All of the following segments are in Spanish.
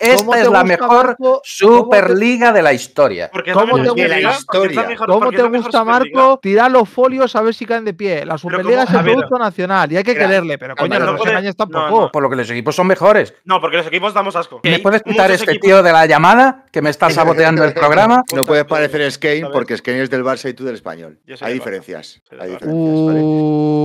Esta es la mejor Superliga de la historia. ¿Cómo te, gusta, Marco, tirar los folios a ver si caen de pie? La Superliga es el producto nacional y hay que quererle, pero coño, no, los puede... tampoco. Por lo que los equipos son mejores. No, porque los equipos damos asco. ¿Me puedes quitar este tío de la llamada que me está saboteando el programa? No puedes parecer Skane porque Skane es del Barça y tú del Español. Hay diferencias. Hay diferencias.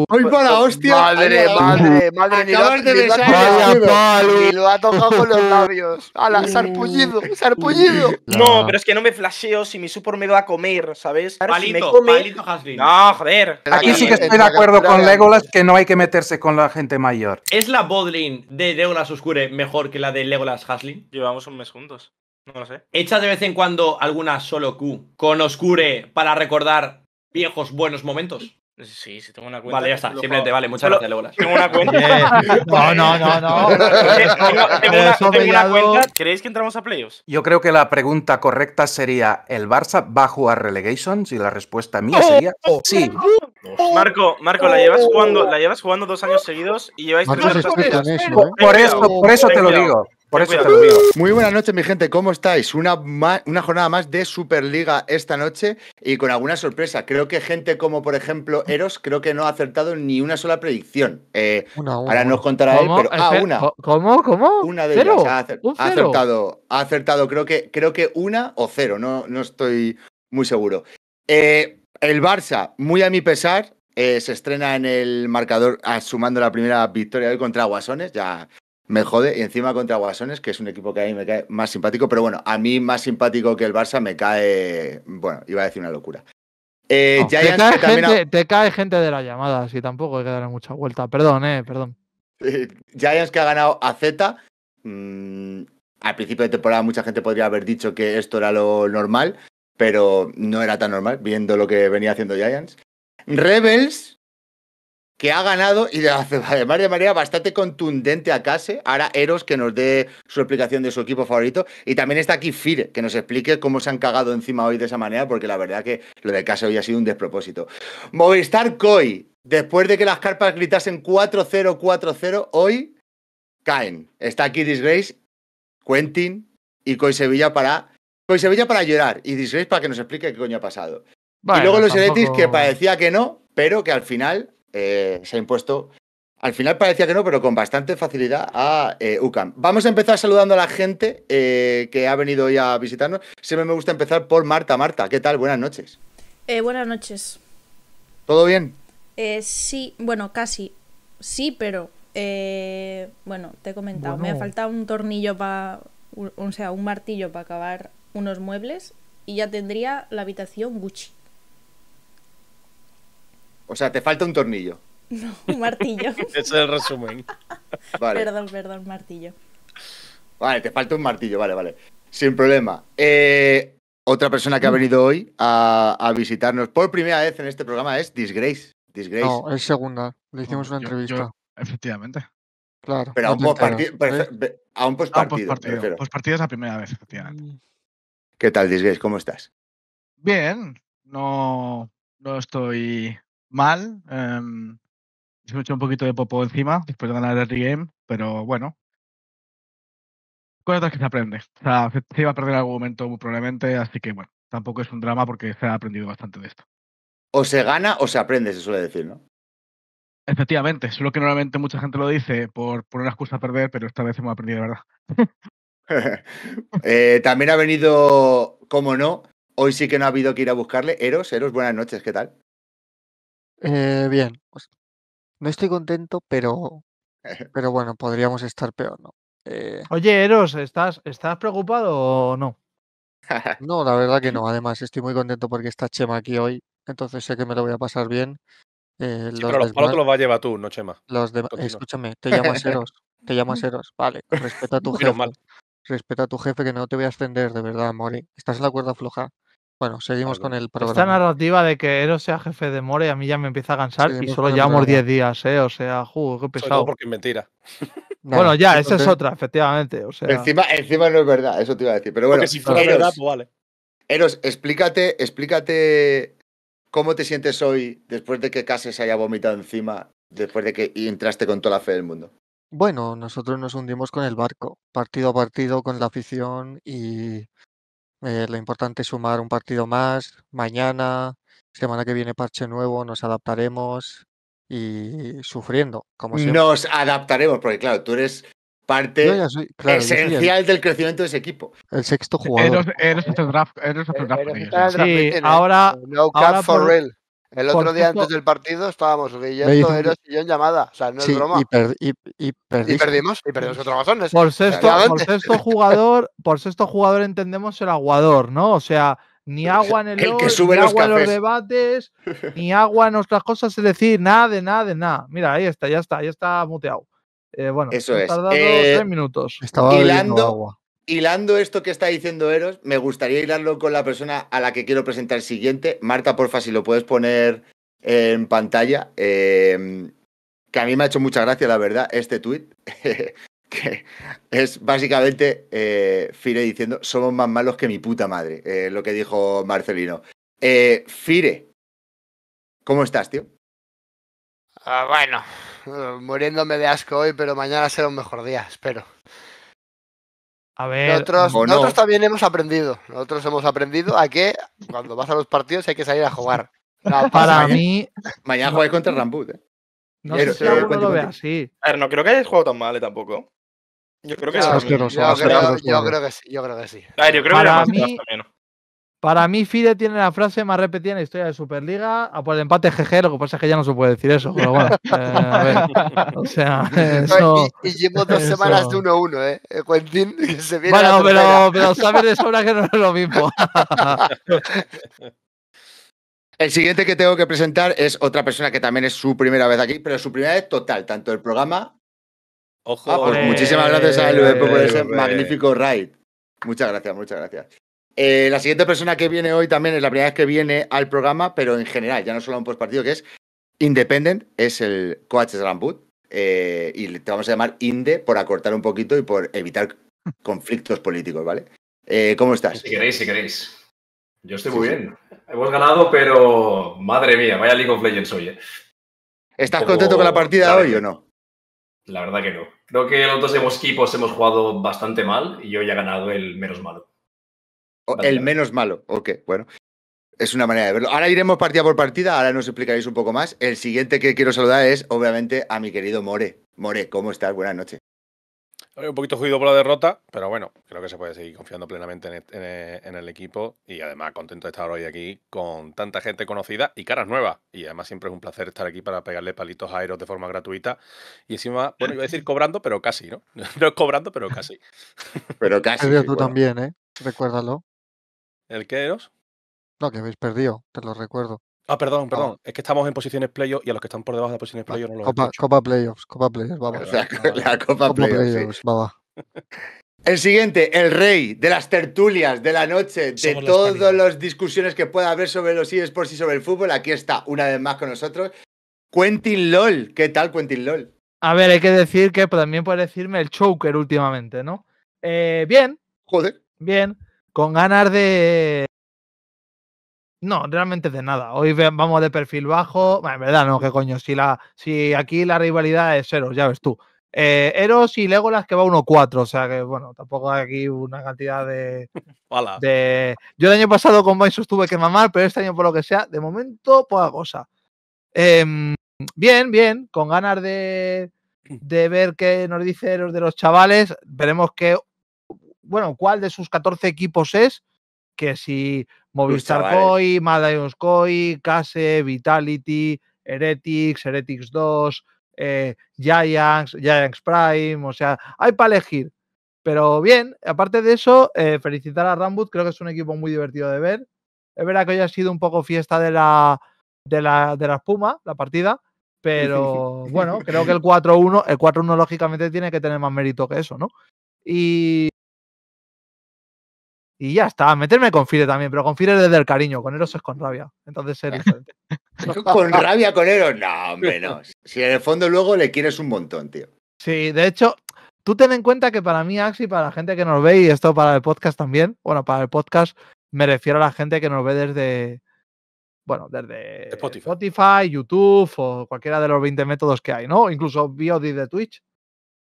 Hoy uh, para hostia. Madre, madre, madre. Acabas de besar. lo ha tocado con los labios. Ala, sarpullido! ¡Sarpullido! No, pero es que no me flasheo si mi super me va a comer, ¿sabes? Palito, palito Haslin. No, joder. Aquí sí que estoy de acuerdo con Legolas que no hay que meterse con la gente mayor. ¿Es la bodling de Legolas Oscure mejor que la de Legolas Hasling Llevamos un mes juntos. No lo sé. Echa de vez en cuando alguna solo Q con Oscure para recordar viejos buenos momentos. Sí, sí, tengo una cuenta. Vale, ya está, simplemente, vale, muchas gracias, Legolas. Tengo una cuenta. no, no, no, no. tengo una, cuenta. ¿Creéis que entramos a playoffs? Yo creo que la pregunta correcta sería: ¿el Barça va a jugar relegations? Y la respuesta mía oh, sería oh, sí. Oh, Marco, Marco, la llevas jugando, la llevas jugando dos años seguidos y lleváis tres ¿eh? Por eso, por eso te lo digo. Por eso lo Muy buenas noches, mi gente. ¿Cómo estáis? Una, una jornada más de Superliga esta noche y con alguna sorpresa. Creo que gente como, por ejemplo, Eros, creo que no ha acertado ni una sola predicción. Eh, Ahora nos contará él, pero. Ah, una. ¿Cómo? ¿Cómo? Una de ellas. Ha, acertado. Ha acertado, creo que, creo que una o cero. No, no estoy muy seguro. Eh, el Barça, muy a mi pesar, eh, se estrena en el marcador ah, sumando la primera victoria hoy contra Guasones. Ya me jode. Y encima contra Guasones, que es un equipo que a mí me cae más simpático. Pero bueno, a mí más simpático que el Barça me cae. Bueno, iba a decir una locura. Eh, te, cae gente, te, cae gente, de la llamada, así tampoco hay que darle mucha vuelta. Perdón, eh, perdón. Eh, Giants que ha ganado a Z. Mm, al principio de temporada mucha gente podría haber dicho que esto era lo normal, pero no era tan normal viendo lo que venía haciendo Giants. Rebels, que ha ganado y de, además de manera bastante contundente a Case. Ahora Eros que nos dé su explicación de su equipo favorito. Y también está aquí Fire, que nos explique cómo se han cagado encima hoy de esa manera, porque la verdad que lo de Case hoy ha sido un despropósito. Movistar Koi, después de que las carpas gritasen 4-0, 4-0, hoy caen. Está aquí Disgrace, Quentin y Koi Sevilla para. Koi Sevilla para llorar y Disgrace para que nos explique qué coño ha pasado. y luego los que parecía que no, pero que al final eh, se ha impuesto. Al final parecía que no, pero con bastante facilidad a eh, UCAM. Vamos a empezar saludando a la gente eh, que ha venido hoy a visitarnos. Siempre me gusta empezar por Marta. Marta, ¿qué tal? Buenas noches. buenas noches. ¿Todo bien? sí, bueno, casi. Sí, pero bueno, te he comentado. Me ha faltado un tornillo para. O sea, un martillo para acabar unos muebles y ya tendría la habitación Gucci. O sea, te falta un tornillo. No, un martillo. Ese es el resumen. Vale. Perdón, perdón, martillo. Vale, te falta un martillo, vale, vale. Sin problema. Eh, otra persona que ha mm. venido hoy a, visitarnos por primera vez en este programa es Disgrace. Disgrace. No, es segunda. Le hicimos una entrevista. efectivamente. Claro. Pero a un postpartido. A es la primera vez, efectivamente. Mm. ¿Qué tal, Disgrace? ¿Cómo estás? Bien. No, no estoy mal. Em, se me echó un poquito de popo encima después de ganar el regame, pero bueno. Cosas que se aprende. O sea, se iba a perder algún momento muy probablemente, así que bueno, tampoco es un drama porque se ha aprendido bastante de esto. O se gana o se aprende, se suele decir, ¿no? Efectivamente, solo que normalmente mucha gente lo dice por, por una excusa a perder, pero esta vez hemos aprendido de verdad. Eh, también ha venido, como no, hoy sí que no ha habido que ir a buscarle. Eros, Eros, buenas noches, ¿qué tal? Eh, bien, no estoy contento, pero, pero bueno, podríamos estar peor, ¿no? Eh Oye, Eros, ¿estás, ¿estás preocupado o no? No, la verdad que no. Además, estoy muy contento porque está Chema aquí hoy, entonces sé que me lo voy a pasar bien. Eh, los palos te los va a llevar tú, no Chema. Escúchame, te llamas Eros. Te llamas Eros. Vale, respeta a tu jefe. Respeta a tu jefe que no te voy a ascender, de verdad, Mori. ¿eh? Estás en la cuerda floja. Bueno, seguimos con el programa. Esta narrativa de que Eros sea jefe de More a mí ya me empieza a cansar y solo llevamos 10 días, ¿eh? O sea, jugo, qué pesado. porque es mentira. bueno, ya, esa es otra, efectivamente. O encima, encima no es verdad, eso te iba a decir. Pero bueno, si fuera pues vale. Eros, explícate, explícate cómo te sientes hoy después de que se haya vomitado encima, después de que entraste con toda la fe del mundo. Bueno, nosotros nos hundimos con el barco, partido a partido, con la afición y eh, lo importante es sumar un partido más. Mañana, semana que viene parche nuevo, nos adaptaremos y sufriendo, como Nos adaptaremos, porque claro, tú eres parte esencial del crecimiento de ese equipo. El sexto jugador. Eres, draft. ahora, no el otro día antes del partido estábamos leyendo Eros y yo en llamada. O sea, no es broma. Y, perdimos. y, perdimos. Y perdimos otro Por sexto, sexto jugador, por sexto jugador entendemos el aguador, ¿no? O sea, ni agua en el, el que ni agua en los debates, ni agua en otras cosas, es decir, nada de nada de nada. Mira, ahí está, ya está, ya está muteado. Eh, bueno, Eso es. tardado eh, tres minutos. Estaba hilando, agua hilando esto que está diciendo Eros, me gustaría hilarlo con la persona a la que quiero presentar el siguiente. Marta, porfa, si lo puedes poner en pantalla. Em, que a mí me ha hecho mucha gracia, la verdad, este tuit. que es básicamente eh, Fire diciendo, somos más malos que mi puta madre, eh, lo que dijo Marcelino. Eh, Fire, ¿cómo estás, tío? Ah, bueno, muriéndome de asco hoy, pero mañana será un mejor día, espero nosotros, también hemos aprendido. Nosotros hemos aprendido a que cuando vas a los partidos hay que salir a jugar. para mí. Mañana jugáis contra Rambut, ¿eh? No sé si A ver, no creo que hayáis jugado tan mal ¿eh? tampoco. Yo creo que sí. Yo creo que sí. A ver, yo creo que para mí, Fide tiene la frase más repetida en la historia de Superliga. A por el empate GG, lo que pasa es que ya no se puede decir eso. Pero bueno, eh, a ver, o sea, eh, y, llevo dos semanas de 1-1, uno ¿eh? Quentin, se viene bueno, pero, pero sabes de sobra que no es lo mismo. El siguiente que tengo que presentar es otra persona que también es su primera vez aquí, pero su primera vez total, tanto el programa. Ojo. Ah, pues muchísimas gracias a por ese magnífico ride. Muchas gracias, muchas gracias. Eh, la siguiente persona que viene hoy también es la primera vez que viene al programa, pero en general, ya no solo a un postpartido, que es Independent, es el coach de Rambut, eh, y te vamos a llamar Inde por acortar un poquito y por evitar conflictos políticos, ¿vale? Eh, ¿Cómo estás? Si queréis, si queréis. Yo estoy muy bien. Hemos ganado, pero madre mía, vaya League of Legends hoy. ¿Estás contento con la partida de hoy o no? La verdad que no. Creo que los dos equipos hemos jugado bastante mal y hoy ha ganado el menos malo el menos malo, ok, bueno. Es una manera de verlo. Ahora iremos partida por partida, ahora nos explicaréis un poco más. El siguiente que quiero saludar es, obviamente, a mi querido More. More, ¿cómo estás? Buenas noches. Un poquito jodido por la derrota, pero bueno, creo que se puede seguir confiando plenamente e, e, en el, equipo y además contento de estar hoy aquí con tanta gente conocida y caras nuevas. Y además siempre es un placer estar aquí para pegarle palitos a Eros de forma gratuita y encima, bueno, iba a decir cobrando, pero casi, ¿no? No es cobrando, pero casi. pero casi. tú también, ¿eh? Recuérdalo. ¿El qué, Eros? No, que habéis perdido, te lo recuerdo. Ah, perdón, ah. perdón. Es que estamos en posiciones playoffs y a los que están por debajo de posiciones playoffs no los Copa, Copa playoffs, Copa playoffs, vamos. La, Copa, playoffs, El siguiente, el rey de las tertulias de la noche, de todas las discusiones que pueda haber sobre los eSports y sobre el fútbol. Aquí está, una vez más con nosotros, Quentin LOL. ¿Qué tal, Quentin LOL? A ver, hay que decir que también puede decirme el choker últimamente, ¿no? Eh, bien. Joder. Bien con ganas de... No, realmente de nada. Hoy vamos de perfil bajo. Bueno, en verdad, no, qué coño. Si, la, si aquí la rivalidad es Eros, ya ves tú. Eh, Eros y Legolas que va 1-4. O sea que, bueno, tampoco hay aquí una cantidad de. de... Yo el año pasado con Vaisos tuve que mamar, pero este año, por lo que sea, de momento, poca cosa. Em, bien, bien, con ganas de, mm. de ver qué nos dice Eros de los chavales. Veremos qué bueno, cuál de sus 14 equipos es, que si Movistar Koi, Madaios Koi, Kase, Vitality, Heretics, Heretics 2, eh, Giants, Giants Prime, o sea, hay para elegir. Pero bien, aparte de eso, eh, felicitar a Rambut, creo que es un equipo muy divertido de ver. Es verdad que hoy ha sido un poco fiesta de la, de la, de la espuma, la partida, pero bueno, creo que el 4-1, el 4-1 lógicamente tiene que tener más mérito que eso, ¿no? Y y ya está, meterme con Fire también, pero con Fire desde el cariño, con Eros es con rabia. Entonces es diferente. con rabia, con Eros, no, hombre, no. Si en el fondo luego le quieres un montón, tío. Sí, de hecho, tú ten en cuenta que para mí, Axi, para la gente que nos ve, y esto para el podcast también, bueno, para el podcast me refiero a la gente que nos ve desde, bueno, desde Spotify. YouTube o cualquiera de los 20 métodos que hay, ¿no? Incluso VOD de Twitch.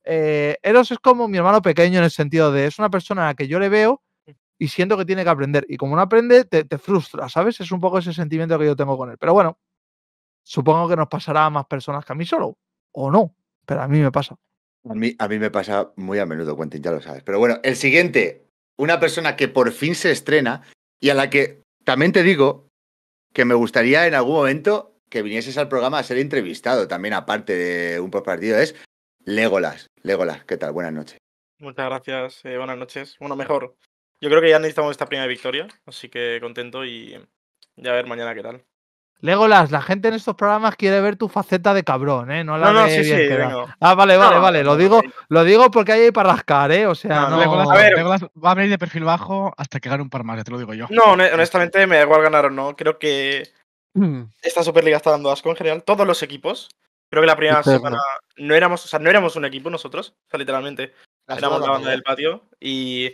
Eh, Eros es como mi hermano pequeño en el sentido de es una persona a la que yo le veo y siento que tiene que aprender. Y como no aprende, te, frustra, ¿sabes? Es un poco ese sentimiento que yo tengo con él. Pero bueno, supongo que nos pasará a más personas que a mí solo, o no, pero a mí me pasa. A mí, a mí me pasa muy a menudo, Quentin, ya lo sabes. Pero bueno, el siguiente, una persona que por fin se estrena y a la que también te digo que me gustaría en algún momento que vinieses al programa a ser entrevistado también, aparte de un postpartido es Legolas. Legolas, ¿qué tal? Buenas noches. Muchas gracias, eh, buenas noches. Bueno, mejor. Yo creo que ya necesitamos esta primera victoria, así que contento y ya a ver mañana qué tal. Legolas, la gente en estos programas quiere ver tu faceta de cabrón, ¿eh? No no, sí, sí, Ah, vale, vale, vale. Lo digo, lo digo porque hay ahí para rascar, ¿eh? O sea, no, a va a venir de perfil bajo hasta que gane un par más, ya te lo digo yo. No, honestamente me da igual ganar o no. Creo que esta Superliga está dando asco en general. Todos los equipos. Creo que la primera este semana no éramos, o sea, no éramos un equipo nosotros, o literalmente. éramos la banda del patio. Y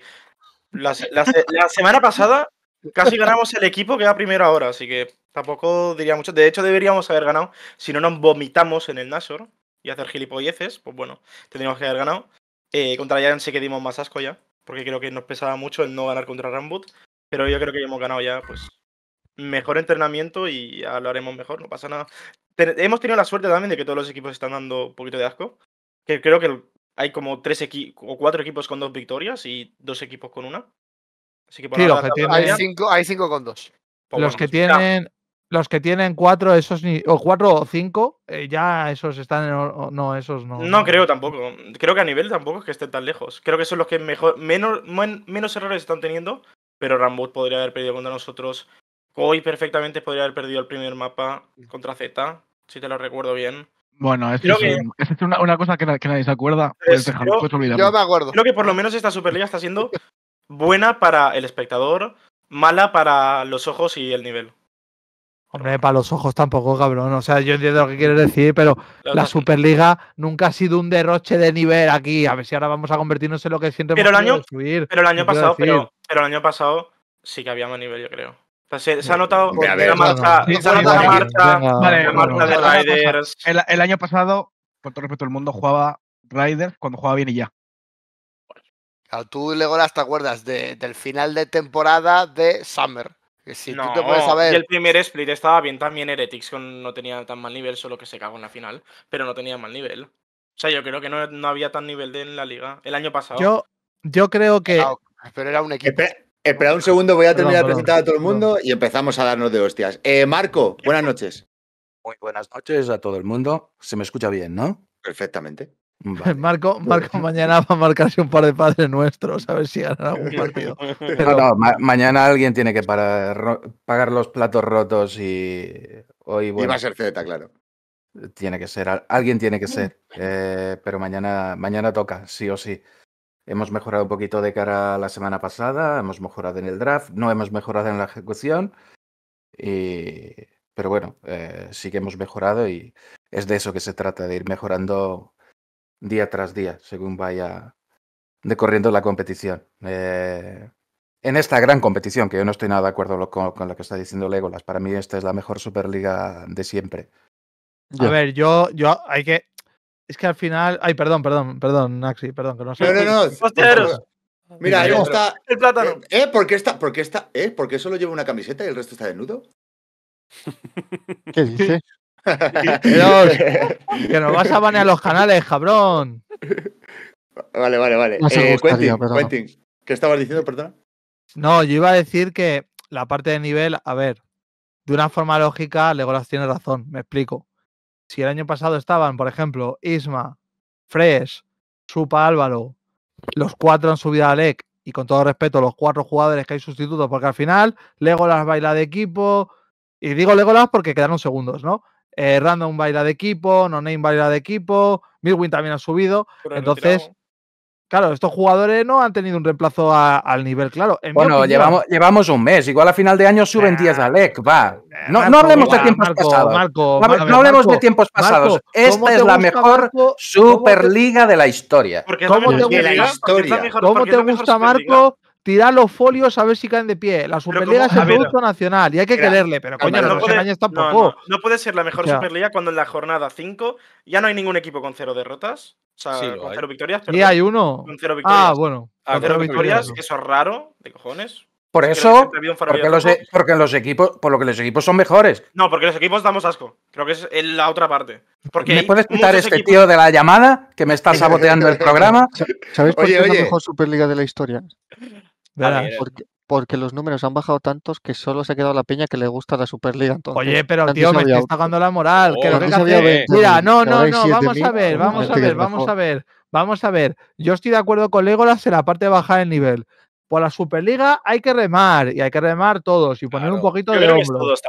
la, semana pasada casi ganamos el equipo que va primero ahora, así que tampoco diría mucho. De hecho, deberíamos haber ganado. Si no nos vomitamos en el Nasor y hacer gilipolleces, pues bueno, tendríamos que haber ganado. Eh, contra Jan sí que dimos más asco ya, porque creo que nos pesaba mucho el no ganar contra Rambut. Pero yo creo que ya hemos ganado ya, pues, mejor entrenamiento y ya lo haremos mejor, no pasa nada. hemos tenido la suerte también de que todos los equipos están dando un poquito de asco. Que creo que hay como tres o cuatro equipos con dos victorias y dos equipos con una. Así que, sí, hay, cinco, hay cinco con dos. Pues los que pues tienen. Los que tienen cuatro, esos o cuatro o cinco, eh, ya esos están en, no, esos no. No creo tampoco. Creo que a nivel tampoco es que estén tan lejos. Creo que son los que mejor, menos, menos errores están teniendo. Pero Rambut podría haber perdido contra nosotros. Hoy perfectamente podría haber perdido el primer mapa mm. contra Z, si te lo recuerdo bien. Bueno, es, es, una, cosa que, nadie se acuerda. yo, yo, acuerdo. Creo que por lo menos esta Superliga está siendo buena para el espectador, mala para los ojos y el nivel. Hombre, para los ojos tampoco, cabrón. O sea, yo entiendo lo que quieres decir, pero la Superliga nunca ha sido un derroche de nivel aquí. A ver si ahora vamos a convertirnos en lo que siempre pero el año, Pero el año pasado, pero, el año pasado sí que habíamos nivel, yo creo se, ha notado la marcha, de Riders. El, año pasado, con todo respeto el mundo, jugaba Riders cuando jugaba bien y ya. Claro, tú, Legolas, te acuerdas del final de temporada de Summer. si puedes el primer split estaba bien también Heretics, que no tenía tan mal nivel, solo que se cagó en la final, pero no tenía mal nivel. O sea, yo creo que no, había tan nivel de, en la liga el año pasado. Yo, yo creo que. pero era un equipo. Espera un segundo, voy a terminar de presentar a todo el mundo y empezamos a darnos de hostias. Eh, Marco, buenas noches. Muy buenas noches a todo el mundo. Se me escucha bien, ¿no? Perfectamente. Marco, Marco pues- mañana va a marcarse un par de padres nuestros, a ver si hará algún partido. Pero... No, mañana alguien tiene que pagar los platos rotos y hoy bueno, va a ser Z, claro. Tiene que ser, alguien tiene que mm. ser. Eh, pero mañana, mañana toca, sí o sí. Hemos mejorado un poquito de cara a la semana pasada, hemos mejorado en el draft, no hemos mejorado en la ejecución, y... pero bueno, eh, sí que hemos mejorado y es de eso que se trata, de ir mejorando día tras día, según vaya decorriendo la competición. Eh, en esta gran competición, que yo no estoy nada de acuerdo con, lo que está diciendo Legolas, para mí esta es la mejor Superliga de siempre. A ver, yo, yo hay que, es que al final. Ay, perdón, perdón, perdón, Naxi, perdón, que no sé. No, no, no. Mira, El plátano. Eh, ¿Eh? ¿Por qué está? ¿Por qué está? ¿Eh? ¿Por qué solo lleva una camiseta y el resto está desnudo? ¿Qué dices? que nos vas a banear los canales, cabrón. Vale, vale, vale. Eh, Quentin, Quentin, ¿qué estabas diciendo, perdón? No, yo iba a decir que la parte de nivel, a ver, de una forma lógica, Legolas tiene razón, me explico si el año pasado estaban, por ejemplo, Isma, Fresh, Supa Álvaro, los cuatro han subido a LEC, y con todo respeto, los cuatro jugadores que hay sustitutos, porque al final Legolas baila de equipo, y digo Legolas porque quedaron segundos, ¿no? Eh, Random baila de equipo, No Name baila de equipo, Milwin también ha subido, entonces Claro, estos jugadores no han tenido un reemplazo al nivel, claro. bueno, llevamos, llevamos un mes. Igual a final de año suben 10 a Lec, va. No, hablemos de tiempos pasados. Marco, no hablemos de tiempos pasados. Esta es la mejor Superliga de la historia. ¿Cómo te, gusta, Marco, tirar los folios a ver si caen de pie. La Superliga es el producto nacional y hay que quererle, pero coño, no, puede, No, puede ser la mejor Superliga cuando en la jornada 5 ya no hay ningún equipo con cero derrotas. O sea, con cero victorias. y hay uno. Con cero ah, victorias. Ah, bueno. cero, victorias, eso es raro, de cojones. Por eso, porque los, porque los equipos, por lo que los equipos son mejores. No, porque los equipos damos asco. Creo que es la otra parte. ¿Me puedes quitar este tío de la llamada que me está saboteando el programa? ¿Sabéis por qué es la mejor Superliga de la historia? Eh, porque, los números han bajado tantos que solo se ha quedado la peña que le gusta la Superliga. Oye, pero tío, me está pagando la moral. Oh, lo que mira, no, no, no, vamos a este ver, vamos a ver, vamos a ver. Vamos a ver, yo estoy de acuerdo con Legolas en la parte de bajar el nivel por la Superliga hay que remar y hay que remar todos y poner un poquito de hombro. todos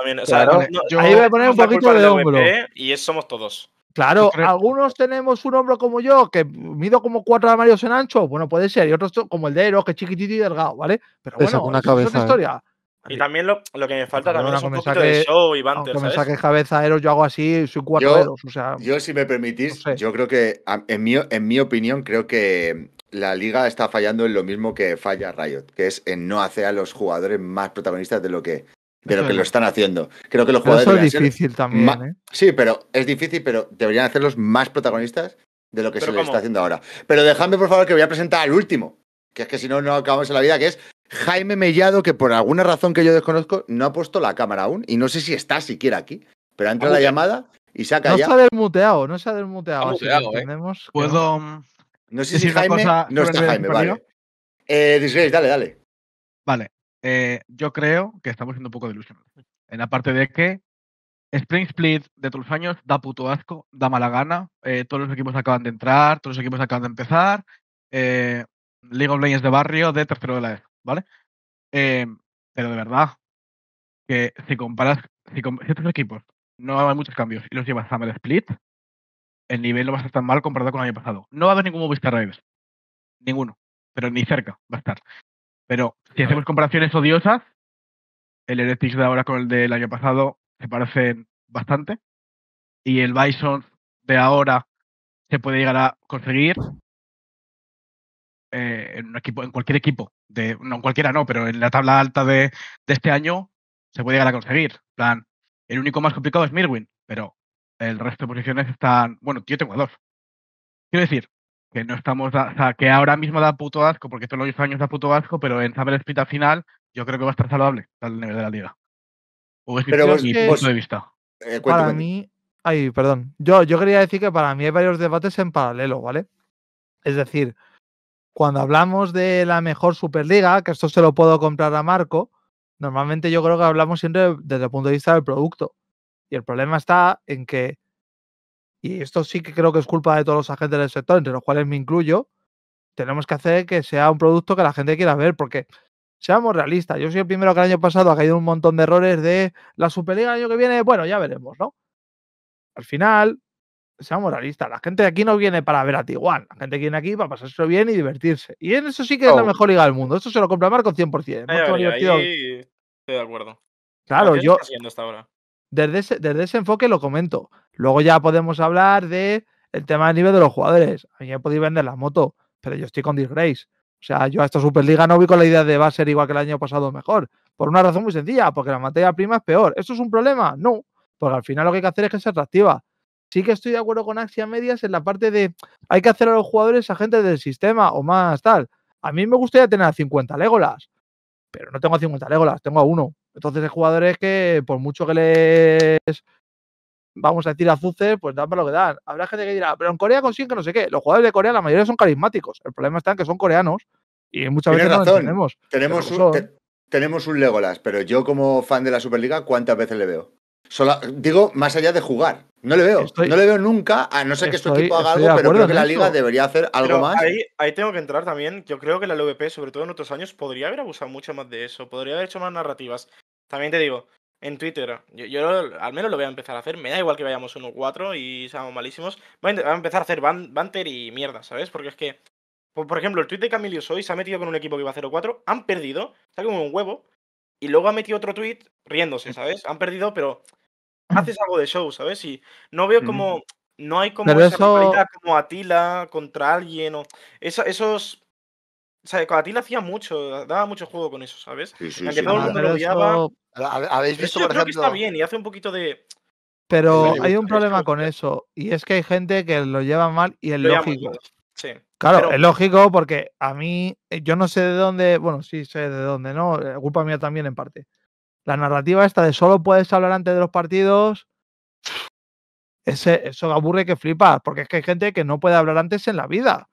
poner un poquito de hombro. ¿eh? y somos todos. Claro, algunos tenemos un hombro como yo, que mido como cuatro armarios en ancho, bueno, puede ser, y otros como el de Eros, que es chiquitito y delgado, ¿vale? Pero bueno, es una ¿eh? historia. Y también lo, que me falta también es un poquito de show y banter, me cabeza Eros, yo hago así, soy cuatro yo, o sea... Yo, si me permitís, yo creo que, en mi, en mi opinión, creo que la liga está fallando en lo mismo que falla Riot, que es en no hacer a los jugadores más protagonistas de lo que pero que lo están haciendo. Creo que los jugadores. Eso es difícil también. ¿eh? Sí, pero es difícil, pero deberían hacerlos más protagonistas de lo que se les está haciendo ahora. Pero dejadme, por favor, que voy a presentar al último, que es que si no, no acabamos en la vida, que es Jaime Mellado, que por alguna razón que yo desconozco, no ha puesto la cámara aún y no sé si está siquiera aquí, pero entra la llamada y saca ya. No se ha desmuteado, no se ha desmuteado. ¿eh? Puedo. Um, no, sé si Jaime. No está Jaime, vale. Eh, Disgrace, dale, dale. Vale. Eh, yo creo que estamos siendo un poco delusionados. En la parte de que Spring Split de todos los años da puto asco, da mala gana. Eh, todos los equipos acaban de entrar, todos los equipos acaban de empezar. Eh, League of Legends de barrio de tercero de la E, ¿vale? pero de verdad, que si comparas, si, estos equipos no hay muchos cambios y los llevas a Summer Split, el nivel no va a estar tan mal comparado con el año pasado. No va a haber ningún Movistar Raves, ninguno, pero ni cerca va a estar. Pero si hacemos comparaciones odiosas, el Heretics de ahora con el del año pasado se parecen bastante. Y el Bison de ahora se puede llegar a conseguir eh, en cualquier equipo, no en cualquiera no, pero en la tabla alta de, este año se puede llegar a conseguir. plan, el único más complicado es Mirwin, pero el resto de posiciones están. Bueno, yo tengo dos. Quiero decir, que no estamos, que ahora mismo da puto asco, porque todos los años da puto asco, pero en saber Split al final yo creo que va a estar saludable al nivel de la liga. O pero vos, mi punto de vista. Eh, para mí, ay, perdón. Yo, yo quería decir que para mí hay varios debates en paralelo, ¿vale? Es decir, cuando hablamos de la mejor Superliga, que esto se lo puedo comprar a Marco, normalmente yo creo que hablamos siempre desde el punto de vista del producto. Y el problema está en que y esto sí que creo que es culpa de todos los agentes del sector, entre los cuales me incluyo, tenemos que hacer que sea un producto que la gente quiera ver, porque seamos realistas, yo soy el primero que el año pasado ha caído un montón de errores de la Superliga el año que viene, bueno, ya veremos, ¿no? Al final, seamos realistas, la gente de aquí no viene para ver a Tiguan, la gente viene aquí para pasárselo bien y divertirse. Y en eso sí que es la mejor liga del mundo, esto se lo compra Marco 100%. Ay, estoy de acuerdo. Claro, yo desde ese, enfoque lo comento. Luego ya podemos hablar de el tema del nivel de los jugadores. A mí me podéis vender la moto, pero yo estoy con Disgrace. O sea, yo a esta Superliga no vi con la idea de va a ser igual que el año pasado mejor. Por una razón muy sencilla, porque la materia prima es peor. ¿Esto es un problema? No. Porque al final lo que hay que hacer es que sea atractiva. Sí que estoy de acuerdo con Axia Medias en la parte de hay que hacer a los jugadores agentes del sistema o más tal. A mí me gustaría tener a 50 Legolas, pero no tengo 50 Legolas, tengo a uno. Entonces hay jugadores que, por mucho que les vamos a decir a pues dan para lo que dan. Habrá gente que dirá, pero en Corea consiguen que no sé qué. Los jugadores de Corea, la mayoría son carismáticos. El problema está en que son coreanos y muchas veces no Tenemos tenemos un Legolas, pero yo como fan de la Superliga, ¿cuántas veces le veo? digo, más allá de jugar. No le veo. no le veo nunca, a no ser que su este equipo haga algo, pero creo que la liga debería hacer algo más. Ahí, tengo que entrar también. Yo creo que la LVP, sobre todo en otros años, podría haber abusado mucho más de eso. Podría haber hecho más narrativas. También te digo, en Twitter, yo, al menos lo voy a empezar a hacer. Me da igual que vayamos 1-4 y seamos malísimos. Voy a, empezar a hacer banter y mierda, ¿sabes? Porque es que, por, ejemplo, el tweet de Camilio Soy se ha metido con un equipo que iba 0-4, han perdido, está como un huevo, y luego ha metido otro tweet riéndose, ¿sabes? Han perdido, pero haces algo de show, ¿sabes? Y no veo como. No hay como esa eso... como Atila contra alguien o. Eso, esos. O sea, Atila hacía mucho, daba mucho juego con eso, ¿sabes? Sí, sí, sí, todo el mundo lo odiaba. Habéis visto, por ejemplo... está bien y hace un poquito de. Pero hay un problema con ¿eh? eso, y es que hay gente que lo lleva mal y es lógico. Sí. Claro, es lógico porque a mí, eh, yo no sé de dónde, bueno, sí sé de dónde, ¿no? Eh, culpa mía también en parte. La narrativa esta de solo puedes hablar antes de los partidos, ese, eso aburre que flipas, porque es que hay gente que no puede hablar antes en la vida.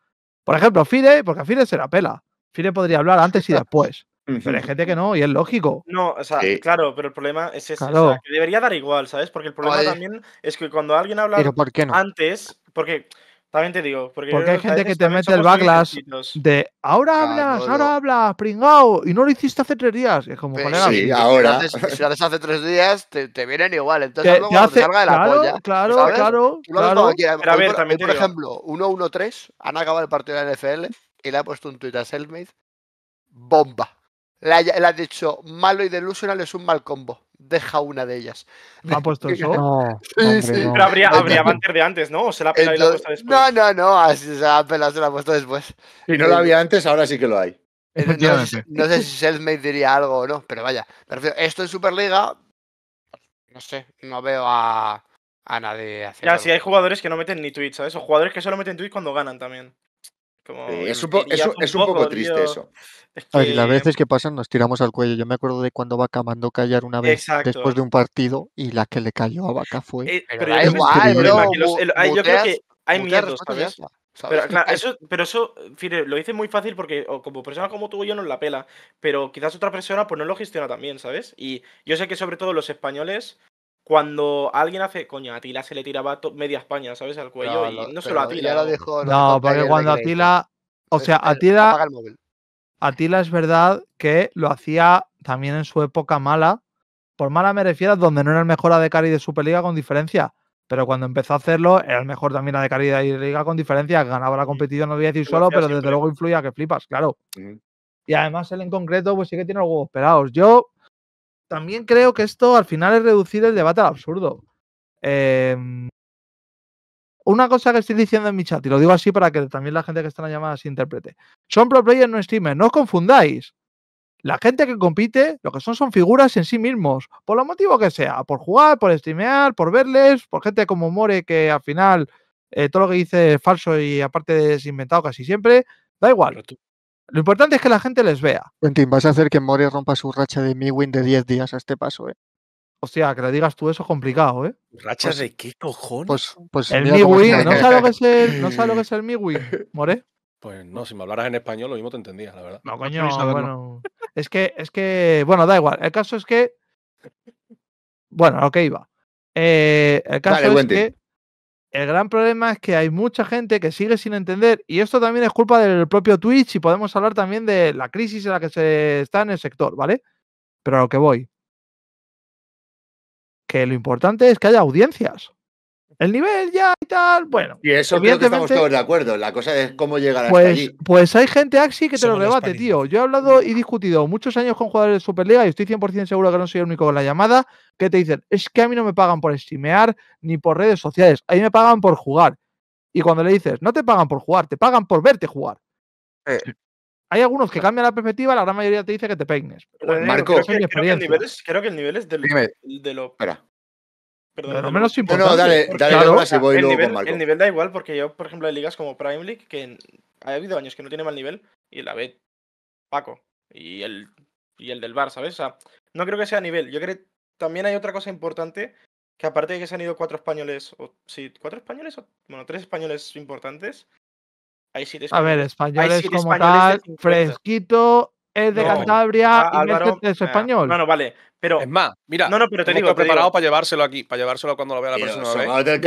Por ejemplo, Fide porque a Fide se la pela. Fide podría hablar antes y después. Pero hay gente que no, y es lógico. No, o sea, claro, pero el problema es ese. que debería dar igual, ¿sabes? Porque el problema también es que cuando alguien habla antes, porque también te digo, porque, hay gente que te mete el backlash de ahora hablas, ahora hablas, pringao, y no lo hiciste hace tres días. Es como, pues, ahora. Si lo, haces, hace tres días, te, te vienen igual. Entonces, te hace, salga de la claro, polla. Claro, claro. claro. Pero por, también ejemplo, 1-1-3, han acabado el partido de la NFL y le ha puesto un tuit a Selmade, bomba. ha, le ha dicho, malo y delusional es un mal combo deja una de ellas. ha puesto eso? sí, sí. Pero habría, habría Banter de antes, ¿no? ¿O se la ha pelado y la ha puesto después? No, no, no. se la ha pelado, se la ha puesto después. Y no lo eh, había antes, ahora sí que lo hay. No, sé si Selfmade diría algo o no, pero vaya. esto en Superliga, no sé, no veo a, a nadie haciendo. Ya, si hay jugadores que no meten ni tweets, ¿sabes? O jugadores que solo meten tweets cuando ganan también es, un poco, triste eso. las veces que pasan nos tiramos al cuello. Yo me acuerdo de cuando Vaca mandó callar una vez después de un partido y la que le cayó a Vaca fue. Eh, pero yo creo que hay miedos, Pero, eso, fíjate, lo hice muy fácil porque como persona como tú y yo no la pela, pero quizás otra persona pues no lo gestiona también ¿sabes? Y yo sé que sobre todo los españoles cuando alguien hace, coño, a Atila se le tiraba media España, ¿sabes? Al cuello no, solo a Atila. Lo dejó, no, porque cuando Atila, o sea, Atila, Atila es verdad que lo hacía también en su época mala. Por mala me refiero a donde no era el mejor y de Superliga con diferencia. Pero cuando empezó a hacerlo, era el mejor también Adecari de Liga con diferencia. Ganaba la competición, no voy a decir solo, pero desde luego influía que flipas, claro. Y además él en concreto, pues sí que tiene los huevos pelados. Yo también creo que esto al final es reducir el debate al absurdo. Em, una cosa que estoy diciendo en mi chat, y lo digo así para que también la gente que está en la llamada se interprete. Son pro players, no streamers, no os confundáis. La gente que compite, lo que son son figuras en sí mismos, por lo motivo que sea, por jugar, por streamear, por verles, por gente como More, que al final eh, todo lo que dice es falso y aparte es inventado casi siempre, da igual. tú, lo importante es que la gente les vea. Quentin, vas a hacer que More rompa su racha de mi de 10 días a este paso, ¿eh? Hostia, que le digas tú eso es complicado, ¿eh? ¿Rachas pues de qué cojones? Pues, pues el mi ¿no sabes lo que es el, no lo que es el More? Pues no, si me hablaras en español lo mismo te entendía, la verdad. No, coño, bueno. Es que, es que, bueno, da igual. El caso es que. Bueno, lo que iba. el caso es que el gran problema es que hay mucha gente que sigue sin entender, y esto también es culpa del propio Twitch, y podemos hablar también de la crisis en la que se está en el sector, ¿vale? Pero a lo que voy. Que lo importante es que haya audiencias el nivel ya y tal. Bueno, y eso creo que estamos todos de acuerdo. La cosa es cómo llegar hasta pues, allí. Pues hay gente Axi que te lo rebate, tío. Yo he hablado y discutido muchos años con jugadores de Superliga y estoy 100% seguro que no soy el único con la llamada. Que te dicen, es que a mí no me pagan por estimear ni por redes sociales. A mí me pagan por jugar. Y cuando le dices, no te pagan por jugar, te pagan por verte jugar. Hay algunos que cambian la perspectiva, la gran mayoría te dice que te peines. Marco, creo que, el nivel es, de, lo, de lo Perdón, pero lo menos importante. dale, dale voy el, luego nivel, el nivel da igual, porque yo, por ejemplo, hay ligas como Prime League, que ha habido años que no tiene mal nivel, y la ve Paco y el, y el del Bar, ¿sabes? no creo que sea nivel. Yo creo que también hay otra cosa importante, que aparte de que se han ido cuatro españoles, o sí, cuatro españoles, o, bueno, tres españoles importantes. Hay siete españoles. A ver, españoles como tal, fresquito, es de Cantabria ah, este es, ah, español. Bueno, vale, pero, es más, mira, no, no, pero te preparado para llevárselo aquí, para llevárselo cuando lo vea la persona. del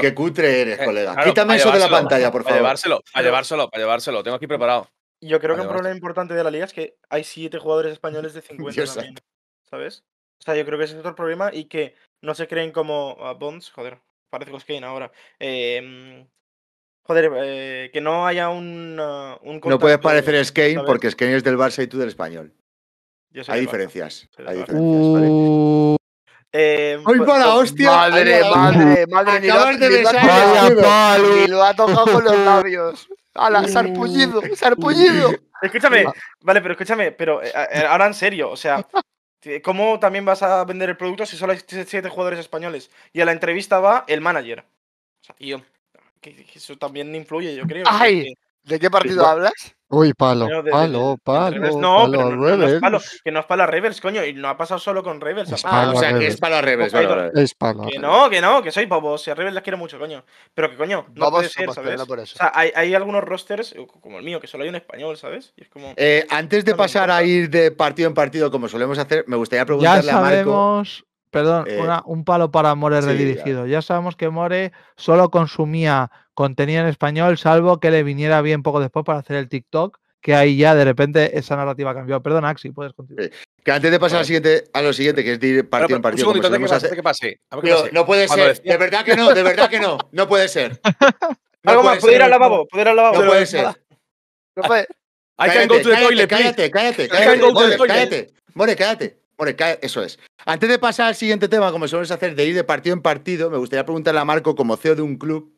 qué cutre eres, eh, colega. Quítame eso de la pantalla, por favor. Para llevárselo, para llevárselo, para llevárselo. tengo aquí preparado. Yo creo que un problema importante de la liga es que hay siete jugadores españoles de 50 ¿sabes? O sea, yo creo que ese es otro problema y que no se creen como Bonds, joder, parece Skane ahora. Em, joder, eh, que no haya un, ah, No puedes parecer Skane porque Skane es del Barça y tú del Español. Hay diferencias, hay diferencias. Vale. Eh, em, para pues, pues, hostia. Madre, madre, madre. Acabas de besar. Vaya lo ha tocado con los labios. Ala, sarpullido, sarpullido. Escúchame, vale, pero escúchame, pero eh, eh, eh, ahora en serio, o sea, ¿cómo también vas a vender el producto si solo hay siete jugadores españoles? Y a la entrevista va el manager. O sea, tío, que eso también influye, yo creo. Ay, ¿De qué partido hablas? Uy, palo, palo, palo. no, palo, pero no, es palo, que no es palo a Rebels, coño, y no ha pasado solo con Rebels. o sea, que es palo a Rebels. Es palo. Que no, que no, que soy bobo. Si a Rebels las quiero mucho, coño. Pero que coño, no Vamos puede ser, ¿sabes? hay, algunos rosters, eh, como el mío, que solo hay un español, ¿sabes? Eh, antes de pasar a ir de partido en partido, como solemos hacer, me gustaría preguntarle a Marco. Perdón, eh, un palo para More redirigido. Ya. sabemos que More solo consumía contenido en español, salvo que le viniera bien poco después para hacer el TikTok, que ahí ya de repente esa narrativa cambió. Perdón, Axi, puedes continuar. Que antes de pasar a, siguiente, a lo siguiente, que es de partido en partido. Un segundito, que pase. que No puede ser. De verdad que no, de verdad que no. No puede ser. No Algo más, Pudiera al lavabo, lavabo. No puede ser. No puede. I can go to the toilet, Cállate, cállate, cállate. Cállate, cállate. More, cállate eso es. Antes de pasar al siguiente tema, como solemos hacer de ir de partido en partido, me gustaría preguntarle a Marco, como CEO de un club,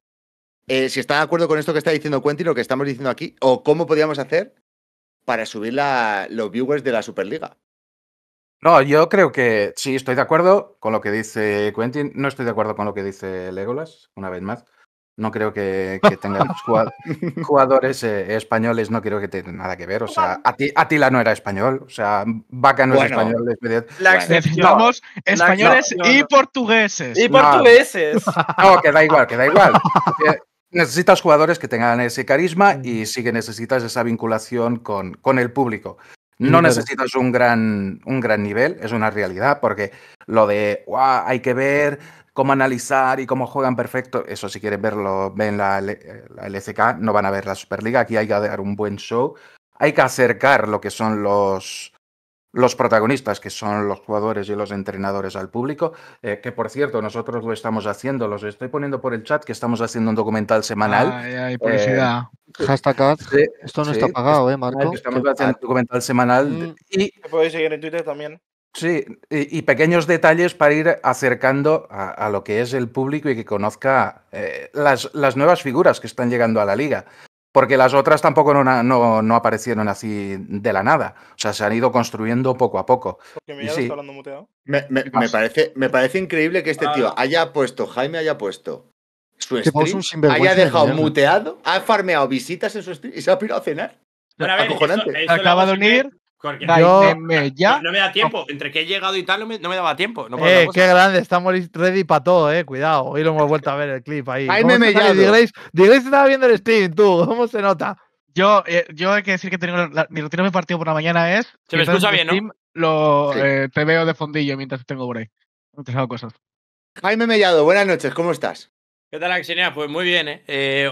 eh, si está de acuerdo con esto que está diciendo Quentin, lo que estamos diciendo aquí, o cómo podríamos hacer para subir los viewers de la Superliga. No, yo creo que sí, estoy de acuerdo con lo que dice Quentin, no estoy de acuerdo con lo que dice Legolas, una vez más. No creo que, que tengan jugadores eh, españoles, no creo que tengan nada que ver. O sea, Atila no era español, o sea, Vaca no es español. La necesitamos españoles y portugueses. Y portugueses. No, que da igual, que da igual. Eh, necesitas jugadores que tengan ese carisma mm. y sí que necesitas esa vinculación con, con el público. Mm, no necesitas un gran, un gran nivel, es una realidad, porque lo de hay que ver cómo analizar y cómo juegan perfecto, eso si quieren verlo, ven la, LCK, eh, no van a ver la Superliga, aquí hay que dar un buen show, hay que acercar lo que son los, los protagonistas, que son los jugadores y los entrenadores al público, eh, que por cierto, nosotros lo estamos haciendo, los estoy poniendo por el chat, que estamos haciendo un documental semanal. Ay, ay, eh, Hashtag Esto no está pagado, ¿eh, Marco? Estamos haciendo un documental semanal. Mm. Y, podéis seguir en Twitter también. Sí, y, pequeños detalles para ir acercando a, lo que es el público y que conozca eh, las, nuevas figuras que están llegando a la liga. Porque las otras tampoco no, aparecieron así de la nada. O sea, se han ido construyendo poco a poco. me, hablando muteado. Me, parece, me parece increíble que este ah. tío haya puesto, Jaime haya puesto su stream, haya dejado muteado, ha farmeado visitas en su stream y se ha pirado a cenar. Acaba de unir no, me da tiempo. Entre que he llegado y tal, no me, daba tiempo. Eh, qué grande, estamos ready para todo, eh. Cuidado. Hoy lo hemos vuelto a ver el clip ahí. Jaime Mellado me estaba viendo el stream, tú. ¿Cómo se nota? Yo, eh, yo hay que decir que tengo mi rutina de partido por la mañana es. Se me escucha bien, Lo, eh, te veo de fondillo mientras tengo por ahí. cosas. Jaime Mellado, buenas noches, ¿cómo estás? ¿Qué tal, Axinea? Pues muy bien,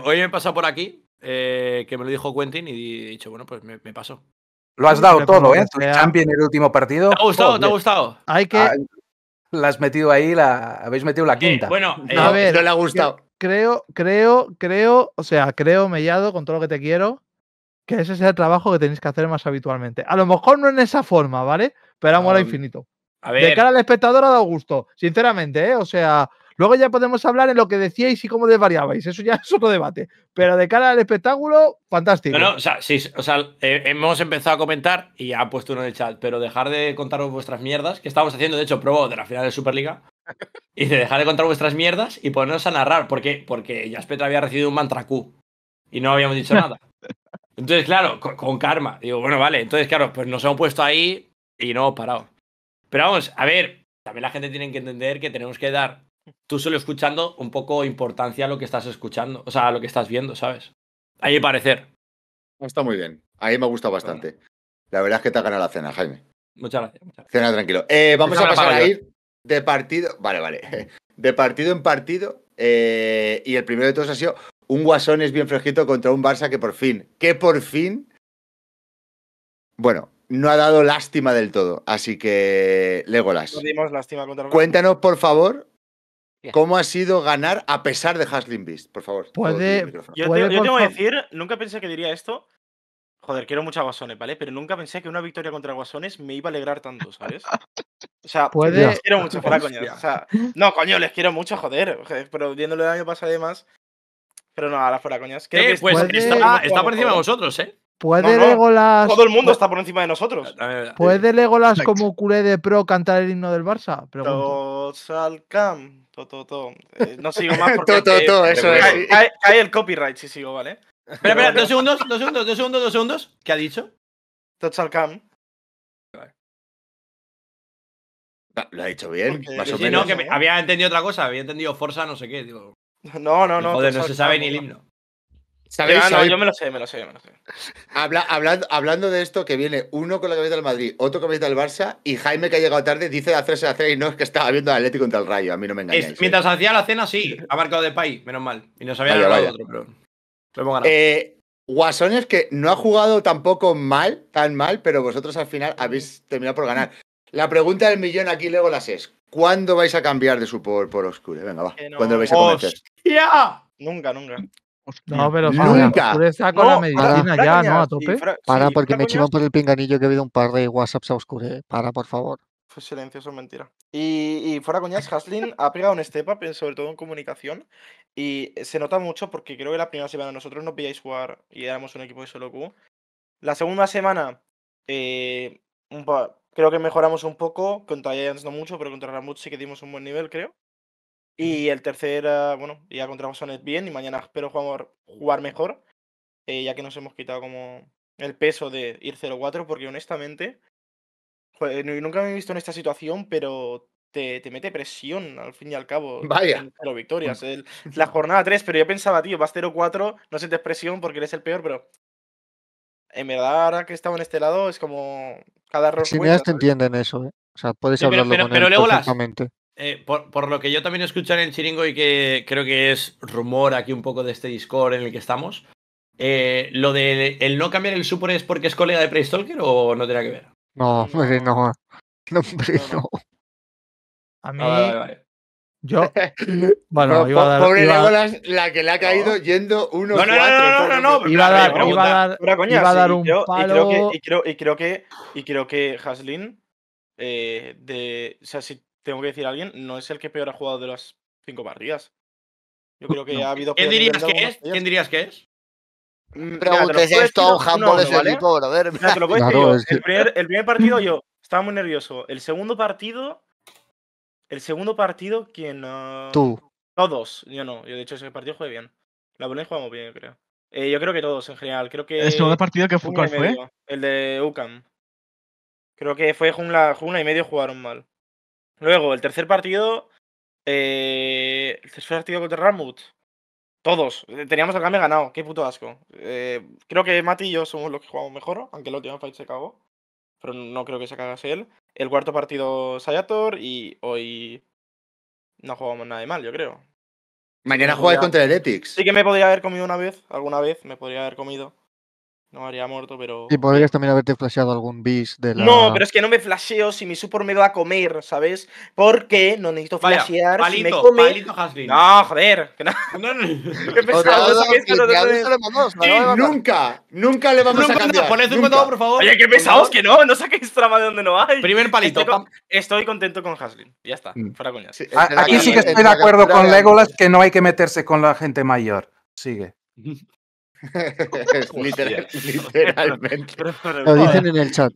hoy me he pasado por aquí, que me lo dijo Quentin, y he dicho, bueno, pues me, pasó lo has dado todo, ¿eh? Tu champion el último partido. ¿Te ha gustado? ¿Te ha gustado? Hay que... Ah, la has metido ahí, la habéis metido la quinta. bueno, a eh, ver, no le ha gustado. Creo, creo, creo, o sea, creo, Mellado, con todo lo que te quiero, que ese es el trabajo que tenéis que hacer más habitualmente. A lo mejor no en esa forma, ¿vale? Pero amor a infinito. A ver. De cara al espectador ha dado gusto, sinceramente, ¿eh? O sea, Luego ya podemos hablar en lo que decíais y cómo desvariabais. Eso ya es otro debate. Pero de cara al espectáculo, fantástico. Bueno, o sea, sí, o sea eh, hemos empezado a comentar y ha puesto uno en el chat, pero dejar de contaros vuestras mierdas, que estábamos haciendo, de hecho, probó de la final de Superliga. y dejar de contar vuestras mierdas y ponernos a narrar. ¿Por qué? Porque Jaspetra había recibido un mantra Q y no habíamos dicho nada. Entonces, claro, con, con karma. Digo, bueno, vale. Entonces, claro, pues nos hemos puesto ahí y no hemos parado. Pero vamos, a ver, también la gente tiene que entender que tenemos que dar tú solo escuchando un poco importancia a lo que estás escuchando, o sea, a lo que estás viendo, ¿sabes? A mi parecer. Ah, está muy bien. A mí me gusta bastante. La verdad es que te ha ganado la cena, Jaime. Muchas gracias. Muchas Cena tranquilo. Eh, vamos a pasar a ir de partido. Vale, vale. De partido en partido. Eh, y el primero de todos ha sido un guasón es bien fresquito contra un Barça que por fin, que por fin. Bueno, no ha dado lástima del todo. Así que, le golas. dimos lástima contra Cuéntanos, por favor, ¿Cómo ha sido ganar a pesar de Hasling Beast? Por favor. Puede. Yo, tengo que decir, nunca pensé que diría esto. Joder, quiero mucho a Guasones, ¿vale? Pero nunca pensé que una victoria contra Guasones me iba a alegrar tanto, ¿sabes? O sea, les quiero mucho, fuera, coño. no, coño, les quiero mucho, joder. pero viéndolo el año pasado, además. Pero no, fuera, coñas. Eh, pues está, está, por encima de vosotros, ¿eh? ¿Puede Legolas. Todo el mundo está por encima de nosotros. ¿Puede Legolas como culé de pro cantar el himno del Barça? Todos al camp. To, to, eh, no sigo más porque. to, eh, eso es. Hay, el copyright si sigo, ¿vale? Espera, espera, dos segundos, dos segundos, dos segundos, dos segundos. ¿Qué ha dicho? Todos al camp. Ah, lo ha dicho bien, No, que había entendido otra cosa, había entendido Forza, no sé qué. Digo. No, no, no. no se sabe ni el himno yo me lo sé, me lo sé, me lo sé. hablando, de esto, que viene uno con la cabeza del Madrid, otro con la cabeza del Barça, y Jaime, que ha llegado tarde, dice de hacerse la cena y no es que estaba viendo Atlético contra el Rayo. A mí no me engañéis ¿eh? mientras hacía la cena, sí, ha marcado de país, menos mal. Y nos había ganado otro, pero. Lo eh, Guasones que no ha jugado tampoco mal, tan mal, pero vosotros al final habéis terminado por ganar. La pregunta del millón aquí luego las es. ¿Cuándo vais a cambiar de su por, por Oscure? Venga, va. ¿Cuándo vais a convencer? ¡Hostia! Nunca, nunca no, pero nunca. Pues, la para, ya, ¿no? A tope. para, porque me chivan por el pinganillo que he habido un par de WhatsApps a oscure. Eh. Para, por favor. Pues silencio, eso es mentira. Y, fuera coñas, Haslin ha pegado un step up, sobre todo en comunicación. Y se nota mucho porque creo que la primera semana nosotros no pilláis jugar y éramos un equipo de solo Q. La segunda semana, eh, un creo que mejoramos un poco. Contra Giants no mucho, pero contra Ramut sí que dimos un buen nivel, creo. Y el tercer, ah, bueno, ya contra Bosonet bien y mañana espero jugar, jugar mejor, eh, ya que nos hemos quitado como el peso de ir 0-4, porque honestamente, nunca me he visto en esta situación, pero te, mete presión al fin y al cabo. Vaya. victorias. Mm. la jornada 3, pero yo pensaba, tío, vas 0-4, no sientes presión porque eres el peor, pero. En verdad, ahora que estaba en este lado, es como. Cada error. Si cuenta, te entienden eso, ¿eh? O sea, puedes ser pero, pero, pero eh, por, lo que yo también escucho en chiringo y que creo que es rumor aquí un poco de este Discord en el que estamos, eh, ¿lo de el no cambiar el súper es porque es colega de PreyStalker o no tiene que ver? No, hombre, no. No, hombre, A ah, mí. Yo. Bueno, iba a dar. la que le ha caído yendo uno. No, no, no, no, no, Iba a dar, iba a dar, iba a dar un palo. Y creo, que, y creo, que, y Haslin, eh, de, o sea, tengo que decir a alguien, no es el que peor ha jugado de las cinco partidas. Yo creo que ha habido. ¿Quién dirías que es? Mm, ¿Quién dirías que es? Preguntes esto el brother. te El, primer, partido yo estaba muy nervioso. El segundo partido. El segundo partido, ¿quién? Tú. Todos. Yo no. Yo, de hecho, ese partido jugué bien. La Bolonia jugamos bien, yo creo. Eh, yo creo que todos en general. Creo que. ¿El segundo partido que fue, cuál fue? El de UCAM. Creo que fue jungla, jungla y medio jugaron mal. Luego, el tercer partido. Eh, el tercer partido contra Rammut. Todos. Eh, teníamos el cambio ganado. Qué puto asco. Eh, creo que Mati y yo somos los que jugamos mejor, aunque el último fight se cagó. Pero no creo que se cagase él. El cuarto partido Sayator y hoy no jugamos nada de mal, yo creo. Mañana no contra el Etix. Sí que me podría haber comido una vez, alguna vez me podría haber comido. No me habría muerto, pero. Y podrías también haberte flasheado algún bis de la. No, pero es que no me flasheo si mi support me va a comer, ¿sabes? Porque no necesito flashear. Palito, si me come... palito Haslin. No, joder. Que no. no, no. Qué pesado. Nunca, nunca le vamos a cambiar. Poned un contado, por favor. Oye, qué pesados que no. No saquéis trama de donde no hay. Primer palito. Estoy, contento con Haslin. Ya está. Mm. Fuera coñas. Sí, Aquí sí que estoy de acuerdo con Legolas que no hay que meterse con la gente mayor. Sigue. literalmente. Lo dicen en el chat.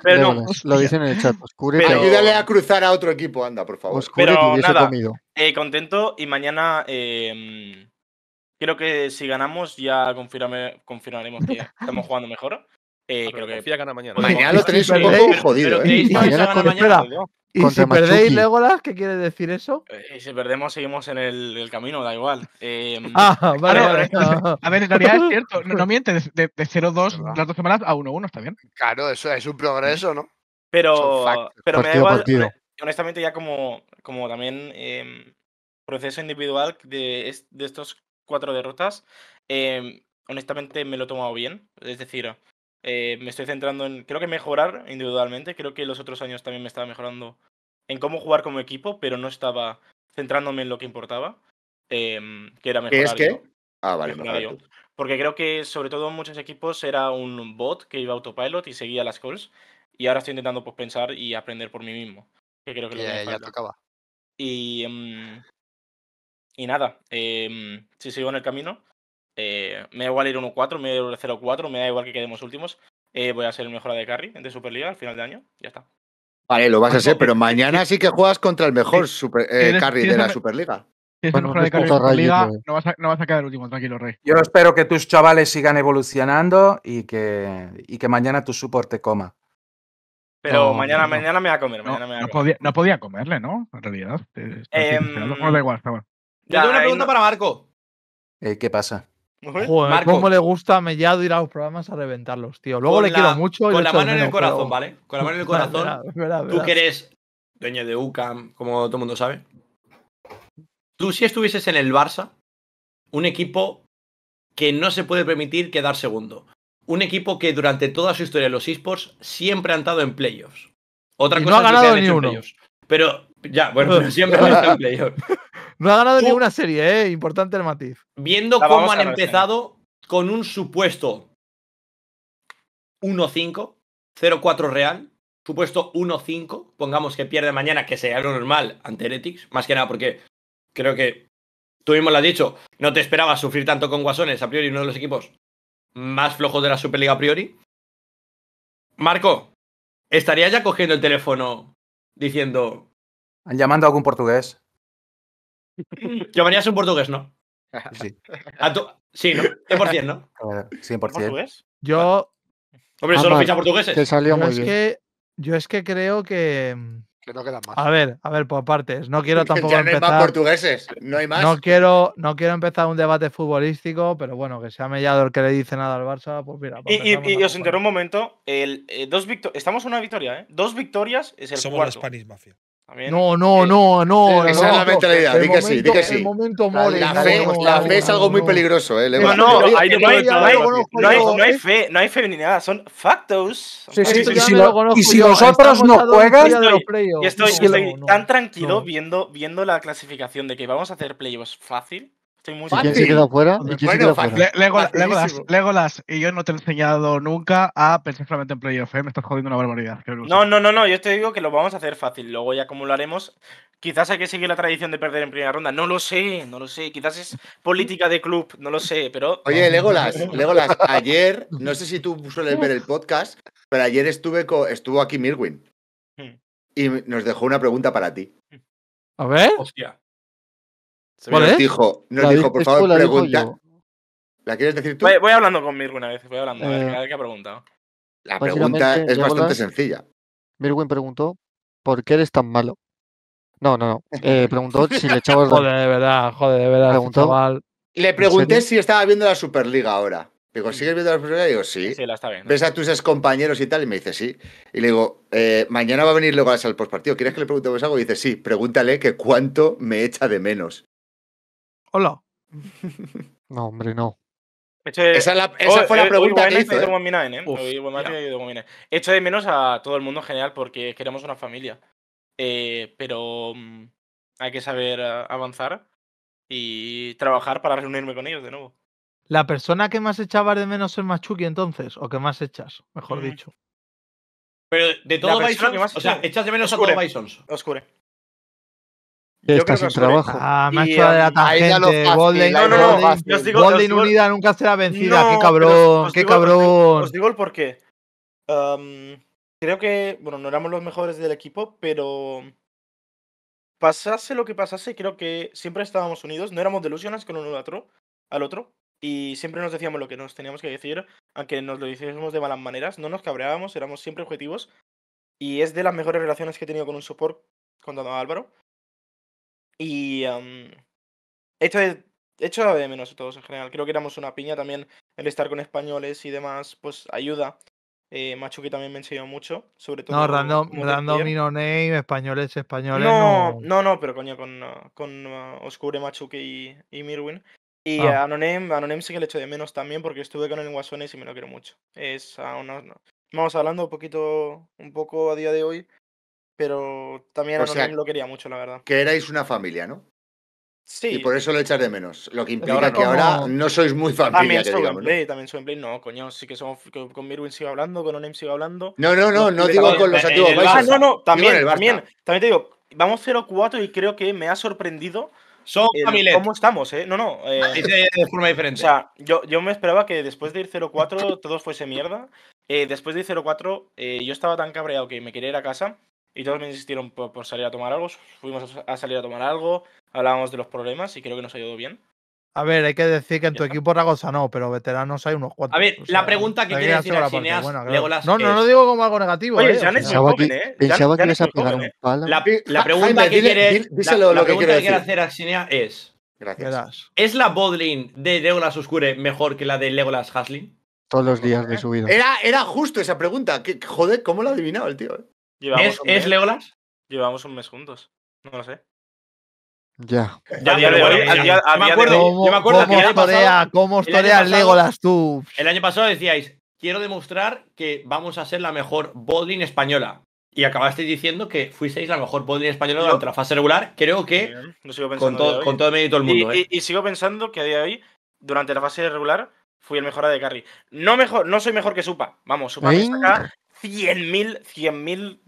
lo dicen en el chat. Ayúdale a cruzar a otro equipo, anda, por favor. Eh, contento y mañana em, creo que si ganamos ya confirmaremos que estamos jugando mejor. Eh, creo ah, que Sofía mañana. Mañana lo tenéis un poco jodido. ¿eh? Y si perdéis Legolas, ¿qué quiere decir eso? Eh, si perdemos, seguimos en el, camino, da igual. Em, ah, vale, eh, ah. A ver, en realidad es cierto, no, mientes, de, 0-2 las dos semanas a 1-1 está bien. Claro, eso es un progreso, ¿no? Pero, me da igual, honestamente, ya como, también em, proceso individual de, de estos cuatro derrotas, em, honestamente me lo he tomado bien. Es decir, eh, me estoy centrando en, creo que mejorar individualmente, creo que los otros años también me estaba mejorando en cómo jugar como equipo, pero no estaba centrándome en lo que importaba, em, que era mejorar. es que? Ah, vale, Porque creo que sobre todo en muchos equipos era un bot que iba autopilot y seguía las calls, y ahora estoy intentando pues, pensar y aprender por mí mismo, que creo que, lo ya tocaba. Y, em, y nada, em, si sigo en el camino, eh, me da igual ir 1-4, me da igual 0-4, me da igual que quedemos últimos. Eh, voy a ser el mejor de carry de Superliga al final de año, ya está. Vale, lo vas a ser, pero mañana sí que juegas contra el mejor eh, carry de la Superliga. Pues no, vas a, quedar último, tranquilo, Rey. Yo espero que tus chavales sigan evolucionando y que, que mañana tu te coma. Pero mañana, mañana me va a comer. no, Podía, comerle, ¿no? En realidad. Eh, em, da igual, está tengo una pregunta para Marco. ¿Qué pasa? como cómo le gusta a Mellado ir a los programas a reventarlos, tío. Luego le quiero mucho. Con la mano en el corazón, ¿vale? Con la mano en el corazón. tú que eres dueño de UCAM, como todo el mundo sabe. Tú si estuvieses en el Barça, un equipo que no se puede permitir quedar segundo. Un equipo que durante toda su historia en los esports siempre ha estado en playoffs. Otra y cosa no ha ganado ni uno. Pero ya, bueno, siempre ha estado en playoffs. No ha ganado una serie, ¿eh? Importante el matiz. Viendo cómo han empezado con un supuesto 1-5, 0-4 Real, supuesto 1-5, pongamos que pierde mañana, que sería lo normal ante Heretics, más que nada porque creo que tú mismo lo has dicho, no te esperabas sufrir tanto con Guasones, a priori uno de los equipos más flojos de la Superliga a priori. Marco, ¿estarías ya cogiendo el teléfono diciendo... Han a algún portugués. Giovanni es un portugués, ¿no? Sí. Sí, ¿no? 100%, ¿no? 100%. Eh, ¿Portugués? Yo. Hombre, solo ficha portugueses. es Que, yo es que creo que. Que no más. A ver, a ver, por partes. No quiero tampoco. ya no empezar... portugueses. No hay más. No quiero, no quiero empezar un debate futbolístico, pero bueno, que sea Mellado el que le dice nada al Barça, pues mira. Y, os interrumpo un momento. El, eh, dos victor... Estamos en una victoria, ¿eh? Dos victorias es el cuarto. Somos la Spanish Mafia. No, no, no, no. Esa es la mentalidad, di sí, di que sí. Momento mole, la, fe, la fe es algo muy peligroso, ¿eh? No, no, hay, no, hay, eh. fe, no hay fe ni nada, son factos. y si vosotros no juegas, y estoy, tan tranquilo viendo, viendo la clasificación de que vamos a hacer playoffs fácil fuera? ¿Y quién queda fuera? Legolas, Legolas, y yo no te he enseñado nunca a pensar solamente en playoff, ¿eh? me estás jodiendo una barbaridad. No, no, no, no, yo te digo que lo vamos a hacer fácil, luego ya acumularemos. Quizás hay que seguir la tradición de perder en primera ronda, no lo sé, no lo sé, quizás es política de club, no lo sé, pero... Oye, Legolas, Legolas, ayer, no sé si tú sueles ver el podcast, pero ayer estuve estuvo aquí Mirwin hmm. y nos dejó una pregunta para ti. A ver. Hostia. No nos dijo, por favor, pregunta. ¿La quieres decir tú? Voy, hablando con Mirwin una vez, voy hablando, a, ver, eh, ha preguntado. La pregunta es bastante sencilla. Mirwin preguntó, ¿por qué eres tan malo? No, no, no. Eh, preguntó si le echabas... joder, de verdad, joder, de verdad. Le pregunté si estaba viendo la Superliga ahora. Digo, mm. ¿sigues viendo la Superliga? Digo, sí. Sí, la está viendo. ¿Ves a tus ex compañeros y tal? Y me dice, sí. Y le digo, eh, mañana va a venir luego al postpartido. ¿Quieres que le preguntemos algo? Y dice, sí, pregúntale que cuánto me echa de menos. Hola. No, hombre, no. esa, fue la pregunta que Echo ¿eh? ¿eh? de menos a todo el mundo en general porque queremos una familia. Eh, pero mm, hay que saber avanzar y trabajar para reunirme con ellos de nuevo. ¿La persona que más echabas de menos es Machuki entonces? ¿O que más echas, mejor dicho? Pero de todo Bisons, o sea, echas de menos a todo Bisons. Oscure. Yo trabajo. Ah, me de la no, no, no, Golden, unida nunca será vencida. qué cabrón, qué digo, cabrón. Os digo el porqué. qué. Um, creo que, bueno, no éramos los mejores del equipo, pero pasase lo que pasase, creo que siempre estábamos unidos. No éramos delusiones con uno al otro, al otro. Y siempre nos decíamos lo que nos teníamos que decir, aunque nos lo dijésemos de malas maneras. No nos cabreábamos, éramos siempre objetivos. Y es de las mejores relaciones que he tenido con un support, con Don Álvaro. Y um, esto es hecho de menos a todos en general. Creo que éramos una piña también. El estar con españoles y demás, pues ayuda. Eh, Machuki también me ha enseñado mucho, sobre todo. No, random, random name, españoles, españoles. No, no, no, pero coño, con, ah, con ah, Oscure, Machuki y, Mirwin. Y ah. a anonem a Anonym sí que le echo de menos también porque estuve con el Guasones y me lo quiero mucho. Es Vamos hablando un poquito, un poco a día de hoy pero también lo quería mucho, la verdad. Que erais una familia, ¿no? Sí. Y por eso lo echas de menos. Lo que implica ahora que ahora no sois muy ah, familia. También soy digamos, también soy play. No, coño, sí que somos. Con Mirwin sigo hablando, con Onem sigo hablando. No, no, no, ah, no, digo con los activos. antiguos Ah, no, no, también, también. También te digo, vamos 0-4 y creo que me ha sorprendido. Son familia. ¿Cómo estamos, eh? No, no. Eh, ah, de forma diferente. O sea, yo, yo me esperaba que después de ir 0-4 todo fuese mierda. Eh, después de ir 0-4, eh, yo estaba tan cabreado que me quería ir a casa y todos me insistieron por, salir a tomar algo. Fuimos a, salir a tomar algo, hablábamos de los problemas y creo que nos ayudó bien. A ver, hay que decir que en tu equipo Ragosa no, pero veteranos hay unos cuantos. A ver, la pregunta que quiere decir Axineas. No, no, no digo como algo negativo. Pensaba eh, ¿eh? que ibas a pegar un palo. La, pregunta que quiere, que, hacer Axinia es: Gracias. ¿Es la Bodlin de Legolas Oscure mejor que la de Legolas hasling? Todos los días de su vida. Era, era justo esa pregunta. joder, ¿cómo lo ha adivinado el tío? Eh? ¿Es, ¿Es, Legolas? Llevamos un mes juntos. No lo sé. Ya. Ya, Yo me acuerdo que el pasado, ¿Cómo Legolas tú? El año pasado decíais, quiero demostrar que vamos a ser la mejor bowling española. Y acabasteis diciendo que fuisteis la mejor bowling española durante la fase regular. Creo que con, todo, con todo el mérito del mundo. ¿eh? Y, sigo pensando que a día de hoy, durante la fase regular, fui el mejor de carry. No, mejor, no soy mejor que Supa. Vamos, Supa me saca 100.000, 100.000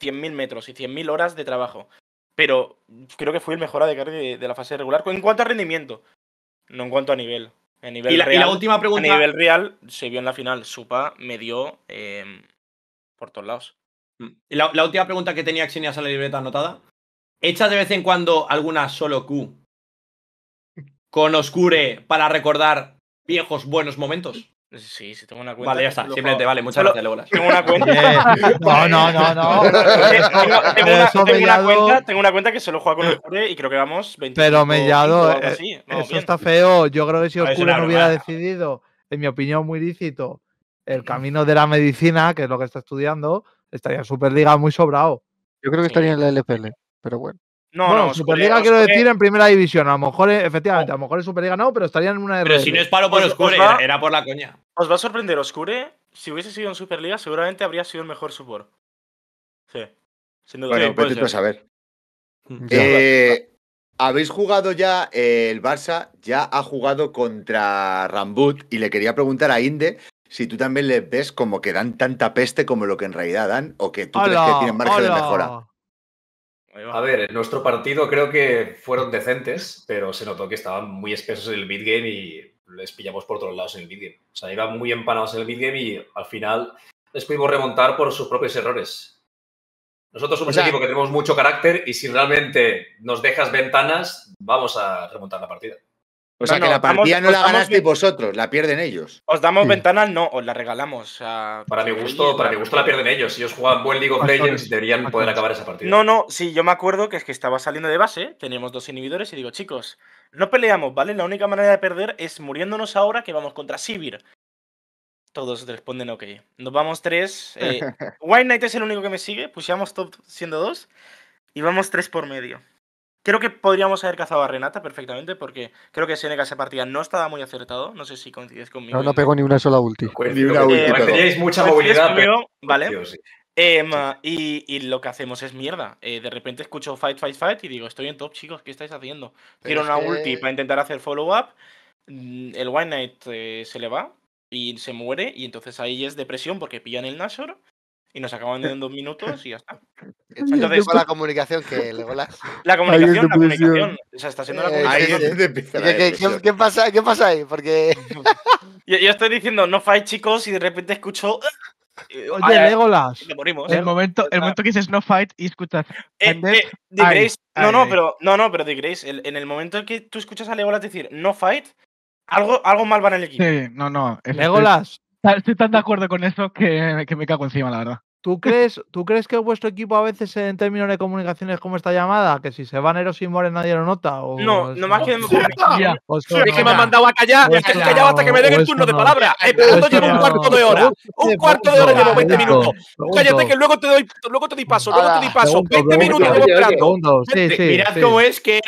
100.000 metros y 100.000 horas de trabajo. Pero creo que fue el mejor de, la fase regular en cuanto a rendimiento, no en cuanto a nivel. A nivel real, última pregunta. nivel real se vio en la final. Supa me dio em, por todos lados. Mm. la, última pregunta que tenía xenia a la libreta anotada. ¿Echas de vez en cuando alguna solo Q con Oscure para recordar viejos buenos momentos? Sí, sí, tengo una cuenta. Vale, ya está. Simplemente, vale, muchas gracias, Legolas. Tengo una cuenta. no, no, no, no. tengo, una, cuenta, que solo juega con el oscure y creo que vamos 20 Pero Mellado, eh, eso está feo. Yo creo que si oscuro no hubiera decidido, en mi opinión muy lícito, el camino de la medicina, que es lo que está estudiando, estaría en Superliga muy sobrado. Yo creo que estaría en la LPL, pero bueno. No, Superliga quiero decir en primera división. A lo mejor, eh, efectivamente, a lo mejor en Superliga no, pero estaría en una de Pero si no es paro por Oscure, era por la coña. Os va a sorprender, Oscure, si hubiese sido en Superliga, seguramente habría sido el mejor support. Sí. Sin duda. Bueno, saber. Mm. Eh, Habéis jugado ya, eh, el Barça ya ha jugado contra Rambut y le quería preguntar a Inde si tú también le ves como que dan tanta peste como lo que en realidad dan o que tú crees que tienen margen de mejora. A ver, en nuestro partido creo que fueron decentes, pero se notó que estaban muy espesos en el game y les pillamos por todos lados en el midgame. O sea, iban muy empanados en el midgame y al final les pudimos remontar por sus propios errores. Nosotros somos un equipo que tenemos mucho carácter y si realmente nos dejas ventanas, vamos a remontar la partida. O sea que la partida no la ni vosotros, la pierden ellos. Os damos ventana, no, os la regalamos. para mi gusto, para la pierden ellos. Si os juegan buen League of Legends, deberían poder acabar esa partida. No, no, sí, yo me acuerdo que es que estaba saliendo de base, teníamos dos inhibidores y digo, chicos, no peleamos, ¿vale? La única manera de perder es muriéndonos ahora que vamos contra Sivir. Todos responden ok. Nos vamos tres. Eh, White Knight es el único que me sigue, Pusíamos top siendo dos. Y vamos tres por medio. Creo que podríamos haber cazado a Renata perfectamente, porque creo que Seneca esa partida no estaba muy acertado. No sé si coincides conmigo. No, no pegó ni una sola ulti. ni una ulti. Eh, teníais mucha movilidad. pero... Vale. Em, y, lo que hacemos es mierda. Eh, de repente escucho fight, fight, fight y digo, estoy en top, chicos, ¿qué estáis haciendo? Quiero una ulti para intentar hacer follow-up. Mm, el White Knight eh, se le va y se muere. Y entonces ahí es depresión porque pillan el Nashor y nos acaban de en dos minutos y ya está. Entonces, la comunicación que Legolas... La comunicación, la comunicación. O sea, está siendo la eh, comunicación. qué, pasa, ¿Qué pasa ahí? Porque. yo, estoy diciendo, no fight, chicos, y de repente escucho. Ah", Oye, Legolas. Morimos, el, momento, el ah. momento que dices no fight y escuchas. Eh, eh, no, no, pero, no, no, pero en el momento que tú escuchas a Legolas decir no fight, algo, algo mal va en el equipo. Sí, no, no. Legolas, Estoy tan de acuerdo con eso que, que me cago encima, la verdad. ¿Tú crees, ¿Tú crees que vuestro equipo a veces en términos de comunicaciones como esta llamada, que si se van Eros y More nadie lo nota? O, no, nomás que me... es que me han mandado a callar, es que he callado hasta que me den el turno de palabra. Esperando llevo un cuarto de hora, un cuarto de hora llevo 20 minutos. Cállate que luego te doy, luego te di paso, luego te di paso, 20 minutos llevo esperando. Mirad cómo es que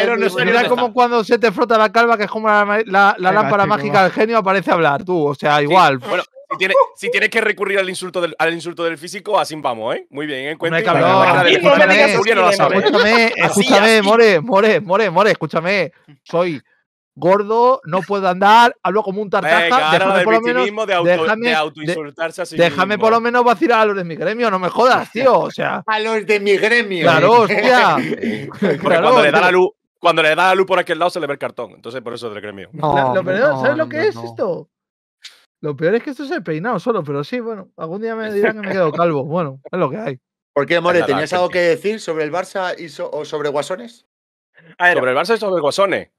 Eros Mira cómo cuando se te frota la calva, que es como la lámpara mágica del genio, aparece a hablar, tú, o sea, igual. Bueno, si, tienes, que recurrir al insulto del, al insulto del físico, así vamos, ¿eh? Muy bien, en ¿eh, cuenta. Escúchame, escúchame, More, More, More, More, escúchame. Soy gordo, no puedo andar, hablo como un tartaja. déjame por lo menos. De autoinsultarse a déjame por lo menos vacilar a los de mi gremio, no me jodas, tío. O sea. a los de mi gremio. Claro, hostia. Porque cuando le da la luz. Cuando le da la luz por aquel lado se le ve el cartón. Entonces, por eso es del gremio. No, ¿Sabes lo que es esto? Lo peor es que esto se ha peinado solo, pero sí, bueno, algún día me dirán que me quedo calvo. Bueno, es lo que hay. ¿Por qué, More? ¿Tenías algo que decir sobre el Barça y o sobre Guasones? sobre el Barça y sobre Guasones.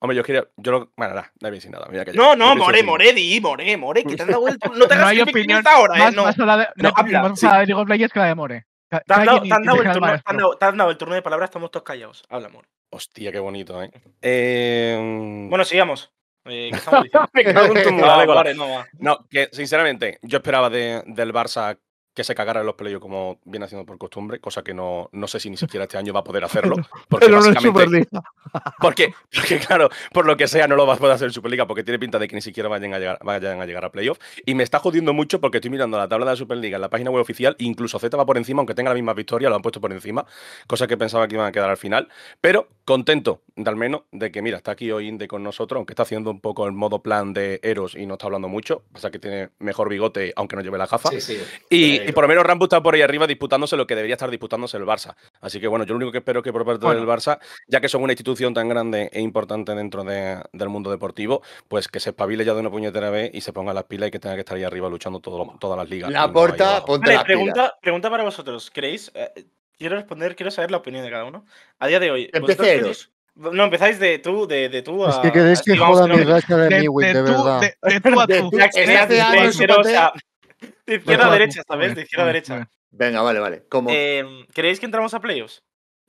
Hombre, yo quería. Yo bueno, nada, no sin nada. no, no, More, More, di, More, More, que te han dado el. No te hagas no ahora, ¿eh? No, la de, habla. la que la de More. Te has dado, el turno de palabras, estamos todos callados. Habla, More. Hostia, qué bonito, ¿eh? eh bueno, sigamos. Eh, que sinceramente, yo esperaba de, del Barça que se cagara en los playoffs como viene haciendo por costumbre, cosa que no, sé si ni siquiera este año va a poder hacerlo. Porque Pero no es porque, porque, claro, por lo que sea, no lo vas a poder hacer en Superliga porque tiene pinta de que ni siquiera vayan a llegar, vayan a, llegar a playoff. Y me está jodiendo mucho porque estoy mirando la tabla de la Superliga en la página web oficial, e incluso Z va por encima, aunque tenga la misma victoria, lo han puesto por encima, cosa que pensaba que iban a quedar al final. Pero contento, de, al menos, de que, mira, está aquí hoy Inde con nosotros, aunque está haciendo un poco el modo plan de Eros y no está hablando mucho, pasa que tiene mejor bigote, aunque no lleve la gafa. Sí, sí. Y, eh, y por lo menos Rambo está por ahí arriba disputándose lo que debería estar disputándose el Barça. Así que bueno, yo lo único que espero que por parte del Barça, ya que son una institución tan grande e importante dentro del mundo deportivo, pues que se espabile ya de una puñetera vez y se ponga las pilas y que tenga que estar ahí arriba luchando todas las ligas. La porta, ponte pregunta, pregunta para vosotros, ¿creéis? Eh, quiero responder, quiero saber la opinión de cada uno. A día de hoy, ¿vosotros no, empezáis de tú, de, de tú a. Es que queréis que joda mi racha de, mi de, de, verdad. De, tú De izquierda a derecha ¿sabes? de izquierda a derecha. Venga, vale, vale. ¿Cómo? Em, ¿Creéis que entramos a playoffs?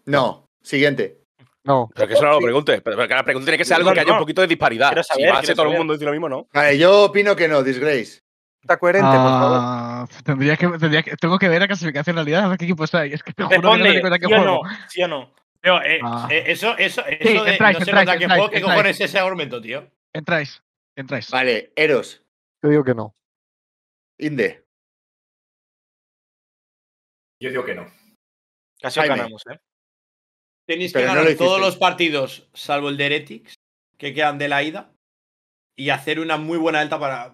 No. Siguiente. No. Pero que eso no lo pregunte. Pero, que la pregunta tiene que ser algo que haya un poquito de disparidad. si va a ser todo el mundo decir lo mismo, ¿no? Vale, yo opino que no, Disgrace. Está coherente, por ah, favor. Tendría que, tengo que ver la clasificación en realidad, a ver qué equipo está Es que te que no ¿sí juego. sí o no. Eh, ah. eh, eso, eso, eso de, no sé entráis, juego, ¿qué cojones es ese argumento, tío? Entráis, entráis. Vale, Eros. Yo digo que no. Inde. Yo digo que no. Casi ganamos, ¿eh? Tenéis que ganar todos los partidos, salvo el de Heretics, que quedan de la ida, y hacer una muy buena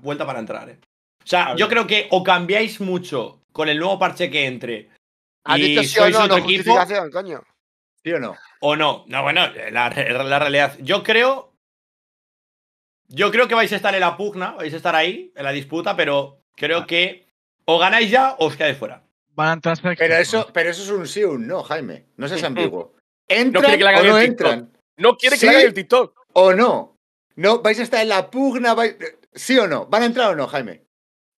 vuelta para entrar, ¿eh? O sea, yo creo que o cambiáis mucho con el nuevo parche que entre. y sí sois no, otro equipo, ¿Sí o no? O no. No, bueno, la, la, realidad. Yo creo. Yo creo que vais a estar en la pugna, vais a estar ahí, en la disputa, pero Creo ah. que o ganáis ya o os quedáis fuera. Van a entrar pero eso, pero eso es un sí o un no, Jaime. No seas ambiguo. ¿Entran no o no entran? No quiere que el TikTok. ¿O no? No, vais a estar en la pugna. ¿Sí o no? ¿Van a entrar o no, Jaime?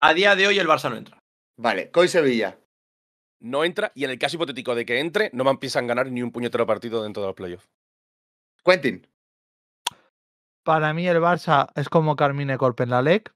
A día de hoy el Barça no entra. Vale, Coy Sevilla. No entra y en el caso hipotético de que entre, no me empiezan a ganar ni un puñetero partido dentro de los playoffs. Quentin. Para mí el Barça es como Carmine en la LEC,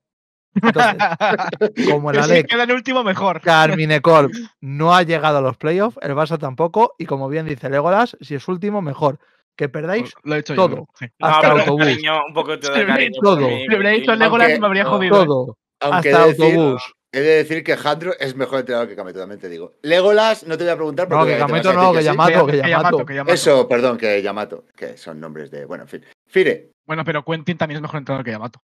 entonces, como la ley. Si queda en último, mejor. Carmine Corp no ha llegado a los playoffs, el Barça tampoco, y como bien dice Legolas, si es último, mejor. Que perdáis lo hecho todo. Hasta autobús. un poco todo. Si hubiera dicho Legolas, me habría jodido. Todo. Aunque hasta autobús. he de decir que Jandro es mejor entrenador que Cameto, también te digo. Legolas, no te voy a preguntar porque. No, que Cameto no, que, que Yamato. Eso, perdón, que Yamato, que son nombres de. Bueno, en fin. Fire. Bueno, pero Quentin también es mejor entrenador que Yamato.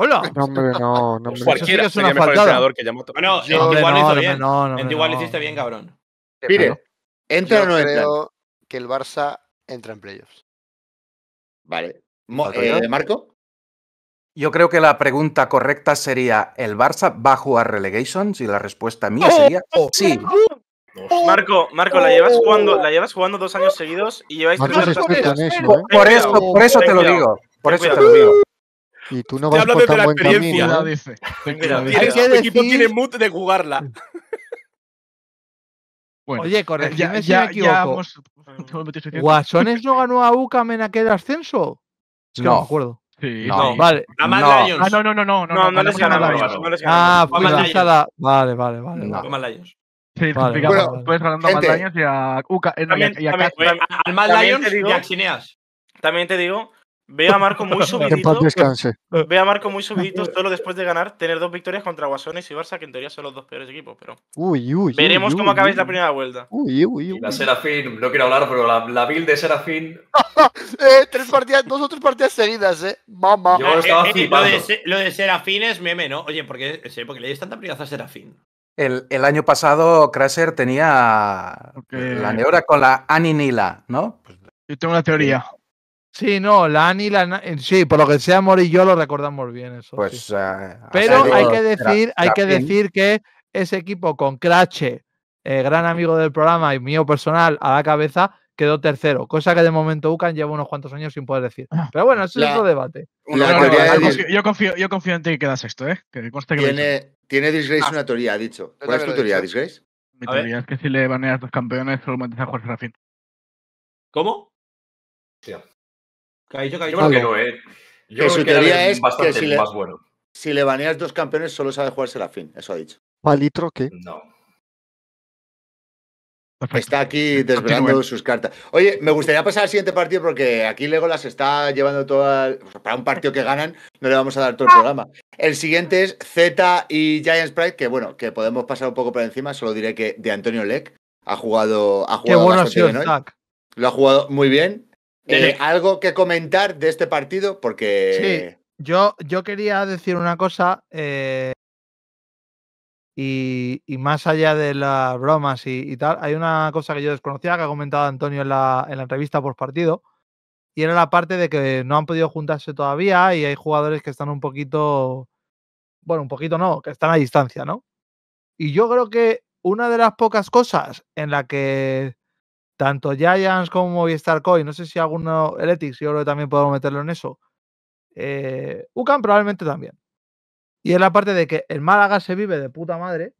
Hola. No, hombre, no, no. cualquiera es una mejor que llamó. Bueno, no, no, No, en igual hiciste bien, cabrón. Mire, entra o no creo que el Barça entra en playoffs. Vale. ¿De eh, Marco? Yo creo que la pregunta correcta sería: ¿el Barça va a jugar relegations? Y la respuesta mía sería: oh, oh, sí. Oh, Marco, Marco, la llevas jugando, la llevas jugando dos años seguidos y lleváis tres años. Por ¿eh? eso, por eso te lo digo. Por eso te lo digo. Y tú no vas a hablas desde la experiencia. ¿eh? Eh. que el equipo tiene mood de jugarla. Oye, eh, correcto. si me equivocado. ¿Guasones no ganó a UCAM en aquel ascenso? Es que no. me acuerdo. Sí, Vale. A Mad no. Lions. Ah, no, no, no, no. No, no, les ganaron. No les Ah, pues. Vale, vale, vale. No. Lions. Sí, vale, puedes ganar a Mad Lions y a Uka. a, y al Mad Lions y a Chineas. También te digo Veo a Marco muy subidito. Veo a Marco muy subidito solo después de ganar, tener dos victorias contra Guasones y Barça, que en teoría son los dos peores equipos, pero. Veremos cómo acabéis la primera vuelta. Uy, uy, uy. La Serafín, no quiero hablar, pero la, build de Serafín. Eh, tres partidas, dos o tres partidas seguidas, eh. Mamá. Yo eh, eh, lo, de, Serafín es meme, ¿no? Oye, porque porque le dices tanta prioridad a Serafín? El, año pasado Crasher tenía la neura con la Aninila, ¿no? Yo tengo una teoría. Sí, no, la la, eh, sí, por lo que sea, Mori yo lo recordamos bien eso. Pues, Pero hay que decir, que ese equipo con Crache, eh, gran amigo del programa y mío personal, a la cabeza, quedó tercero, cosa que de momento UCAN lleva unos cuantos años sin poder decir. Ah, Pero bueno, eso es otro debate. yo, confío, en ti que quedas esto, ¿eh? tiene, tiene Disgrace ah. una teoría, ha dicho. ¿Cuál es tu teoría, Disgrace? Mi teoría es que si le baneas dos campeones, solo mantienes a Jorge Rafin. ¿Cómo? Sí. Yo creo que ¿eh? Yo su teoría es que si le, más bueno. si le baneas dos campeones solo sabe jugarse la fin, eso ha dicho. ¿Palitro qué? No. Está aquí desvelando sus cartas. Oye, me gustaría pasar al siguiente partido porque aquí Legolas está llevando toda. Para un partido que ganan, no le vamos a dar todo el programa. El siguiente es Z y Giants Pride que bueno, que podemos pasar un poco por encima. Solo diré que de Antonio Leck ha jugado. Lo ha jugado muy bien. Eh, ¿Algo que comentar de este partido? Porque. Sí, yo, yo quería decir una cosa. Eh, y, más allá de las bromas y, tal, hay una cosa que yo desconocía que ha comentado Antonio en la, en la entrevista por partido. Y era la parte de que no han podido juntarse todavía y hay jugadores que están un poquito. Bueno, un poquito no, que están a distancia, ¿no? Y yo creo que una de las pocas cosas en la que tanto Giants como Movistar Coin, no sé si alguno, Eletics, yo creo que también podemos meterlo en eso. Eh, Ucan probablemente también. Y es la parte de que el Málaga se vive de puta madre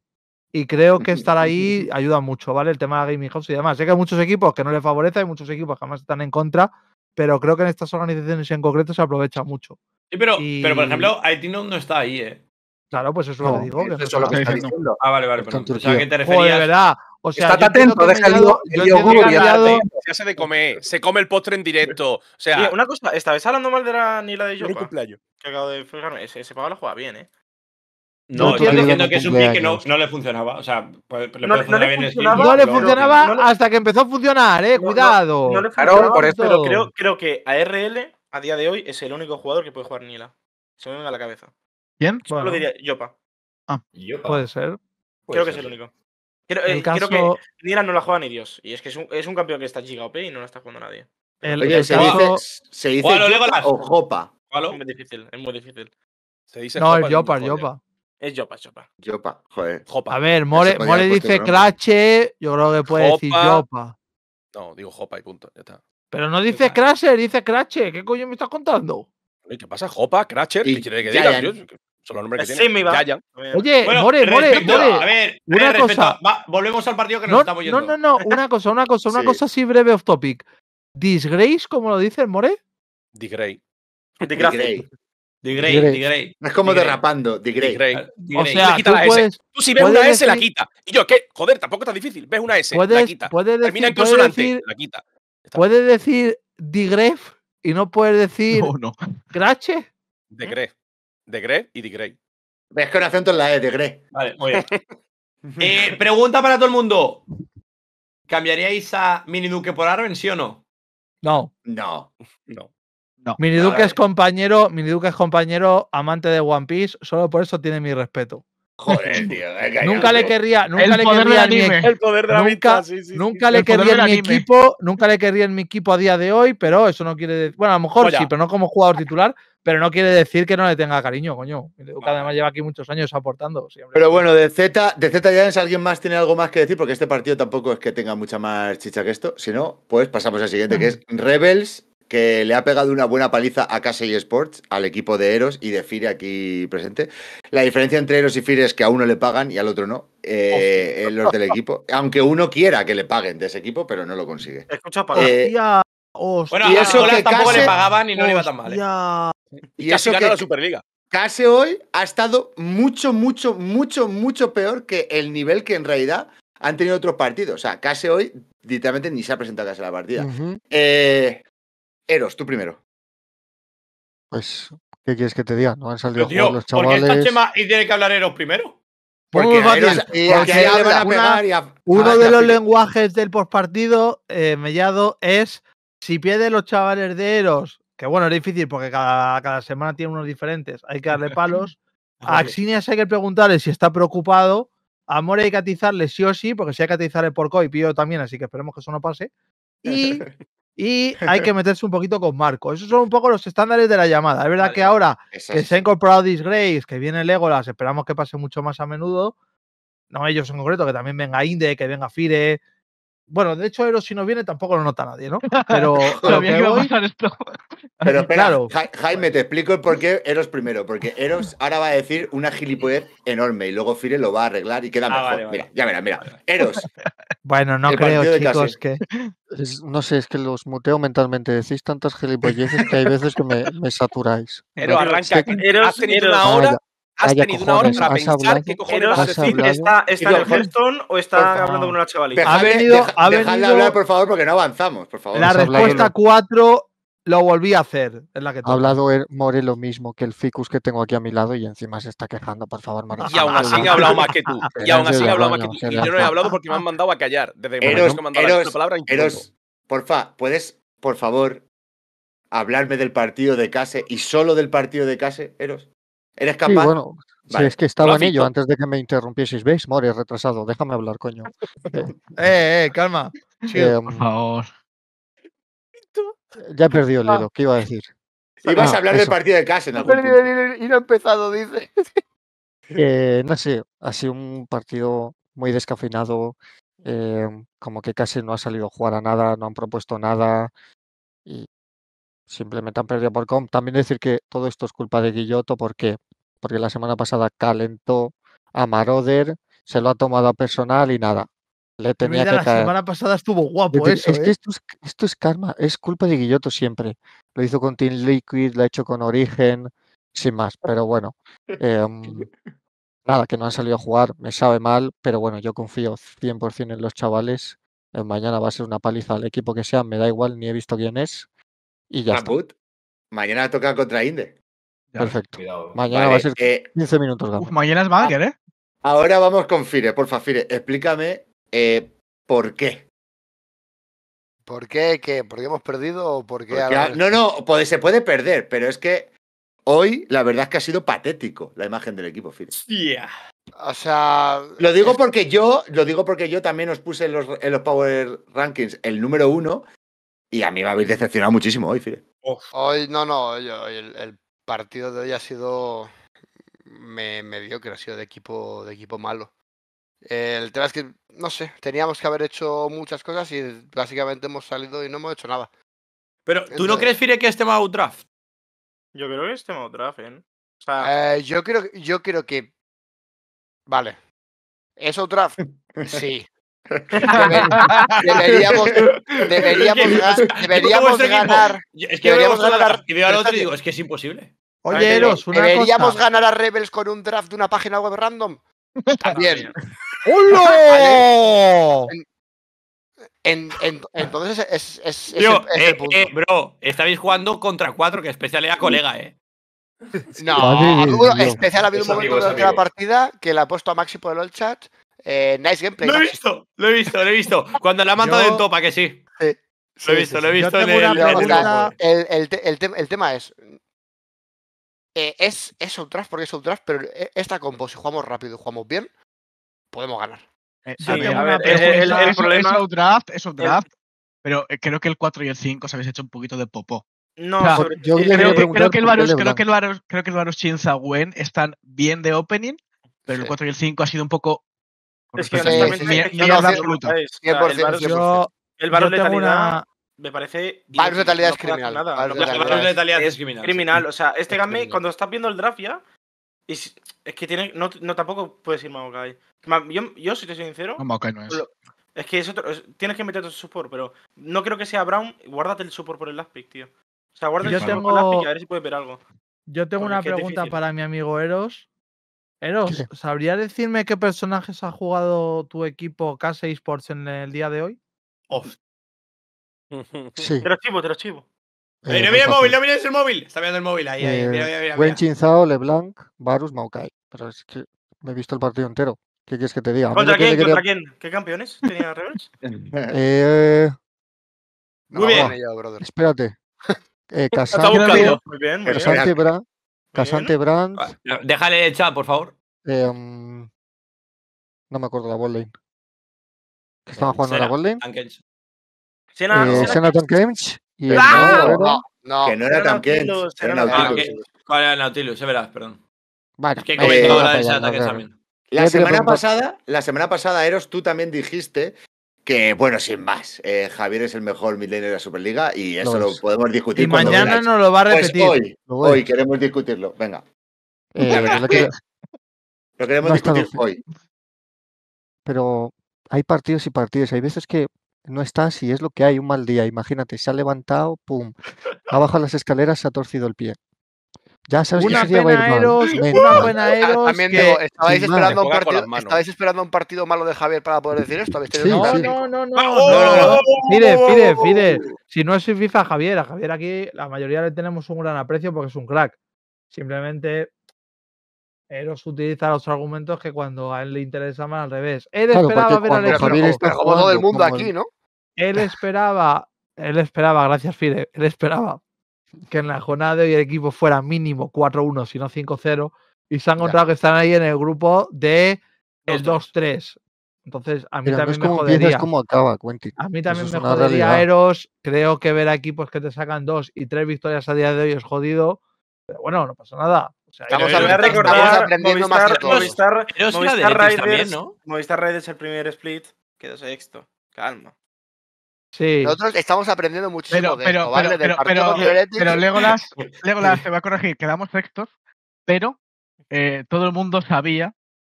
y creo que estar ahí ayuda mucho, ¿vale? El tema de la Gaming House y demás. Sé que hay muchos equipos que no le favorecen hay muchos equipos que además están en contra, pero creo que en estas organizaciones en concreto se aprovecha mucho. Sí, pero, pero por ejemplo, Aitino no está ahí, ¿eh? Claro, pues eso lo digo. es lo que Ah, vale, vale. Pero, o sea, ¿qué te referías? ¿verdad? O sea, Está atento, deja el yogur. Se hace de comer, se come el postre en directo. O sea, una cosa, vez hablando mal de la Nila de Yopa? cumpleaños. Que acabo de fijarme, ese, lo juega bien, ¿eh? No, no estoy diciendo que es un pick que no, le funcionaba. O sea, pues, le no, funcionar no le funcionaba, no le funcionaba hasta que empezó a funcionar, eh. Cuidado. No, le claro, por Pero creo, creo que ARL, a día de hoy, es el único jugador que puede jugar Nila. Se me venga a la cabeza. ¿Quién? Yo lo diría Yopa. Ah, Puede ser. Creo que es el único. Creo, eh, creo que no la juega ni Dios. Y es que es un, es un campeón que está Giga OP y no la está jugando nadie. Oye, se, dice, se dice Jopa. Es muy difícil, es muy difícil. Se dice no, Jopa es Jopa. es Jopa, Es Jopa. joder. Jopa. A ver, More, pues, dice Crache, yo creo que puede decir Jopa. No, digo Jopa y punto, ya está. Pero no dice Crasher, dice Crache. ¿Qué coño me estás contando? ¿Qué pasa? ¿Jopa? ¿Crasher? ¿Qué quiere que diga? Eh, Oye, More, More, More. una cosa. volvemos al partido que no, nos estamos yendo. No, no, no. Una cosa, una cosa, una cosa así breve off topic. ¿Disgrace, como lo dice el More? Disgrace. Disgrace. Digray, Digray. Es como derrapando, disgrace. Ah, o sea, tú, puedes, tú si ves una S, la quita. Y yo, ¿qué? Joder, tampoco está difícil. Ves una S, puedes, la quita. Puedes decir, Termina en consonante, decir, la quita. Puedes decir Digref y no puedes decir no. Grache. De de Grey y de Grey. Es que un acento en la E, de Grey. Vale, muy bien. Eh, pregunta para todo el mundo. ¿Cambiaríais a Mini Duque por Arwen, sí o no? No. No. No. No. es compañero, es compañero amante de One Piece, solo por eso tiene mi respeto. Joder, tío. nunca le querría, nunca le querría mi mi equipo, nunca le querría en mi equipo a día de hoy, pero eso no quiere decir. Bueno, a lo mejor pues sí, pero no como jugador titular, pero no quiere decir que no le tenga cariño, coño. además lleva aquí muchos años aportando. Pero bueno, de Z, de Z ¿alguien más tiene algo más que decir? Porque este partido tampoco es que tenga mucha más chicha que esto. Si no, pues pasamos al siguiente, que es Rebels que le ha pegado una buena paliza a Casey Sports, al equipo de Eros y de Fire aquí presente. La diferencia entre Eros y Fire es que a uno le pagan y al otro no, eh, los del equipo. Aunque uno quiera que le paguen de ese equipo, pero no lo consigue. Escucha, para eh, bueno, a eso tampoco le pagaban y no le iba tan mal. ¿eh? Y Casi eso la Superliga. Case hoy ha estado mucho, mucho, mucho, mucho peor que el nivel que en realidad han tenido otros partidos. O sea, casi hoy literalmente ni se ha presentado casi la partida. eh, Eros, tú primero. Pues, ¿qué quieres que te diga? No han pues, salido los chavales. ¿Por qué está Chema y tiene que hablar Eros primero? Porque, uno de los lenguajes del postpartido, eh, Mellado, es si pierde los chavales de Eros, que bueno, es difícil porque cada, semana tiene unos diferentes, hay que darle palos. A Axinias hay que preguntarle si está preocupado. A More hay que atizarle sí o sí, porque si hay que atizarle por COI, pillo también, así que esperemos que eso no pase. Y y hay que meterse un poquito con Marco. Esos son un poco los estándares de la llamada. Es verdad que ahora que se ha incorporado Disgrace, que viene Legolas, esperamos que pase mucho más a menudo. No ellos en concreto, que también venga Inde, que venga Fire, bueno, de hecho, Eros si no viene tampoco lo nota nadie, ¿no? Pero, pero, esto. pero claro. Jaime, te explico el por qué Eros primero. Porque Eros ahora va a decir una gilipollez enorme y luego Fire lo va a arreglar y queda ah, mejor. Mira, ya verás, mira. Eros. Bueno, no creo, chicos, que. no sé, es que los muteo mentalmente. Decís tantas gilipolleces que hay veces que me, saturáis. Eros arranca. Eros, Ha tenido Eros. hora has tenido una hora para pensar qué cojones vas ¿Está, en el Hearthstone o está hablando con una chavalita? Dejadme hablar, por favor, porque no avanzamos, por favor. La respuesta 4 lo volví a hacer. ha hablado More lo mismo que el ficus que tengo aquí a mi lado y encima se está quejando, por favor, More. Y aún así he hablado más que tú. Y aún así he hablado más que tú. Y yo no he hablado porque me han mandado a callar. Desde que Eros, me han mandado palabra. Eros, porfa, ¿puedes, por favor, hablarme del partido de Case y solo del partido de Case, Eros? ¿Eres capaz? Sí, bueno, si es que estaba en ello antes de que me interrumpieseis. ¿Veis? Mori, retrasado. Déjame hablar, coño. Eh, eh, eh, calma. Eh, por favor. Ya he perdido el ah. hilo. ¿Qué iba a decir? Ibas a ah, hablar del partido de casa. No y no ha empezado, dice. Eh, no sé, ha sido un partido muy descafeinado, como que casi no ha salido a jugar a nada, no han propuesto nada. Y simplemente han perdido por comp. También decir que todo esto es culpa de Guilloto, ¿por qué? Porque la semana pasada calentó a Maroder, se lo ha tomado a personal y nada. Le tenía la semana pasada estuvo guapo eso. ¿eh? esto es, karma, es culpa de Guilloto siempre. Lo hizo con Team Liquid, lo ha hecho con Origen, sin más, pero bueno. Em, nada, que no han salido a jugar, me sabe mal, pero bueno, yo confío 100% en los chavales. mañana va a ser una paliza al equipo que sea, me da igual, ni he visto quién es. Y ya Mañana toca contra Inde. Perfecto. Mañana va a ser 15 eh, minutos. mañana es ¿eh? Ahora vamos con Fire. Porfa, Fire, explícame eh, por qué. ¿Por qué? ¿Qué? ¿Por qué hemos perdido o por qué? Porque, No, no, pues, se puede perder, pero es que hoy la verdad es que ha sido patético la imagen del equipo Fire. Sí. O sea, lo digo porque yo, lo digo porque yo también os puse los, en los Power Rankings el número uno y a mí me habéis decepcionado muchísimo hoy, Fire. Hoy, no, no, el, partido de hoy ha sido me, que ha sido de equipo, de equipo malo. El tema es que, no sé, teníamos que haber hecho muchas cosas y básicamente hemos salido y no hemos hecho nada. Pero, ¿tú no crees, Fire, que es tema draft? Yo creo que es tema draft, ¿eh? O sea... eh yo, creo, yo creo que. Vale. ¿Es draft? sí deberíamos, deberíamos, ganar. Es que deberíamos este ganar. Y veo al otro y digo, es que es imposible. Oye, ¿Deberíamos ganar a Rebels con un draft de una página web random? También. ¡Hola! entonces es, es, eh, punto. Eh, bro, estáis jugando contra cuatro, que especial era colega, ¿eh? No, especial ha habido un momento durante la partida que le ha puesto a Maxi por el chat eh, nice gameplay. Lo he visto, lo he visto, lo he visto. cuando la manda en topa, que sí. Lo he visto, lo he visto el, el, el, tema es. Eh, es, es draft porque es draft, pero e, esta compo, si jugamos rápido y jugamos bien, podemos ganar. Eh, el, es, problema. Es draft, es pero creo que el 4 y el 5 Se habéis hecho un poquito de popó. No, yo creo, que el Varus, creo que el creo que el Varus Chinza Wen están bien de opening, pero el 4 y el 5 ha sido un poco es que honestamente, el valor de letalidad me parece. Valor es criminal. Valor de es criminal. O sea, este game, cuando estás viendo el draft ya, es, que tiene. No, tampoco puedes ir Maokai. Yo, yo si te soy sincero. no es. es que es tienes que meter otro support, pero no creo que sea Brown. Guárdate el support por el last pick, tío. O sea, guárdate el support por el last pick a ver si puede ver algo. Yo tengo una pregunta para mi amigo Eros. Eros, ¿sabría decirme qué personajes ha jugado tu equipo K6 Sports en el día de hoy? Off. Sí. Te lo chivo, te lo chivo. Eh, no mira el móvil, no mires el móvil. Está viendo el móvil ahí, ahí. mira, mira, Buen Chinzao, LeBlanc, Varus, Maokai. Pero es que me he visto el partido entero. ¿Qué quieres que te diga? ¿Contra quién? ¿Contra quién? ¿Qué campeones tenía Rebels? eh... Muy bien. Espérate. Eh, muy bien, muy bien. Casante Brands. Ah, Déjale el chat, por favor. Em, no me acuerdo la ball lane. Estaban eh, jugando la ball lane. Sena, eh, ¡Ah! no, no, que no era Tank Games. era Nautilus. ¿Cuál era Nautilus? se verás, perdón. Vale. es que eh, de ese ataque también. La semana, pasada, la semana pasada, Eros, tú también dijiste que bueno, sin más, eh, Javier es el mejor midlaner de la Superliga y eso lo podemos discutir. Y mañana nos lo va a pues repetir. hoy, queremos discutirlo, venga. Eh, lo, queremos discutir hoy. Pero hay partidos y partidos, hay veces que no está si es lo que hay, un mal día, imagínate, se ha levantado, pum, ha bajado las escaleras, se ha torcido el pie. Ya sabes una pena a ah, Eros, una pena Eros. estabais, esperando un partido, malo de Javier para poder decir esto. no, no, no, ¡Oh! no, Fide, ¡Oh! Fide, ¡Oh! Si no es FIFA Javier, a Javier aquí la mayoría le tenemos un gran aprecio porque es un crack. Simplemente Eros utiliza los argumentos que cuando a él le interesa más al revés. Él esperaba ver al Javier el mundo aquí, ¿no? Él esperaba, él esperaba, gracias Fide, él esperaba que en la jornada de hoy el equipo fuera mínimo 4-1, si no 5-0, y se han encontrado que están ahí en el grupo de el 2-3. Entonces, a mí también me jodería. A mí también me jodería Eros. Creo que ver a equipos que te sacan dos y tres victorias a día de hoy es jodido. Pero bueno, no pasa nada. vamos a recordar, Movistar, Raiders Movistar, Raiders es el primer split quedó sexto. Calma. Nosotros estamos aprendiendo muchísimo de pero, esto, ¿vale? Pero, pero, pero, Legolas, Legolas va a corregir, quedamos sextos, pero eh, todo el mundo sabía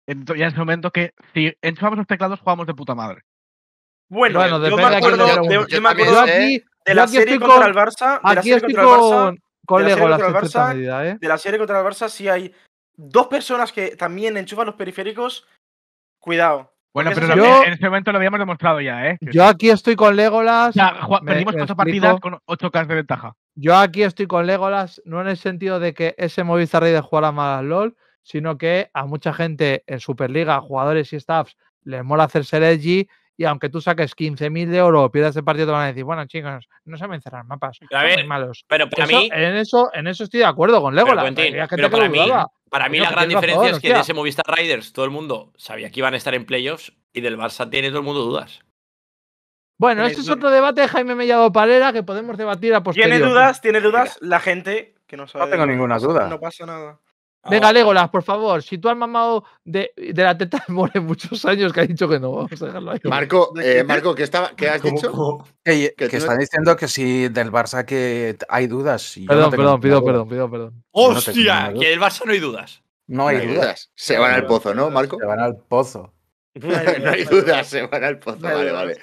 en, ya en ese momento que si enchufamos los teclados jugamos de puta madre. Bueno, yo, me acuerdo, de, la serie contra el Barça. De contra el Barça, con, de la serie contra el Barça, medida, de la serie contra el Barça hay dos personas que también enchufan los periféricos. Cuidado, bueno, pero en ese momento lo habíamos demostrado ya, ¿eh? Yo aquí estoy con Legolas. Ya, perdimos cuatro partidas con ocho k de ventaja. Yo aquí estoy con Legolas, no en el sentido de que ese Movistar de jugara mal al LOL, sino que a mucha gente en Superliga, jugadores y staffs, les mola hacerse el edgy y aunque tú saques 15.000 de oro o pierdas el partido, te van a decir, bueno, chicos, no saben cerrar mapas, pero malos. Pero para mí... En eso, en eso estoy de acuerdo con Legolas. Pero, para, mí, para mí, la gran diferencia es que en ese Movistar Riders todo el mundo sabía que iban a estar en playoffs y del Barça tiene todo el mundo dudas. Bueno, este es otro debate de Jaime Mellado Palera que podemos debatir a posteriori. Tiene dudas, tiene dudas la gente que no sabe. No tengo ninguna duda. No pasa nada. Venga, ah. Legolas, por favor, si tú has mamado de, la teta de More muchos años que ha dicho que no, vamos a dejarlo ahí. Marco, eh, Marco ¿qué, estaba, has dicho? Que, están diciendo que si del Barça que hay dudas. Perdón, perdón, pido, perdón, pido, perdón. ¡Hostia! que del Barça no hay dudas. No hay, dudas. Se van al pozo, ¿no, Marco? Se van al pozo. no hay dudas, se van al pozo. Vale, vale.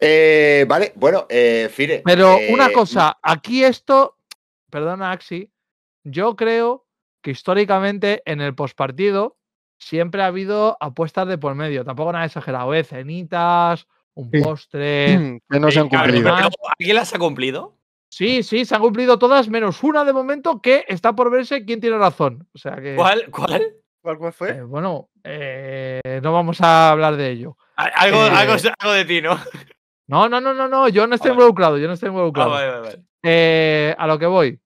Eh, vale, bueno, eh, Pero una eh, cosa, mm. aquí esto, perdona, Axi, yo creo que históricamente en el postpartido siempre ha habido apuestas de por medio. Tampoco nada exagerado, ¿eh? Cenitas, un postre. Que no se eh, han cumplido. ¿Alguien las ha cumplido? Sí, sí, se han cumplido todas, menos una de momento que está por verse quién tiene razón. O sea ¿Cuál? ¿Cuál? ¿Cuál, fue? Eh, bueno, no vamos a hablar de ello. Algo, de ti, ¿no? No, no, no, no, Yo no estoy involucrado, yo no estoy ah, involucrado. a lo que voy.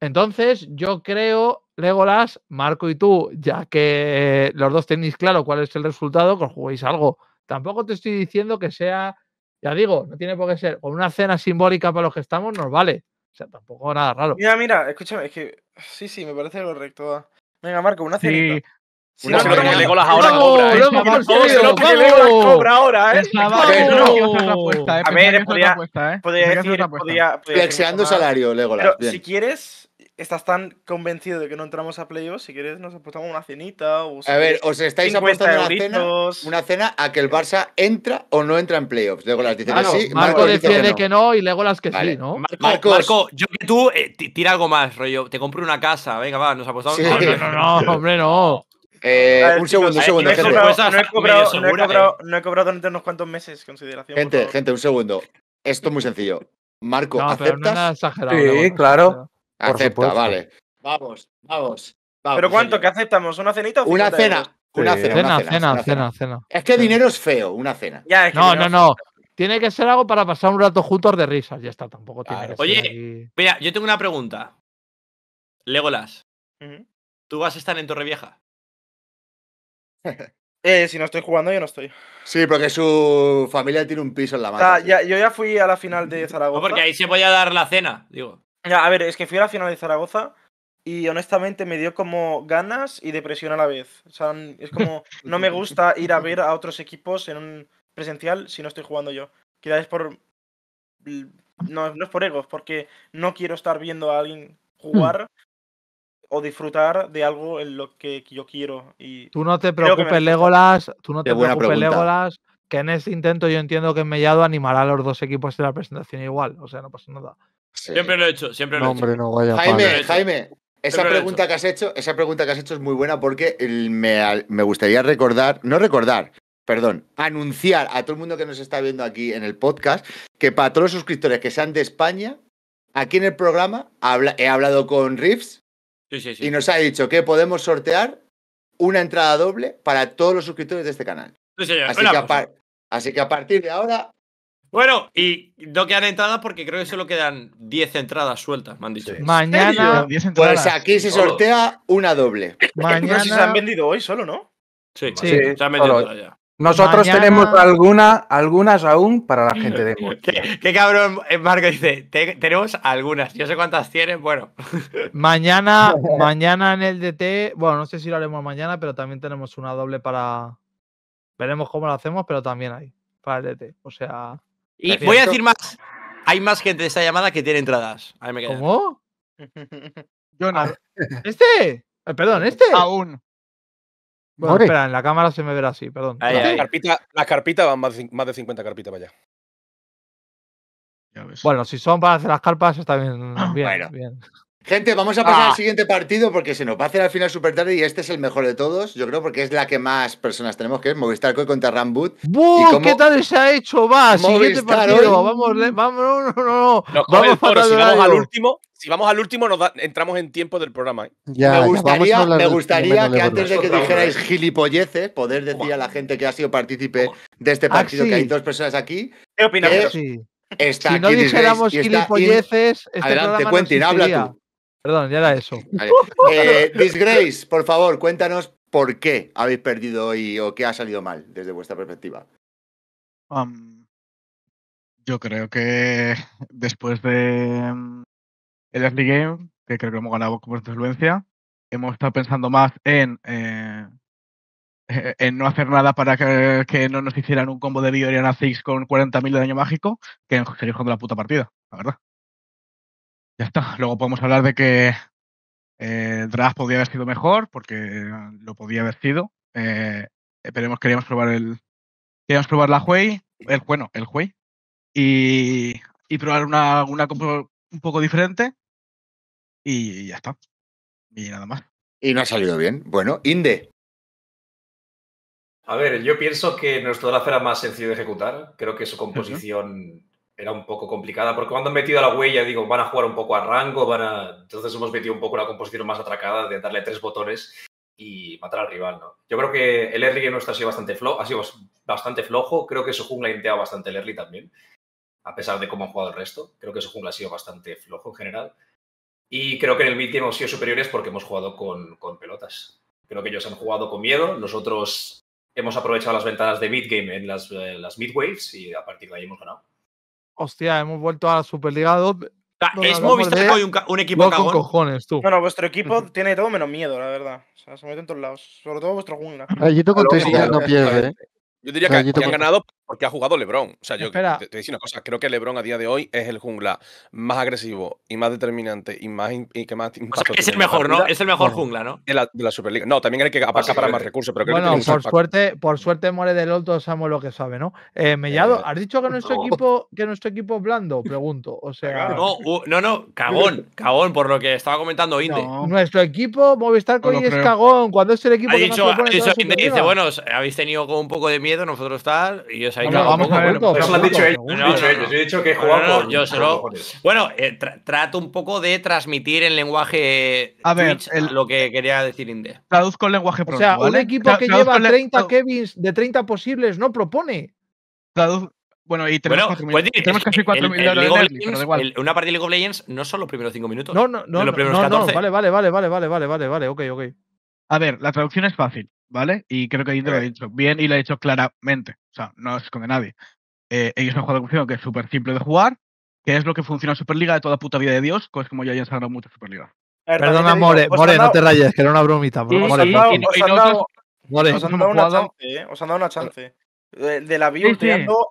Entonces, yo creo Legolas, Marco y tú, ya que eh, los dos tenéis claro cuál es el resultado, que os juguéis algo. Tampoco te estoy diciendo que sea, ya digo, no tiene por qué ser, con una cena simbólica para los que estamos nos vale. O sea, tampoco nada raro. Mira, mira, escúchame, es que sí, sí, me parece lo correcto. Venga, Marco, una cena. Sí. ¿eh? Una cena que Legolas ahora cobra. ¿eh? Legolas cobra ahora, ¿eh? ¿eh? A ver, podría, podría decir... Flexeando salario, Legolas. Pero si quieres, estás tan convencido de que no entramos a playoffs, si quieres nos apostamos una cenita. a ver, os estáis apostando una cena, una cena, a que el Barça entra o no entra en playoffs. Luego las Marco, defiende que, no. y luego las que sí, ¿no? Marco, yo que tú, eh, tira algo más, rollo. Te compro una casa, venga, va, nos apostamos. No, no, hombre, no. Eh, un segundo, un eh, segundo, gente. No he cobrado durante unos cuantos meses, consideración. Gente, gente, un segundo. Esto es muy sencillo. Marco, ¿aceptas? sí, claro. Acepta, vale. Vamos, vamos. ¿Pero cuánto? ¿Qué aceptamos? ¿Una cenita o Una cena. Una, cena, una, cena, una cena, Es que dinero es feo, una cena. no, no, no. Tiene que ser algo para pasar un rato juntos de risas. Ya está, tampoco tiene Oye, mira, yo tengo una pregunta. Legolas, ¿tú vas a estar en Torrevieja? eh, si no estoy jugando, yo no estoy. Sí, porque su familia tiene un piso en la mano. Ah, yo ya fui a la final de Zaragoza. porque ahí se voy a dar la cena, digo. Ya, a ver, es que fui a la final de Zaragoza y honestamente me dio como ganas y depresión a la vez. O sea, es como, no me gusta ir a ver a otros equipos en un presencial si no estoy jugando yo. Quizás es por... No, no es por egos, porque no quiero estar viendo a alguien jugar hmm. o disfrutar de algo en lo que yo quiero. tú no te preocupes, Legolas. Tú no te preocupes, Legolas. Que en este intento yo entiendo que Mellado animará a los dos equipos de la presentación igual. O sea, no pasa nada. Siempre lo he hecho, siempre lo he hecho. no, Jaime, Jaime, esa pregunta que has hecho, esa pregunta que has hecho es muy buena porque me, gustaría recordar, no recordar, perdón, anunciar a todo el mundo que nos está viendo aquí en el podcast que para todos los suscriptores que sean de España, aquí en el programa he hablado con Riffs y nos ha dicho que podemos sortear una entrada doble para todos los suscriptores de este canal. así, que a partir de ahora, bueno, y no quedan entradas porque creo que solo quedan 10 entradas sueltas, me han dicho. Mañana. Pues aquí se sortea una doble. Mañana. se han vendido hoy solo, ¿no? Sí, se han vendido ya. Nosotros tenemos alguna, algunas aún para la gente de Murcia. ¿Qué, cabrón, Marco dice, tenemos algunas. Yo sé cuántas tienes, bueno. Mañana, mañana en el DT, bueno, no sé si lo haremos mañana, pero también tenemos una doble para. Veremos cómo lo hacemos, pero también hay para el DT. O sea, y voy a decir más. Hay más gente de esta llamada que tiene entradas. ¿Cómo? Ah, ¿Este? Eh, perdón, ¿este? Aún. espera, en la cámara se me verá así, perdón. ¿Este? las, carpitas, van más de, 50 carpitas para allá. Bueno, si son para hacer las carpas, está bien. bien, bien. Gente, vamos a pasar al ah. siguiente partido porque se nos va a hacer al final super tarde y este es el mejor de todos. Yo creo porque es la que más personas tenemos, que es Movistar Coy contra Rambut. ¡Buh! ¿Qué tal se ha hecho? Va, siguiente partido. Vamos, vamos, no, no, no. Nos vamos el si vamos al último, si vamos al último, nos entramos en tiempo del programa. ¿eh? me gustaría, me gustaría que antes de que dijerais gilipolleces, poder decir a la gente que ha sido partícipe de este ah, partido, que hay dos personas aquí. ¿Qué opinas? Eh, está si no dijéramos gilipolleces, este Adelante, programa no habla tú. Perdón, ya era eso. Eh, disgrace, por favor, cuéntanos por qué habéis perdido hoy o qué ha salido mal desde vuestra perspectiva. yo creo que después de mm, el early game, que creo que hemos ganado con influencia, hemos estado pensando más en, eh, eh, en no hacer nada para que, no nos hicieran un combo de Bioriana Six con 40.000 de daño mágico que en seguir jugando la puta partida, la verdad. Ya está. Luego podemos hablar de que eh, el draft podría haber sido mejor, porque lo podía haber sido. Eh, eh pero queríamos probar el. Queríamos probar la Huey, el bueno, el Huey. Y, probar una, composición un poco diferente. Y, ya está. Y nada más. Y no ha salido bien. Bueno, Inde. A ver, yo pienso que nuestro draft era más sencillo de ejecutar. Creo que su composición era un poco complicada, porque cuando han metido a la huella, digo, van a jugar un poco a rango, van a... Entonces hemos metido un poco la composición más atracada de darle tres botones y matar al rival, ¿no? Yo creo que el early en nuestro ha sido bastante flojo, ha sido bastante flojo, creo que su jungla ha bastante el early también, a pesar de cómo han jugado el resto, creo que su jungla ha sido bastante flojo en general. Y creo que en el mid game hemos sido superiores porque hemos jugado con, con pelotas. Creo que ellos han jugado con miedo, nosotros hemos aprovechado las ventanas de mid game en las, en eh, las mid waves y a partir de ahí hemos ganado. Hostia, hemos vuelto a la Superliga 2. Es es Movistar hoy un, equipo no cagón. cojones, tú. vuestro equipo tiene todo menos miedo, la verdad. O sea, se mete en todos lados. Sobre todo vuestro jungla. con no pierde, ¿eh? Yo diría que, que han ganado porque ha jugado LeBron. O sea, yo te, digo una cosa. Creo que LeBron a día de hoy es el jungla más agresivo y más determinante y más y que más es el mejor, ¿no? Es el mejor jungla, ¿no? De la, Superliga. No, también hay que pues apacar para más recursos. Pero creo bueno, por suerte, por suerte muere del otro Samuel, lo que sabe, ¿no? Eh, Mellado, eh, ¿has dicho que nuestro equipo que nuestro equipo es blando? Pregunto. O sea. No, no, no, cagón, cagón, por lo que estaba comentando Inde. Nuestro equipo, Movistar con es cagón. Cuando es el equipo que dicho, ha dice, bueno, habéis tenido un poco de miedo, nosotros tal, y eso ahí claro, vamos a ver, Eso pues, lo han dicho ellos. Yo solo, Bueno, eh, trato un poco de transmitir en lenguaje Twitch, lo que quería decir Inde. Traduzco el lenguaje O sea, un equipo que lleva 30 Kevins de 30 posibles no propone. Traduz bueno, y tenemos, bueno, 4 pues casi 4 minutos. igual. una partida de League of Legends no son los primeros 5 minutos. No, no, no. Los 14. vale, vale, vale, vale, vale, vale, vale, ok, ok. A ver, la traducción es fácil. ¿vale? Y creo que ahí te lo he eh. dicho bien y lo he dicho claramente. O sea, no es esconde nadie. Eh, ellos han jugado un que es súper simple de jugar, que es lo que funciona en Superliga de toda puta vida de Dios, cosas como ya he sacado mucho Superliga. Perdona, More, More, no te rayes, que era una bromita. more, os, han dado, una chance, eh, os han dado una chance. Eh, de, la build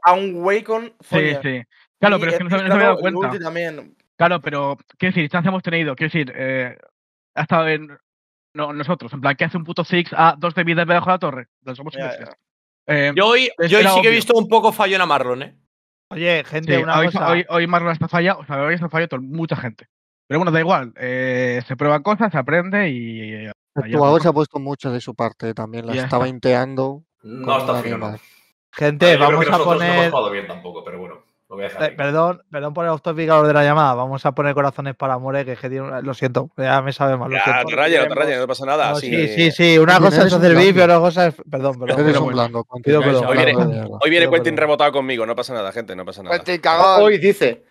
a un Wacon con Sí, sí. Claro, pero es que no se había dado cuenta. También. Claro, pero, qué decir, chance hemos tenido. qué decir, eh, ha estado en no, nosotros. En plan, ¿qué hace un puto Six a dos de vida debajo de la torre? Somos em, yo hoy, yo sí que he visto un poco fallo en a ¿eh? Oye, gente, una hoy, cosa... hoy, hoy, Marlon está fallado, o sea, hoy está fallado mucha gente. Pero bueno, da igual. Eh, se prueban cosas, se aprende y. Tu jugador se ha puesto mucho de su parte también, la estaba inteando. No está fino. Gente, vamos a poner. No bien tampoco, pero bueno. Eh, perdón, perdón por el autópico de la llamada. Vamos a poner corazones para More, que, lo siento, ya me sabe mal. Ya, te raya, no pasa nada. sí, sí, sí, una cosa es hacer VIP, otra cosa es. Perdón, perdón. hoy, viene, Quentin rebotado conmigo, no pasa nada, gente, no pasa nada. Quentin Hoy dice.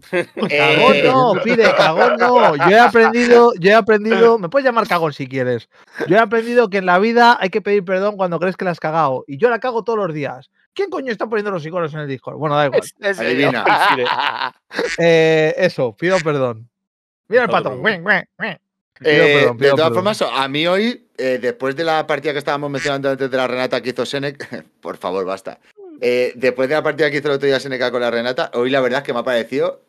Cagón eh, no, pide, cagón no. Yo he aprendido, yo he aprendido, me puedes llamar cagón si quieres. Yo he aprendido que en la vida hay que pedir perdón cuando crees que la has cagado. Y yo la cago todos los días. ¿Quién coño está poniendo los iconos en el Discord? Bueno, da igual. Eh, eso, pido perdón. Mira el pato. Eh, de todas formas, a mí hoy, eh, después de la partida que estábamos mencionando antes de la Renata que hizo Senec, por favor, basta. después de la partida que hizo el otro día Seneca con la Renata, hoy la verdad es que me ha parecido,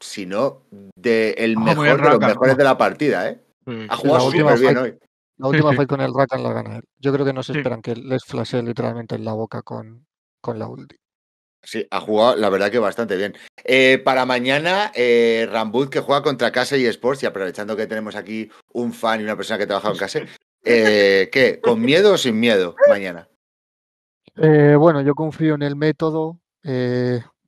si no, de el ah, mejor de los mejores de la partida, ¿eh? ha jugado súper bien hoy. La última fue con el Rakan la gana Yo creo que no se esperan que les flashee literalmente en la boca con, con la ulti. Sí, ha jugado la verdad que bastante bien. Eh, para mañana, eh, Rambut que juega contra Case y Sports, y aprovechando que tenemos aquí un fan y una persona que trabaja en Case, eh, ¿Con miedo o sin miedo mañana? bueno, yo confío en el método.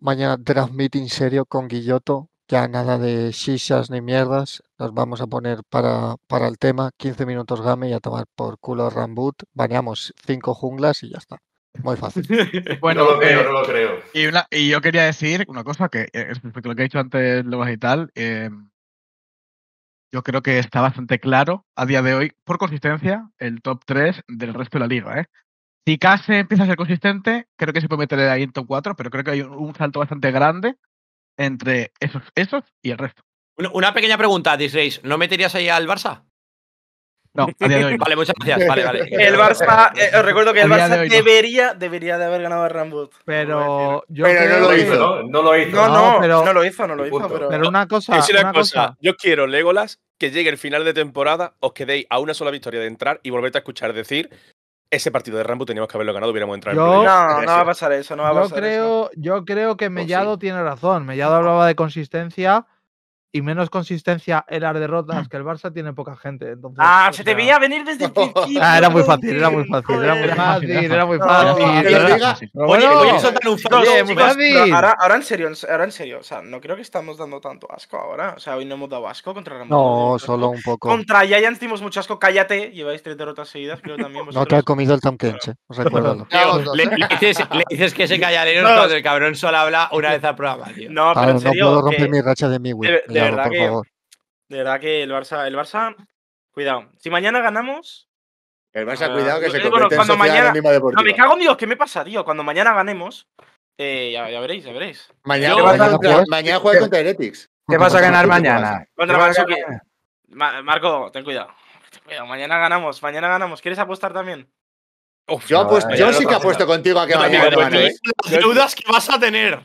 mañana draft meeting serio con Guilloto. Ya nada de shishas ni mierdas. Nos vamos a poner para, para el tema. 15 minutos game y a tomar por culo a Rambut. Baneamos 5 junglas y ya está. Muy fácil. bueno, no lo creo, eh, no lo creo. Y, yo quería decir una cosa que respecto eh, a lo que he dicho antes, Lobas y tal, em, yo creo que está bastante claro a día de hoy, por consistencia, el top 3 del resto de la liga. ¿eh? Si Case empieza a ser consistente, creo que se puede meter ahí en top 4, pero creo que hay un, salto bastante grande entre esos, y el resto. Una pequeña pregunta, Disrace. ¿No meterías ahí al Barça? No, Vale, muchas gracias. Vale, vale. El Barça, eh, os recuerdo que el Barça debería, debería de haber ganado a Rambut. Pero, yo pero no lo hizo, ¿no? No lo hizo. No, no, pero, lo hizo, no lo hizo. Pero, una cosa. una, cosa. Yo quiero, Legolas, que llegue el final de temporada, os quedéis a una sola victoria de entrar y volverte a escuchar decir. Ese partido de Rambo teníamos que haberlo ganado, hubiéramos entrado No, no va a pasar eso, no va a pasar yo creo, eso. Yo creo que pues Mellado tiene razón. Mellado hablaba de consistencia y menos consistencia en las derrotas que el Barça tiene poca gente. Entonces, ah, se te veía venir desde el principio. Ah, era muy fácil, era muy ¿eh? fácil, era muy fácil, era muy fácil. Ahora, en serio, ahora en serio, o sea, no creo que estamos dando tanto asco ahora. O sea, hoy no hemos dado asco contra Real No, solo un poco. Contra Giants dimos mucho asco, cállate, lleváis tres derrotas seguidas, pero también vosotros... No te ha comido el Tom Kench, os ¿eh? recuérdalo. le, le, dices, que se callaré no. el cabrón solo habla una vez al programa, No, pero ah, en serio. No puedo romper mi racha de mi, de verdad que, el Barça, el Barça, cuidado. Si mañana ganamos. El Barça, cuidado, que se convierte cuando mañana, No, me cago en Dios, ¿qué me pasa, tío? Cuando mañana ganemos, ya, veréis, ya veréis. Mañana, mañana, juega ¿Qué? contra Heretics. ¿Qué vas a ganar mañana? Contra Marco, ten cuidado. cuidado. Mañana ganamos, mañana ganamos. ¿Quieres apostar también? yo, sí que apuesto contigo a que mañana. que vas a tener.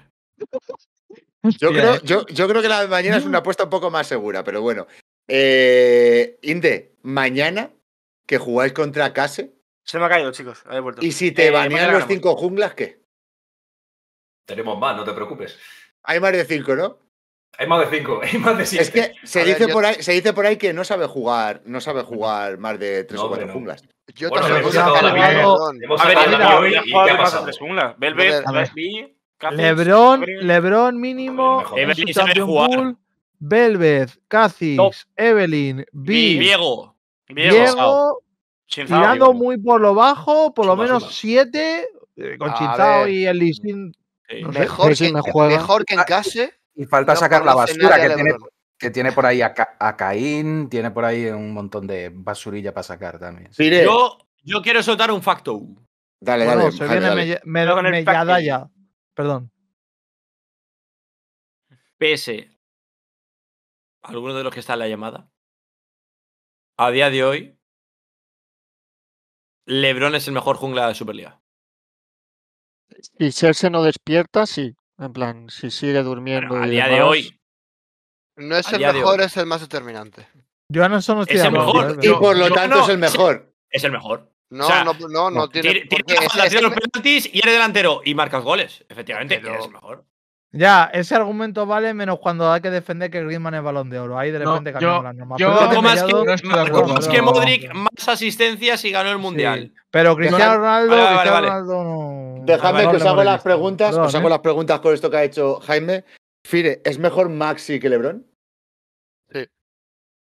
Yo creo, eh. yo, yo creo que la de mañana es una apuesta un poco más segura, pero bueno. Eh, Inde, mañana que jugáis contra Case. Se me ha caído, chicos. Y si te eh, banean los cinco junglas, ¿qué? Tenemos más, no te preocupes. Hay más de cinco, ¿no? Hay más de cinco, hay más de siete. Es que se, dice, por ahí, se dice por ahí que no sabe jugar, no sabe jugar más de tres o cuatro junglas. Yo bueno, tampoco A ver, pasado? Velvet, Lebron, Lebron, mínimo. Evelyn Bull, Velvet, Evelyn, B. Diego. Diego. tirando muy por lo bajo, por lo menos siete eh, Con Chinzao y el Lisín. mejor, que, en Case. Ah, y falta sacar la basura que tiene, que tiene, por ahí a, Caín, tiene por ahí un montón de basurilla para sacar también. Yo, yo quiero soltar un facto. Dale, dale. Se viene dale. Me, ya. Perdón. Pese alguno de los que está en la llamada, a día de hoy, LeBron es el mejor jungla de Superliga. Si se no despierta, sí. En plan, si sigue durmiendo. a día de hoy. No es el mejor, es el más determinante. Yo no es el mejor. Y por lo tanto es el mejor. Es el mejor. No, no, no, no tiene. los penaltis y eres delantero y marcas goles. Efectivamente, pero... eres mejor. Ya, ese argumento vale menos cuando hay que defender que Griezmann es balón de oro. Ahí de repente no, la norma. Yo, más que, no Modric, más asistencias y ganó el Mundial. pero Cristiano Ronaldo, vale, Dejadme que os hago las preguntas. os hago ¿eh? las preguntas con esto que ha hecho Jaime. Fire, ¿es mejor Maxi que Lebron?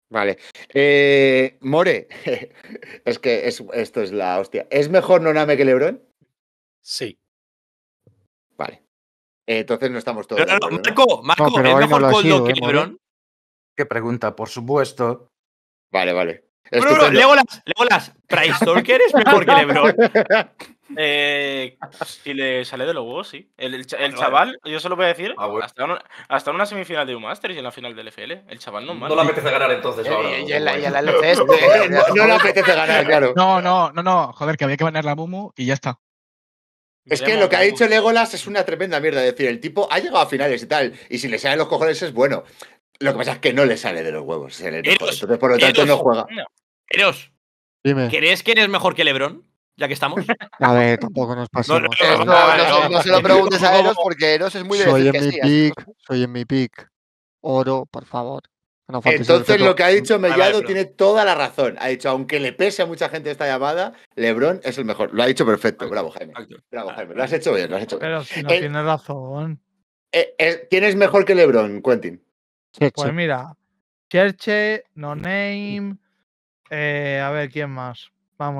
Vale. Eh, More, es que es, esto es la hostia. ¿Es mejor Noname que Lebron? Sí. Vale. entonces no estamos todos. Marco, Marco, no, ¿es mejor que ¿eh, Lebron? Qué pregunta, por supuesto. Vale, vale. las Legolas, Legolas, Price Stalker es mejor que Lebron. Y eh, le sale de los huevos, sí. El, chaval, yo se lo voy a decir, ah, hasta, una, una, semifinal de un masters y en la final del FL. El chaval no No le apetece ganar entonces eh, Y, la, eh, no, le apetece ganar, claro. No, no, no, no. Joder, que había que ganar la Mumu y ya está. Es que lo que ha dicho Legolas es una tremenda mierda. Es decir, el tipo ha llegado a finales y tal, y si le salen los cojones es bueno. Lo que pasa es que no le sale de los huevos. Entonces, por lo tanto, no juega. Eros, Dime. ¿crees que eres mejor que Lebron? ya que estamos. A ver, tampoco nos pasemos. No, no, se lo preguntes a Eros porque Eros es muy de Soy en mi pick, ¿eh? soy en mi pick. Oro, por favor. Entonces lo que ha dicho Mellado tiene toda la razón. Ha dicho, aunque le pese a mucha gente esta llamada, Lebron es el mejor. Lo ha dicho perfecto. Bravo, Jaime. Bravo, ah, Jaime. Lo has hecho bien, lo has hecho Pero si no eh, tienes razón. Eh, ¿Quién es mejor que Lebron, Quentin? Pues mira, Cherche, No Name, a ver, ¿quién más?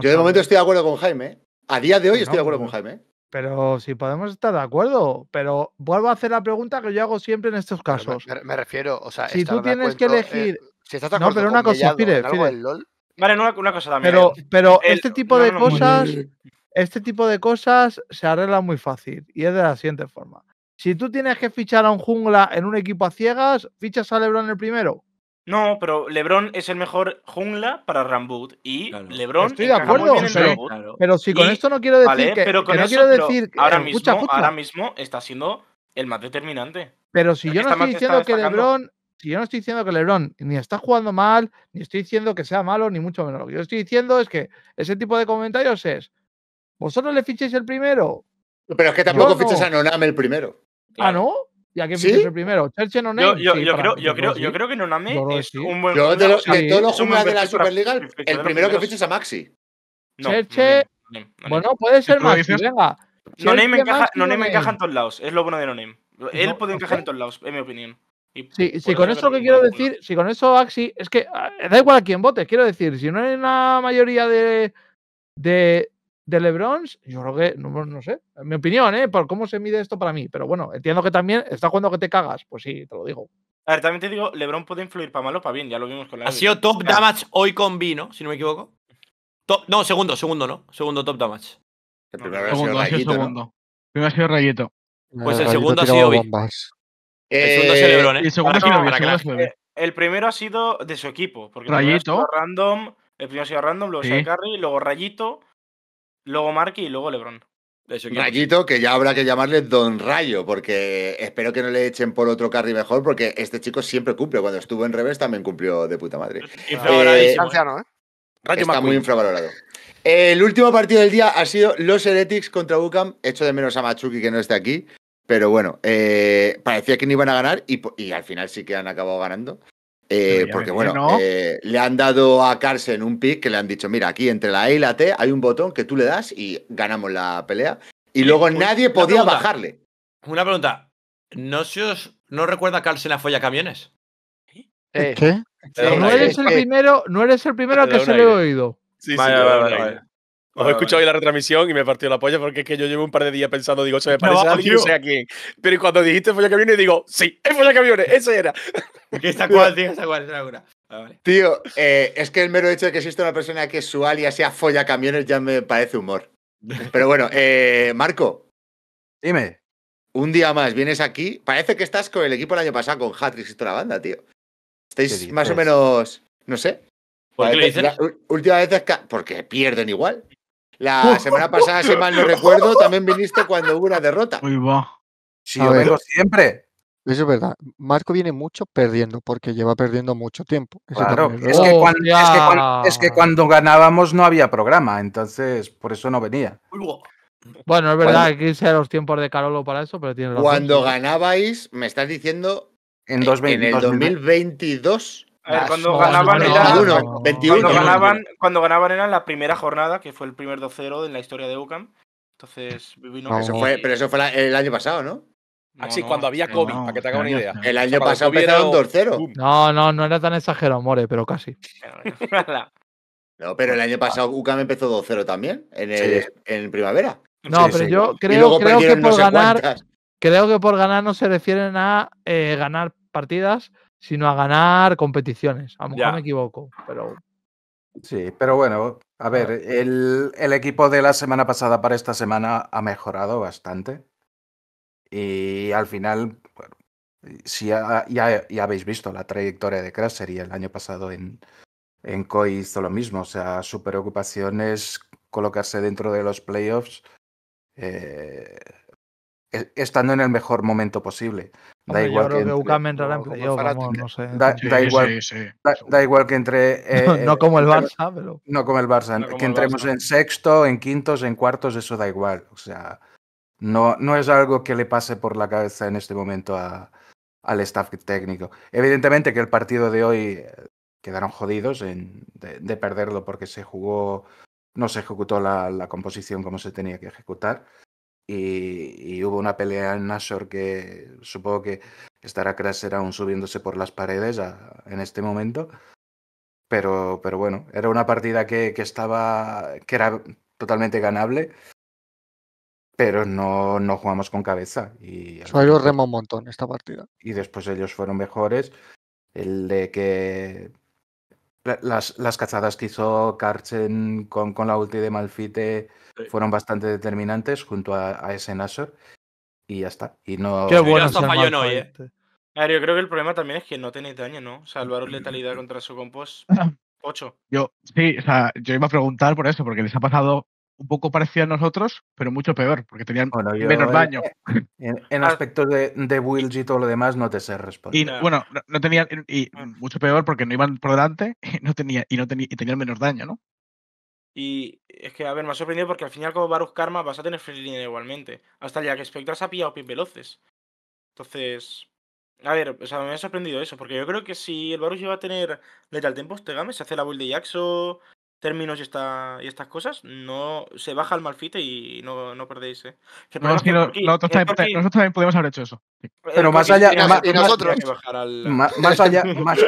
Yo de momento estoy de acuerdo con Jaime. ¿eh? A día de hoy estoy de acuerdo con Jaime. ¿eh? Pero si podemos estar de acuerdo, pero vuelvo a hacer la pregunta que yo hago siempre en estos casos. Me, refiero, o sea, si tú tienes que eh, elegir. no, pero una cosa, Vale, no, una cosa también. Pero, este tipo de cosas, este tipo de cosas se arregla muy fácil y es de la siguiente forma. Si tú tienes que fichar a un jungla en un equipo a ciegas, fichas a Lebron el primero. No, pero LeBron es el mejor jungla para Rambut y LeBron Estoy de acuerdo, muy bien pero si con esto no quiero decir que, pero quiero decir eh, ahora, mismo, ahora mismo está siendo el más determinante. Pero si yo no estoy diciendo que LeBron, si yo no estoy diciendo que LeBron ni está jugando mal, ni estoy diciendo que sea malo ni mucho menos. Lo que yo estoy diciendo es que ese tipo de comentarios es vosotros le fichéis el primero. Pero es que tampoco no. a Noname el primero. ¿Ah, no? ya que ¿Sí? el primero. ¿Cherche no yo, yo, creo, yo, creo, yo creo que Noname es un buen de, todos los jugadores de la Superliga, el, primero que fichas es a Maxi. No, bueno, puede ser Maxi, venga. Noname encaja, encaja en todos lados, es lo bueno de Noname. Pues Él puede encajar en todos lados, en mi opinión. Sí, si con eso lo que quiero decir, si con eso Axi, es que ah, da igual a quién votes, quiero decir, si no hay una mayoría de, de LeBron, yo creo que, no, pues, no sé, mi opinión, ¿eh? por cómo se mide esto para mí. Pero bueno, entiendo que también está jugando que te cagas. Pues sí, te lo digo. A ver, también te digo, LeBron puede influir para malo o para bien, ya lo vimos con la. Ha sido top damage hoy con vino, ¿no? Si no me equivoco. no, segundo, segundo, ¿no? Segundo top damage. El primero ha sido Rayito. segundo. Primero ha sido Rayito. Eh, pues el, segundo ha sido el eh, segundo LeBron, ¿eh? El ha sido El primero ha sido de su equipo. Porque Rayito. random, el primero ha sido random, luego sí. Carry, luego Rayito luego Marky y luego Lebron. Raquito, que ya habrá que llamarle Don Rayo, porque espero que no le echen por otro carry mejor, porque este chico siempre cumple. Cuando estuvo en revés también cumplió de puta madre. Pues eh, ¿eh? está muy infravalorado. El último partido del día ha sido los Heretics contra UCAM. hecho de menos a Machuki que no esté aquí, pero bueno, eh, parecía que no iban a ganar y al final sí que han acabado ganando. Eh, porque bueno, eh, le han dado a Carson un pick que le han dicho, mira, aquí entre la E y la T hay un botón que tú le das y ganamos la pelea. Y luego nadie podía bajarle. Una pregunta, ¿no se no recuerda a Carson a folla camiones? ¿Qué? No eres, el primero, no eres el primero que se le he oído. Os he escuchado hoy la retransmisión y me partió la polla porque es que yo llevo un par de días pensando, digo, se me parece a alguien, no sé a quién. Pero cuando dijiste Folla Camiones, digo, sí, es Folla Camiones, era. está cual tío? ¿Está cuál? Tío, eh, es que el mero hecho de que exista una persona que su alias sea Folla Camiones ya me parece humor. Pero bueno, eh, Marco. Dime. Un día más, vienes aquí. Parece que estás con el equipo el año pasado, con Hatrix y toda la banda, tío. Estáis más o menos, no sé, ¿Por qué última vez porque pierden igual. La semana pasada, si mal no recuerdo, también viniste cuando hubo una derrota. Muy va. Sí, yo vengo siempre. Eso es verdad. Marco viene mucho perdiendo porque lleva perdiendo mucho tiempo. claro, es, que oh, cuando, ganábamos no había programa, entonces por eso no venía. Bueno, es verdad aquí que los tiempos de Carolo para eso, pero tiene razón. Cuando ganabais, me estás diciendo en, en 2022 a ver, cuando ganaban, era, ganaban, cuando ganaban la primera jornada, que fue el primer 2-0 en la historia de UCAM. Entonces, Pero eso fue el año pasado, ¿no? Ah, sí, cuando había COVID, para que te haga una idea. El año pasado empezaron 2-0. No, no, no era tan exagerado, More, pero casi. no, pero el año pasado UCAM empezó 2-0 también, en, en primavera. No, pero yo creo, que por ganar, creo que por ganar no se refieren a eh, ganar partidas, sino a ganar competiciones. A lo mejor me equivoco, pero. Sí, pero bueno, a ver, el, el, equipo de la semana pasada para esta semana ha mejorado bastante. Y al final, bueno, si ya, ya, habéis visto la trayectoria de Crasher y el año pasado en, en COI hizo lo mismo. O sea, su preocupación es colocarse dentro de los playoffs. Eh, e-, estando en el mejor momento posible. da igual que, no Da, igual, que entre... Eh, no, como el Barça, pero... No como el Barça, que entremos en sexto, en quintos, en cuartos, eso da igual. O sea, no, no es algo que le pase por la cabeza en este momento al staff técnico. Evidentemente que el partido de hoy eh, quedaron jodidos en, de, perderlo porque se jugó, no se ejecutó la, la composición como se tenía que ejecutar y, hubo una pelea en Nashor que supongo que estará era aún subiéndose por las paredes en este momento. Pero, pero bueno, era una partida que, estaba. que era totalmente ganable. Pero no, no jugamos con cabeza. Y Suelo pues remo un montón esta partida. Y después ellos fueron mejores. El de que las, las cazadas que hizo Karchen con, con la ulti de Malfite fueron bastante determinantes junto a, ese Nashor. Y ya está. Y no. Qué bueno. falló ¿eh? yo creo que el problema también es que no tiene daño, ¿no? Salvaros letalidad contra su compost. 8. Yo, sí, o sea, yo iba a preguntar por eso, porque les ha pasado un poco parecía a nosotros, pero mucho peor, porque tenían menos daño. En, ah. aspectos de, de builds y todo lo demás no te sé responder. Y bueno, no, tenían, y mucho peor porque no iban por delante y no, tenía, y no tenía, y tenían menos daño, ¿no? Y es que, a ver, me ha sorprendido porque al final como Baruch Karma vas a tener line igualmente. Hasta ya que Spectras ha pillado pin veloces. Entonces, a ver, o sea, me ha sorprendido eso, porque yo creo que si el Baruch iba a tener Letal Tempo, games, se hace la build de Jaxo, términos y, y estas cosas, no se baja al malfite y no, no perdéis. nosotros, también, podemos haber hecho eso. Pero más allá,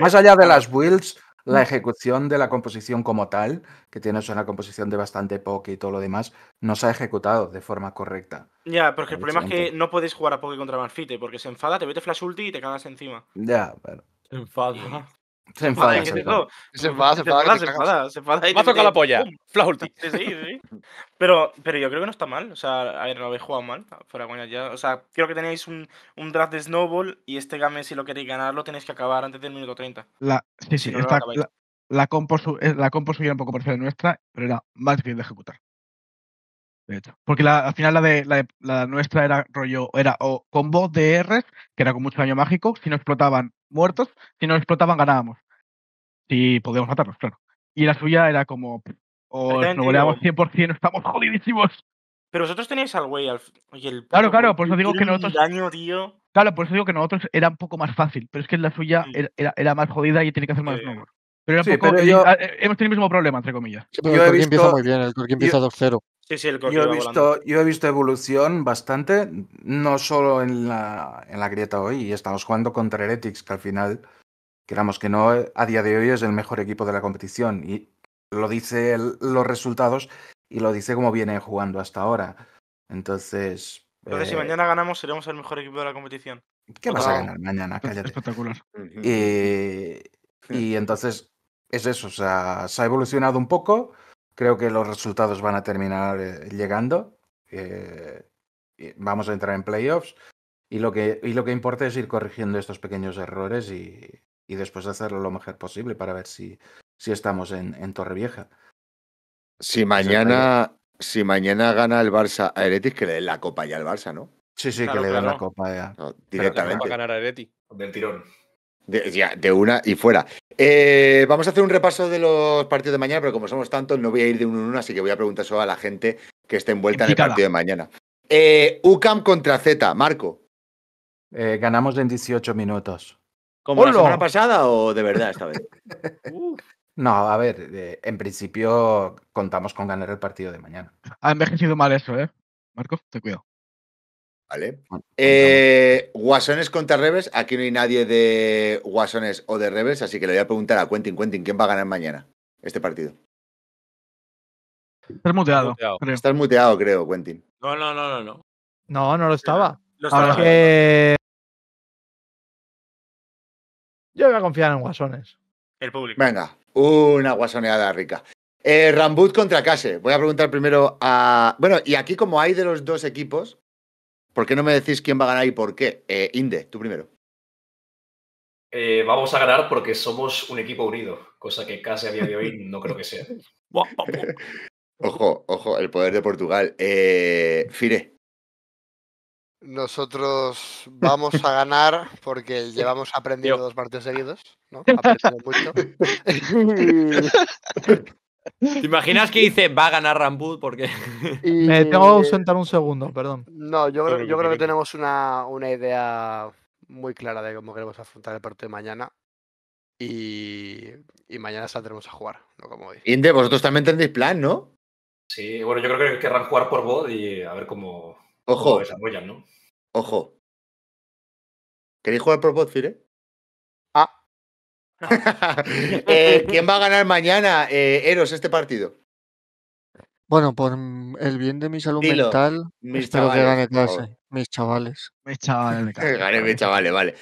más allá de las builds, la ejecución de la composición como tal, que tienes una composición de bastante poke y todo lo demás, no se ha ejecutado de forma correcta. Ya, porque el problema es que no podéis jugar a poke contra Malfite, porque se enfada, te mete flash ulti y te cagas encima. Ya, pero... Se enfada. Se enfada, se enfada. Se enfada, se enfada. Se enfada, se enfada. la polla. ulti. Sí, sí, sí. Pero, pero yo creo que no está mal. O sea, a ver, no habéis jugado mal. Fuera coña ya. O sea, creo que tenéis un, un draft de Snowball y este game, si lo queréis ganar, lo tenéis que acabar antes del minuto 30. La, sí, sí. la, compo, la compo subía eh, un poco por ser nuestra, pero era más difícil de ejecutar. Porque al final la de, la nuestra era rollo, era o combo de R, que era con mucho daño mágico, si no explotaban muertos, si no explotaban ganábamos. Si podíamos matarlos, claro. Y la suya era como, oh, o nos goleamos 100%, estamos jodidísimos. Pero vosotros tenéis al güey, al, Claro, claro, por eso digo que nosotros... Daño, Claro, por eso digo que nosotros era un poco más fácil, pero es que la suya era, más jodida y tenía que hacer más números. Pero, era un poco, eh, hemos tenido el mismo problema, entre comillas. el he empieza muy bien, el Turki empieza 2-0. Sí, sí, yo, he visto, yo he visto evolución bastante, no solo en la, en la grieta hoy, y estamos jugando contra Heretics, que al final, queramos que no, a día de hoy es el mejor equipo de la competición. Y lo dice los resultados y lo dice cómo viene jugando hasta ahora. Entonces. Entonces, si eh, mañana ganamos, seremos el mejor equipo de la competición. ¿Qué vas a ganar mañana? Cállate. Espectacular. Y, y entonces, es eso, o sea, se ha evolucionado un poco Creo que los resultados van a terminar eh, llegando. Eh, vamos a entrar en playoffs. Y lo, que, y lo que importa es ir corrigiendo estos pequeños errores y, y después hacerlo lo mejor posible para ver si, si estamos en, en Vieja. Si mañana, si mañana gana el Barça a Eretis, que le den la copa ya al Barça, ¿no? Sí, sí, que le den la copa ya. directamente. Va a ganar a Ereti. Del tirón. De, ya, de una y fuera. Eh, vamos a hacer un repaso de los partidos de mañana, pero como somos tantos, no voy a ir de uno en uno, así que voy a preguntar solo a la gente que esté envuelta en el partido de mañana. Eh, UCAM contra Z, Marco. Eh, ganamos en 18 minutos. ¿Como la semana pasada o de verdad esta vez? No, a ver, en principio contamos con ganar el partido de mañana. Ha envejecido mal eso, ¿eh? Marco, te cuido. ¿Vale? Eh, Guasones contra Rebels. Aquí no hay nadie de Guasones o de Rebels, así que le voy a preguntar a Quentin. Quentin, ¿quién va a ganar mañana este partido? Estás muteado. Estás muteado, creo, Quentin. No, no, no, no. No, no, lo estaba. Ah, lo estaba Yo voy a confiar en Guasones. El público. Venga, una guasoneada rica. Eh, Rambut contra Case. Voy a preguntar primero a. Bueno, y aquí, como hay de los dos equipos, ¿Por qué no me decís quién va a ganar y por qué? Eh, Inde, tú primero. Eh, vamos a ganar porque somos un equipo unido, cosa que casi a día de hoy no creo que sea. ojo, ojo, el poder de Portugal. Eh, Fire. Nosotros vamos a ganar porque llevamos aprendiendo dos partes seguidos, ¿no? mucho. ¿Te imaginas que dice va a ganar Rambut? Porque. Me tengo que ausentar un segundo, perdón. No, yo creo, yo creo que tenemos una, idea muy clara de cómo queremos afrontar el partido de mañana. Y, mañana saldremos a jugar, Inde, vosotros también tendréis plan, ¿no? Sí, bueno, yo creo que querrán jugar por bot y a ver cómo, Ojo. desarrollan, ¿no? Ojo. ¿Queréis jugar por bot, Fire? Eh, ¿Quién va a ganar mañana, eh, Eros, este partido? Bueno, por el bien de mi salud mental, mis espero que gane clase. Eh, mis chavales. Mis chavales. mis chavales, vale.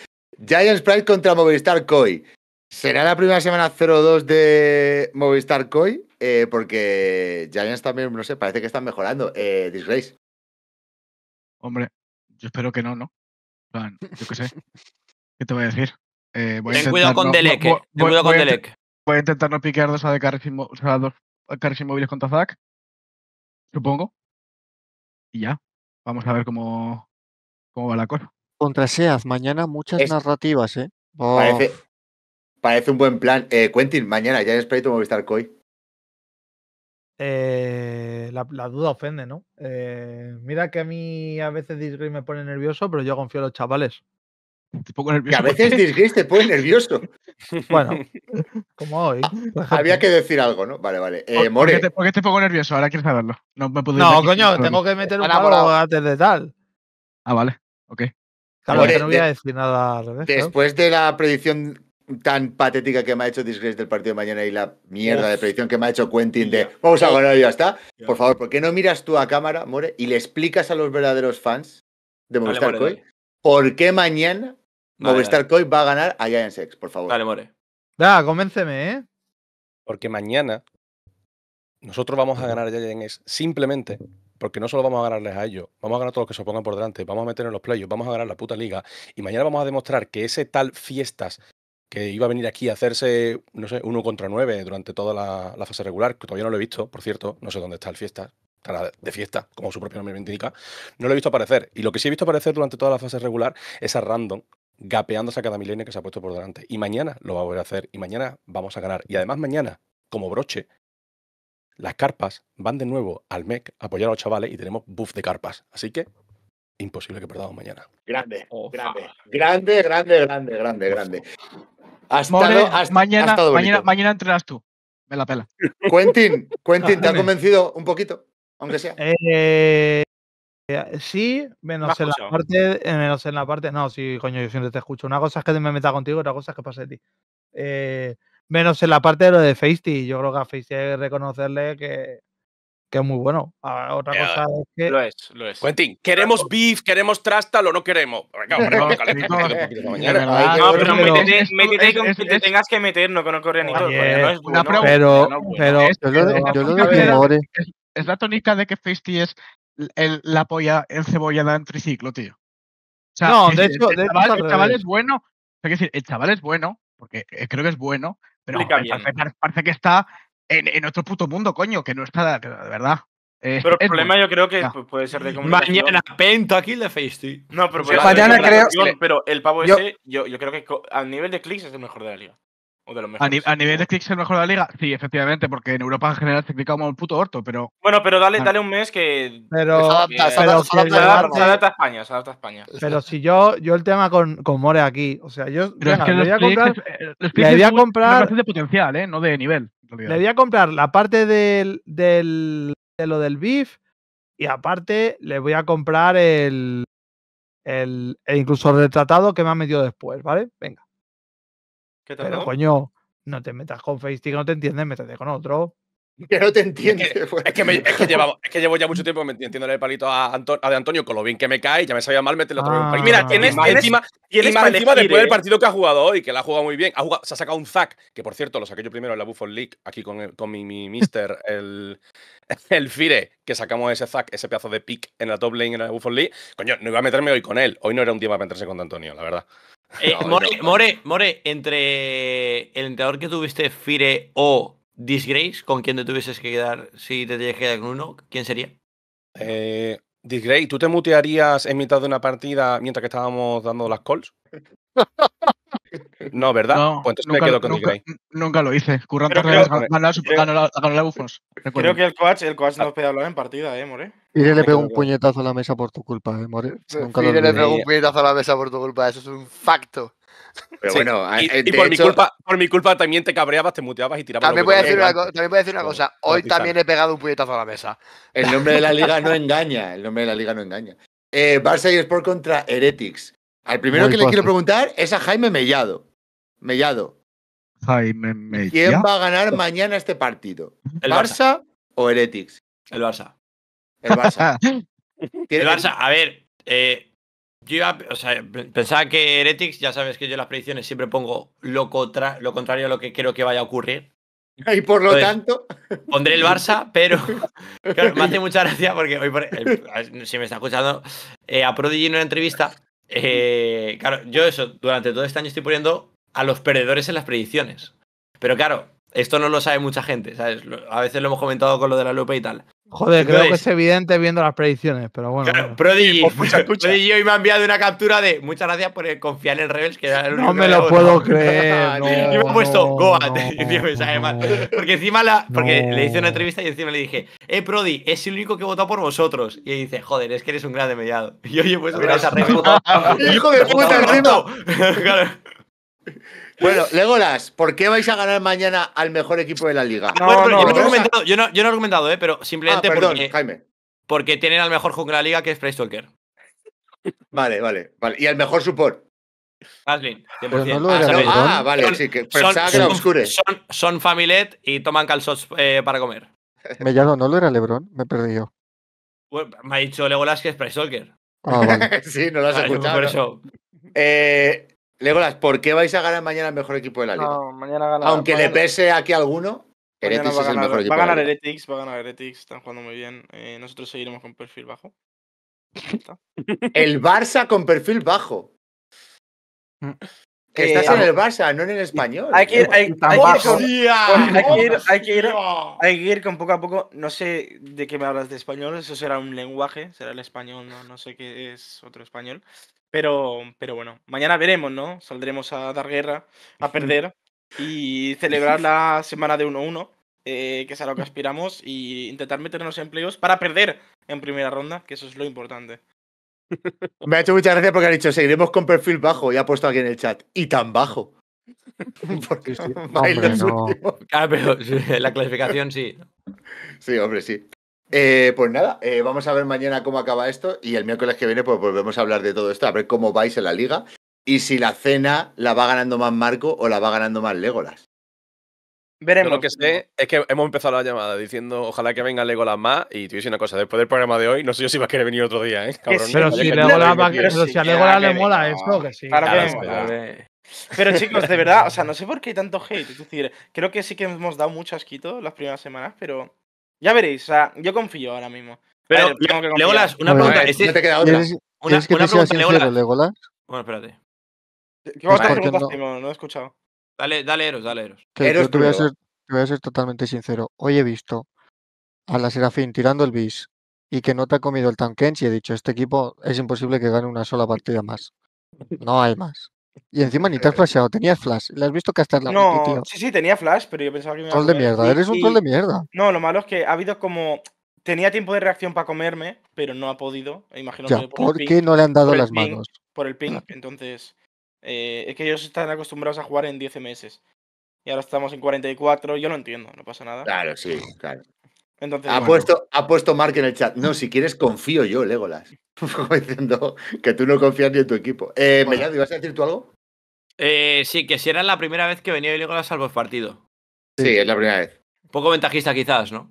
Giants Pride contra Movistar Koi. ¿Será la primera semana 0-2 de Movistar Koi? porque Giants también, no sé, parece que están mejorando. Eh, Disgrace. Hombre, yo espero que no, ¿no? yo qué sé. ¿Qué te voy a decir? Eh, ten cuidado con Delec Voy a intentar no piquear dos a de inmóviles contra Zack. Supongo. Y ya. Vamos a ver cómo, cómo va la cosa. Contra Seas mañana muchas narrativas, ¿eh? Oh. Parece, un buen plan. Eh, Quentin, mañana ya en Espíritu Movistar Koi. Eh, la, la, duda ofende, ¿no? Eh, mira que a mí a veces Disgrace me pone nervioso, pero yo confío en los chavales. Que a veces Disgrace te pone nervioso. Bueno, como hoy. Ah, había que decir algo, ¿no? Vale, vale. Eh, ¿Por qué, te, pongo nervioso? Ahora quieres saberlo. No, me puedo no coño, tengo que meter un palo antes de tal. Ah, vale. Ok. no voy a decir nada Después de la predicción tan patética que me ha hecho Disgrace del partido de mañana y la mierda de predicción que me ha hecho Quentin de vamos a ganar y ya está. Por favor, ¿por qué no miras tú a cámara, More, y le explicas a los verdaderos fans de Movistar Coy ¿Por qué mañana Movistar Coy va a ganar a Giants por favor? Dale, More. Da, convénceme, ¿eh? Porque mañana nosotros vamos a ganar a Giants simplemente porque no solo vamos a ganarles a ellos, vamos a ganar a todos los que se pongan por delante, vamos a meter en los playoffs, vamos a ganar la puta liga y mañana vamos a demostrar que ese tal fiestas que iba a venir aquí a hacerse, no sé, uno contra nueve durante toda la, la, fase regular, que todavía no lo he visto, por cierto, no sé dónde está el fiestas, de fiesta, como su propio nombre indica, no lo he visto aparecer. Y lo que sí he visto aparecer durante toda la fase regular es a Random gapeándose a cada milenio que se ha puesto por delante. Y mañana lo va a volver a hacer y mañana vamos a ganar. Y además mañana, como broche, las carpas van de nuevo al MEC a apoyar a los chavales y tenemos buff de carpas. Así que imposible que perdamos mañana. Grande, grande, grande, grande, grande, grande, grande. mañana, mañana, mañana entrenas tú. Me la pela. Quentin, Quentin, ¿te ha convencido un poquito? Aunque sea. Eh, eh, sí, menos en la parte. Eh, menos en la parte. No, sí, coño, yo siempre te escucho. Una cosa es que me meta contigo, otra cosa es que pase de ti. menos en la parte de lo de Feisty. Yo creo que a Feisty hay que reconocerle que, que es muy bueno. otra cosa es que. Lo es, lo es. ¿queremos beef, queremos trasta, o no queremos? Venga, no, no, pero me metes con que te tengas que meter, no con el ni Pero, pero. Yo lo de es la tónica de que Feisty es el, la polla encebollada en triciclo, tío. no, de hecho, el, chaval, es bueno. que decir, el chaval es bueno, porque eh, creo que es bueno, pero parece, que está en, en, otro puto mundo, coño, que no está, de verdad. pero el problema yo creo que puede ser de mm. comunicación. Mañana penta aquí de Feisty. No, pero, mañana creo... pero el pavo ese, yo, yo creo que al nivel de clics es el mejor de la liga. A, nivel de es el mejor de la liga, sí, efectivamente, porque en Europa en general se clica como el puto orto, pero. Bueno, pero dale, ah. dale un mes que. Pero. Se adapta, a España, se adapta España. Pero si yo, yo el tema con, More aquí, o sea, yo. le voy a comprar. Eh, le voy a comprar. de potencial, ¿eh? No de nivel. Le voy a comprar la parte del, de lo del BIF y aparte le voy a comprar el, el, e el incluso retratado que me ha metido después, ¿vale? Venga. Pero coño, no te metas con Facebook, no te entiendes, métete con otro. Que no te entiende. Pues. Es que, llevamos, llevo ya mucho tiempo metiéndole el palito a, de Antonio con lo bien que me cae, ya me sabía mal meterle otro Mira, ah. tienes, encima, después del partido que ha jugado hoy, que la ha jugado muy bien. se ha sacado un Zack, que por cierto lo saqué yo primero en la Buffon League, aquí con, eh, mi, mister, el, el Fire, que sacamos ese Zack, ese pedazo de pick en la top lane en la Buffon League. Coño, no iba a meterme hoy con él. Hoy no era un día para meterse con Antonio, la verdad. Eh, More, More, entre el entrenador que tuviste, Fire o Disgrace, ¿con quién te tuvieses que quedar? Si te tienes que quedar con uno, ¿quién sería? Eh, Disgrace, ¿tú te mutearías en mitad de una partida mientras que estábamos dando las calls? No, ¿verdad? pues entonces nunca, me quedo con nunca, Nunca lo hice. Currante ganó, la, Bufos. Creo que el coach, el coach no ha ah. hablar en partida, ¿eh, More? Y le pegó un puñetazo a la mesa por tu culpa, ¿eh, More? Nunca le pegó un puñetazo a la mesa por tu culpa, eso es un facto. Pero bueno, y, eh, por, mi culpa, por mi culpa también te cabreabas, te muteabas y tirabas. También voy, a decir una, también decir una cosa. Hoy también he pegado un puñetazo a la mesa. El nombre de la liga no engaña. El nombre de la liga no engaña. Eh, Barça y Sport contra Heretics. Al primero que le quiero preguntar es a Jaime Mellado. Mellado. Jaime Mellado. ¿Quién va a ganar mañana este partido? ¿El Barça, o Heretics? El Barça. El Barça. el Barça, a ver, eh, yo pensaba que Heretics, ya sabes que yo en las predicciones siempre pongo lo, lo contrario a lo que creo que vaya a ocurrir. Y por lo tanto. Pondré el Barça, pero. me hace mucha gracia porque hoy, por, si me está escuchando, eh, a Prodigy en una entrevista eh, claro, yo eso, durante todo este año estoy poniendo a los perdedores en las predicciones. Pero claro, esto no lo sabe mucha gente, ¿sabes? A veces lo hemos comentado con lo de la Lupe y tal. Joder, creo que es evidente viendo las predicciones, pero bueno. Prodi, Prodigy, hoy me ha enviado una captura de muchas gracias por eh, confiar en Rebels. Que no me lo puedo creer. y me ha puesto Goat. porque encima la, porque le hice una entrevista y encima le dije, eh, Prodi, es el único que votó por vosotros. Y dice, joder, es que eres un gran mediado. Y oye, pues ¡Hijo de puta, bueno, Legolas, ¿por qué vais a ganar mañana al mejor equipo de la liga? yo, no he argumentado, ¿eh? pero simplemente ah, perdón, Jaime. porque tienen al mejor jugador de la liga que es Price Talker. Vale, vale, vale. Y al mejor support. Ah, Aslin. 100%. ah, vale, sí, Son, son y toman calzots eh, para comer. Me Mellado, ¿no lo era Lebron? Me he perdido. me ha dicho Legolas que es Price Talker. Ah, sí, no lo has escuchado. Por eso. Eh, Legolas, ¿por qué vais a ganar mañana el mejor equipo de la liga? Aunque le pese aquí alguno, Heretics va ganar, es el mejor equipo. Va a ganar Heretics, va a ganar Heretics, están jugando muy bien. Eh, nosotros seguiremos con perfil bajo. el Barça con perfil bajo. Que eh, estás en el Barça, no en el español. Hay que ir, hay, hay, que ir, hay que ir, hay que ir con poco a poco. No sé de qué me hablas de español. Eso será un lenguaje, será el español, no, no sé qué es otro español. Pero, pero bueno, mañana veremos, ¿no? Saldremos a dar guerra, a perder y celebrar la semana de 1-1, eh, que es a lo que aspiramos, y intentar meternos en para perder en primera ronda, que eso es lo importante. Me ha hecho muchas gracias porque ha dicho, seguiremos con perfil bajo y ha puesto aquí en el chat, y tan bajo. Porque sí. Hombre, pero la clasificación sí. Sí, hombre, sí. Eh, pues nada, eh, vamos a ver mañana cómo acaba esto y el miércoles que viene pues volvemos a hablar de todo esto, a ver cómo vais en la liga y si la cena la va ganando más Marco o la va ganando más Legolas. Veremos. lo que sé es que hemos empezado la llamada diciendo ojalá que venga Legolas más y te una cosa, después del programa de hoy no sé yo si va a querer venir otro día, ¿eh? pero, si Legolas, a Legolas le mola esto, que sí. Pero chicos, de verdad, o sea, no sé por qué hay tanto hate. Es decir, creo que sí que hemos dado mucho asquito las primeras semanas, pero ya veréis, o sea, yo confío ahora mismo. Pero, Legolas, una pregunta. Eh, es te queda otra. una, pregunta, Legolas? Legolas. Bueno, espérate. ¿Qué vas a no. he escuchado. Dale, dale Eros, dale Eros. Que te voy, a ser, te voy, a ser, totalmente sincero. Hoy he visto a la Serafín tirando el bis y que no te ha comido el Tankens y he dicho, este equipo es imposible que gane una sola partida más. No hay más. Y encima ni te has eh, flasheado, tenías flash. Le has visto que la la No, tío. sí, sí, tenía flash, pero yo pensaba que me Troll de mierda, eres un troll de mierda. No, lo malo es que ha habido como. Tenía tiempo de reacción para comerme, pero no ha podido. E Imagino que. ¿Por, ¿por qué no le han dado las manos? Por el ping, entonces. Eh, es que ellos están acostumbrados a jugar en 10 meses. Y ahora estamos en 44, yo lo entiendo, no pasa nada. Claro, sí, claro ha, puesto, ha puesto Mark en el chat. No, si quieres, confío yo, Legolas. diciendo que tú no confías ni en tu equipo. Eh, pues a decir tú algo? Eh, sí, que si era la primera vez que venía Legolas al partido. Sí, es la primera vez. poco ventajista, quizás, ¿no?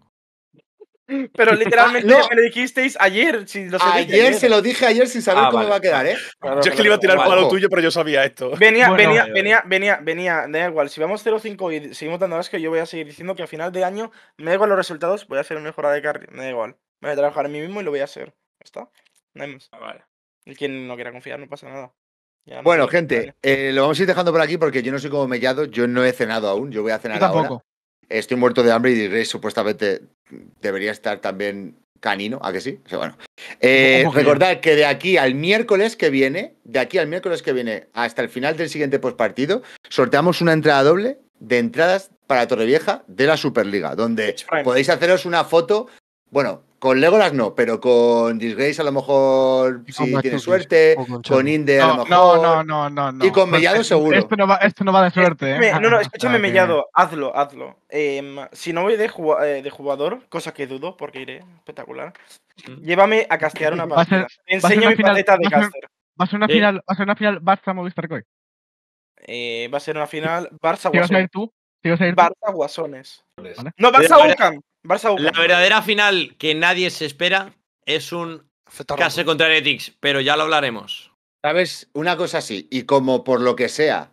Pero ah, literalmente no. me lo dijisteis ayer. ayer, se lo dije ayer sin saber ah, cómo va a quedar, ¿eh? yo es que le iba a tirar palo tuyo, pero yo sabía esto. Venía, venía, eh, venía, venía, venía, da igual. Si vamos 0-5 y seguimos dando que yo voy a seguir diciendo que a final de año, me da igual los resultados, voy a hacer una mejora de carry, me da igual. Me voy a trabajar en mí mismo y lo voy a hacer. ¿Está? Ah, vale. Y quien no quiera confiar, no pasa nada. bueno, gente, eh, lo vamos a ir dejando por aquí porque yo no soy como mellado, yo no he cenado aún, yo voy a cenar tampoco. ahora. Estoy muerto de hambre y diré supuestamente debería estar también canino, ¿a que sí? bueno. Eh, recordad que de aquí al miércoles que viene, de aquí al miércoles que viene hasta el final del siguiente postpartido, sorteamos una entrada doble de entradas para Torrevieja de la Superliga, donde podéis haceros una foto. Bueno, con Legolas no, pero con Disgrace a lo mejor si tiene suerte, con, Inde a lo mejor. No, no, no, no. Y con pues Mellado seguro. Esto no, va, de suerte. ¿eh? No, no, escúchame, Mellado, hazlo, hazlo. Em, si no voy eh, de, jugador, cosa que dudo porque iré, espectacular. Llévame a castear una partida. enseño mi paleta de caster. Va a ser una final, va a ser una final Barça Movistar Coy. Eh, va a ser una final Barça Guasones. ¿Quieres vas a ir tú? a Barça Guasones. No, Barça Ocam la verdadera final que nadie se espera es un Case contra Heretics, pero ya lo hablaremos. ¿Sabes? Una cosa así, y como por lo que sea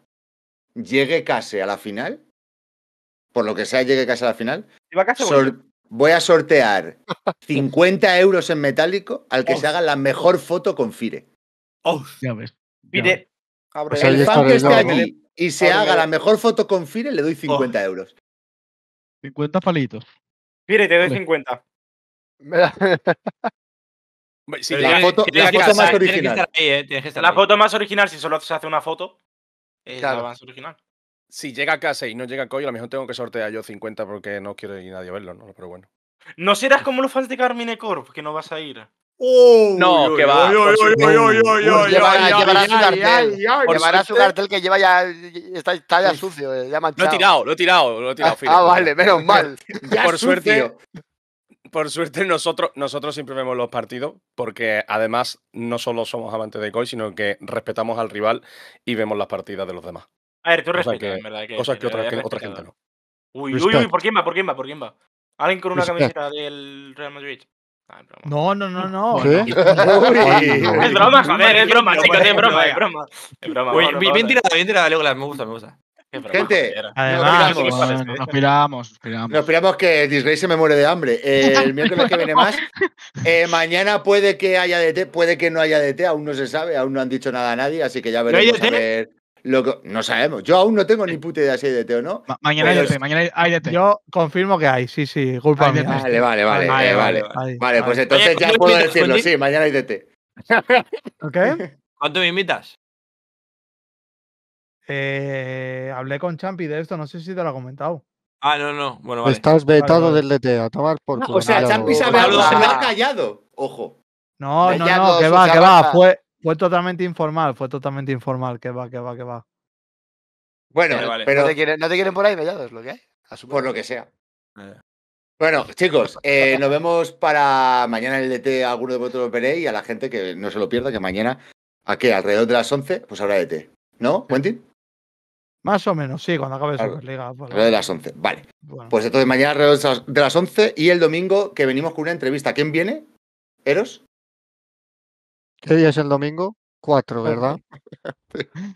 llegue Case a la final, por lo que sea llegue Case a la final, voy a sortear 50 euros en metálico al que se haga la mejor foto con Fire. Oh, ya ves. Pues el fan que esté allí y se haga la mejor foto con Fire, le doy 50 euros. 50 palitos. Mire, te doy 50. la, foto, más original. Eh, la foto más original, si solo se hace una foto, es la más original. Si llega a casa y no llega a Coy, a lo mejor tengo que sortear yo 50 porque no quiero ir nadie verlo, ¿no? Pero bueno. No serás como los fans de Carmine Corp, que no vas a ir no, que va. Llevará su cartel. Llevará su cartel que lleva ya. Está, ya sucio, ya manchado. Lo he tirado, lo he tirado, lo he tirado. Ah, vale, menos mal. por suerte. Por suerte, nosotros, nosotros siempre vemos los partidos, porque además no solo somos amantes de COI, sino que respetamos al rival y vemos las partidas de los demás. A ver, tú respetas, en verdad. Que, cosas que, otra, gente no. Uy, uy, uy, ¿por quién va? ¿Por quién va? ¿Por quién va? Alguien con una camiseta del Real Madrid. No, no, no, no. Es broma, joder, es broma, chicos, es broma, es broma. bien tirada, bien tirada, Legolas, me gusta, me gusta. Gente, además, nos piramos, nos piramos, que Disney se me muere de hambre. Eh, el miércoles que viene más. Eh, mañana puede que haya DT, puede que no haya DT, aún no se sabe, aún no han dicho nada a nadie, así que ya veremos. A ver no sabemos. Yo aún no tengo ni eh, puta idea si hay DT o no. mañana hay DT, mañana hay DT. Yo confirmo que hay, sí, sí. Culpa mía. Vale, vale, vale, vale, eh, vale, pues entonces ya puedo decirlo, sí, mañana hay DT. ¿Ok? ¿Cuánto me invitas? Eh, hablé con Champi de esto, no sé si te lo ha comentado. Ah, no, no. Bueno, vale. Estás vetado del DT, a tomar por ah, o sea, Champi se me ha callado. Ojo. No, no, no, que va, que va. Fue, fue totalmente informal, fue totalmente informal. Que va, que va, que va. Bueno, pero, ¿No, te quieren, por ahí, Es lo que hay. Por lo que sea. Eh. Bueno, chicos, eh, nos vemos para mañana en el DT. E a alguno de vosotros lo veréis y a la gente que no se lo pierda, que mañana, ¿a qué? Alrededor de las 11, pues habrá DT. E ¿No, Quentin? Más o menos, sí, cuando acabe la Superliga. Alrededor de las 11, vale. Pues entonces mañana alrededor de las 11 y el domingo que venimos con una entrevista. ¿Quién viene? ¿Eros? ¿Qué día es el domingo? Cuatro, ¿verdad?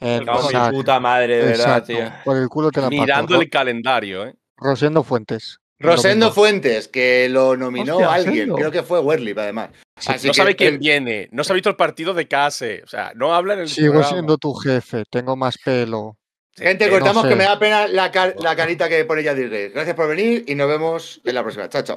no, puta madre, verdad, Por el culo te la Mirando el calendario, ¿eh? Rosendo Fuentes. Rosendo Fuentes, que lo nominó alguien. Creo que fue Werlip, además. no sabe quién viene, no se ha visto el partido de Case. O sea, no habla en el. Sigo siendo tu jefe, tengo más pelo. Gente, cortamos que me da pena la, carita que pone ya Dirk. Gracias por venir y nos vemos en la próxima. Chao, chao.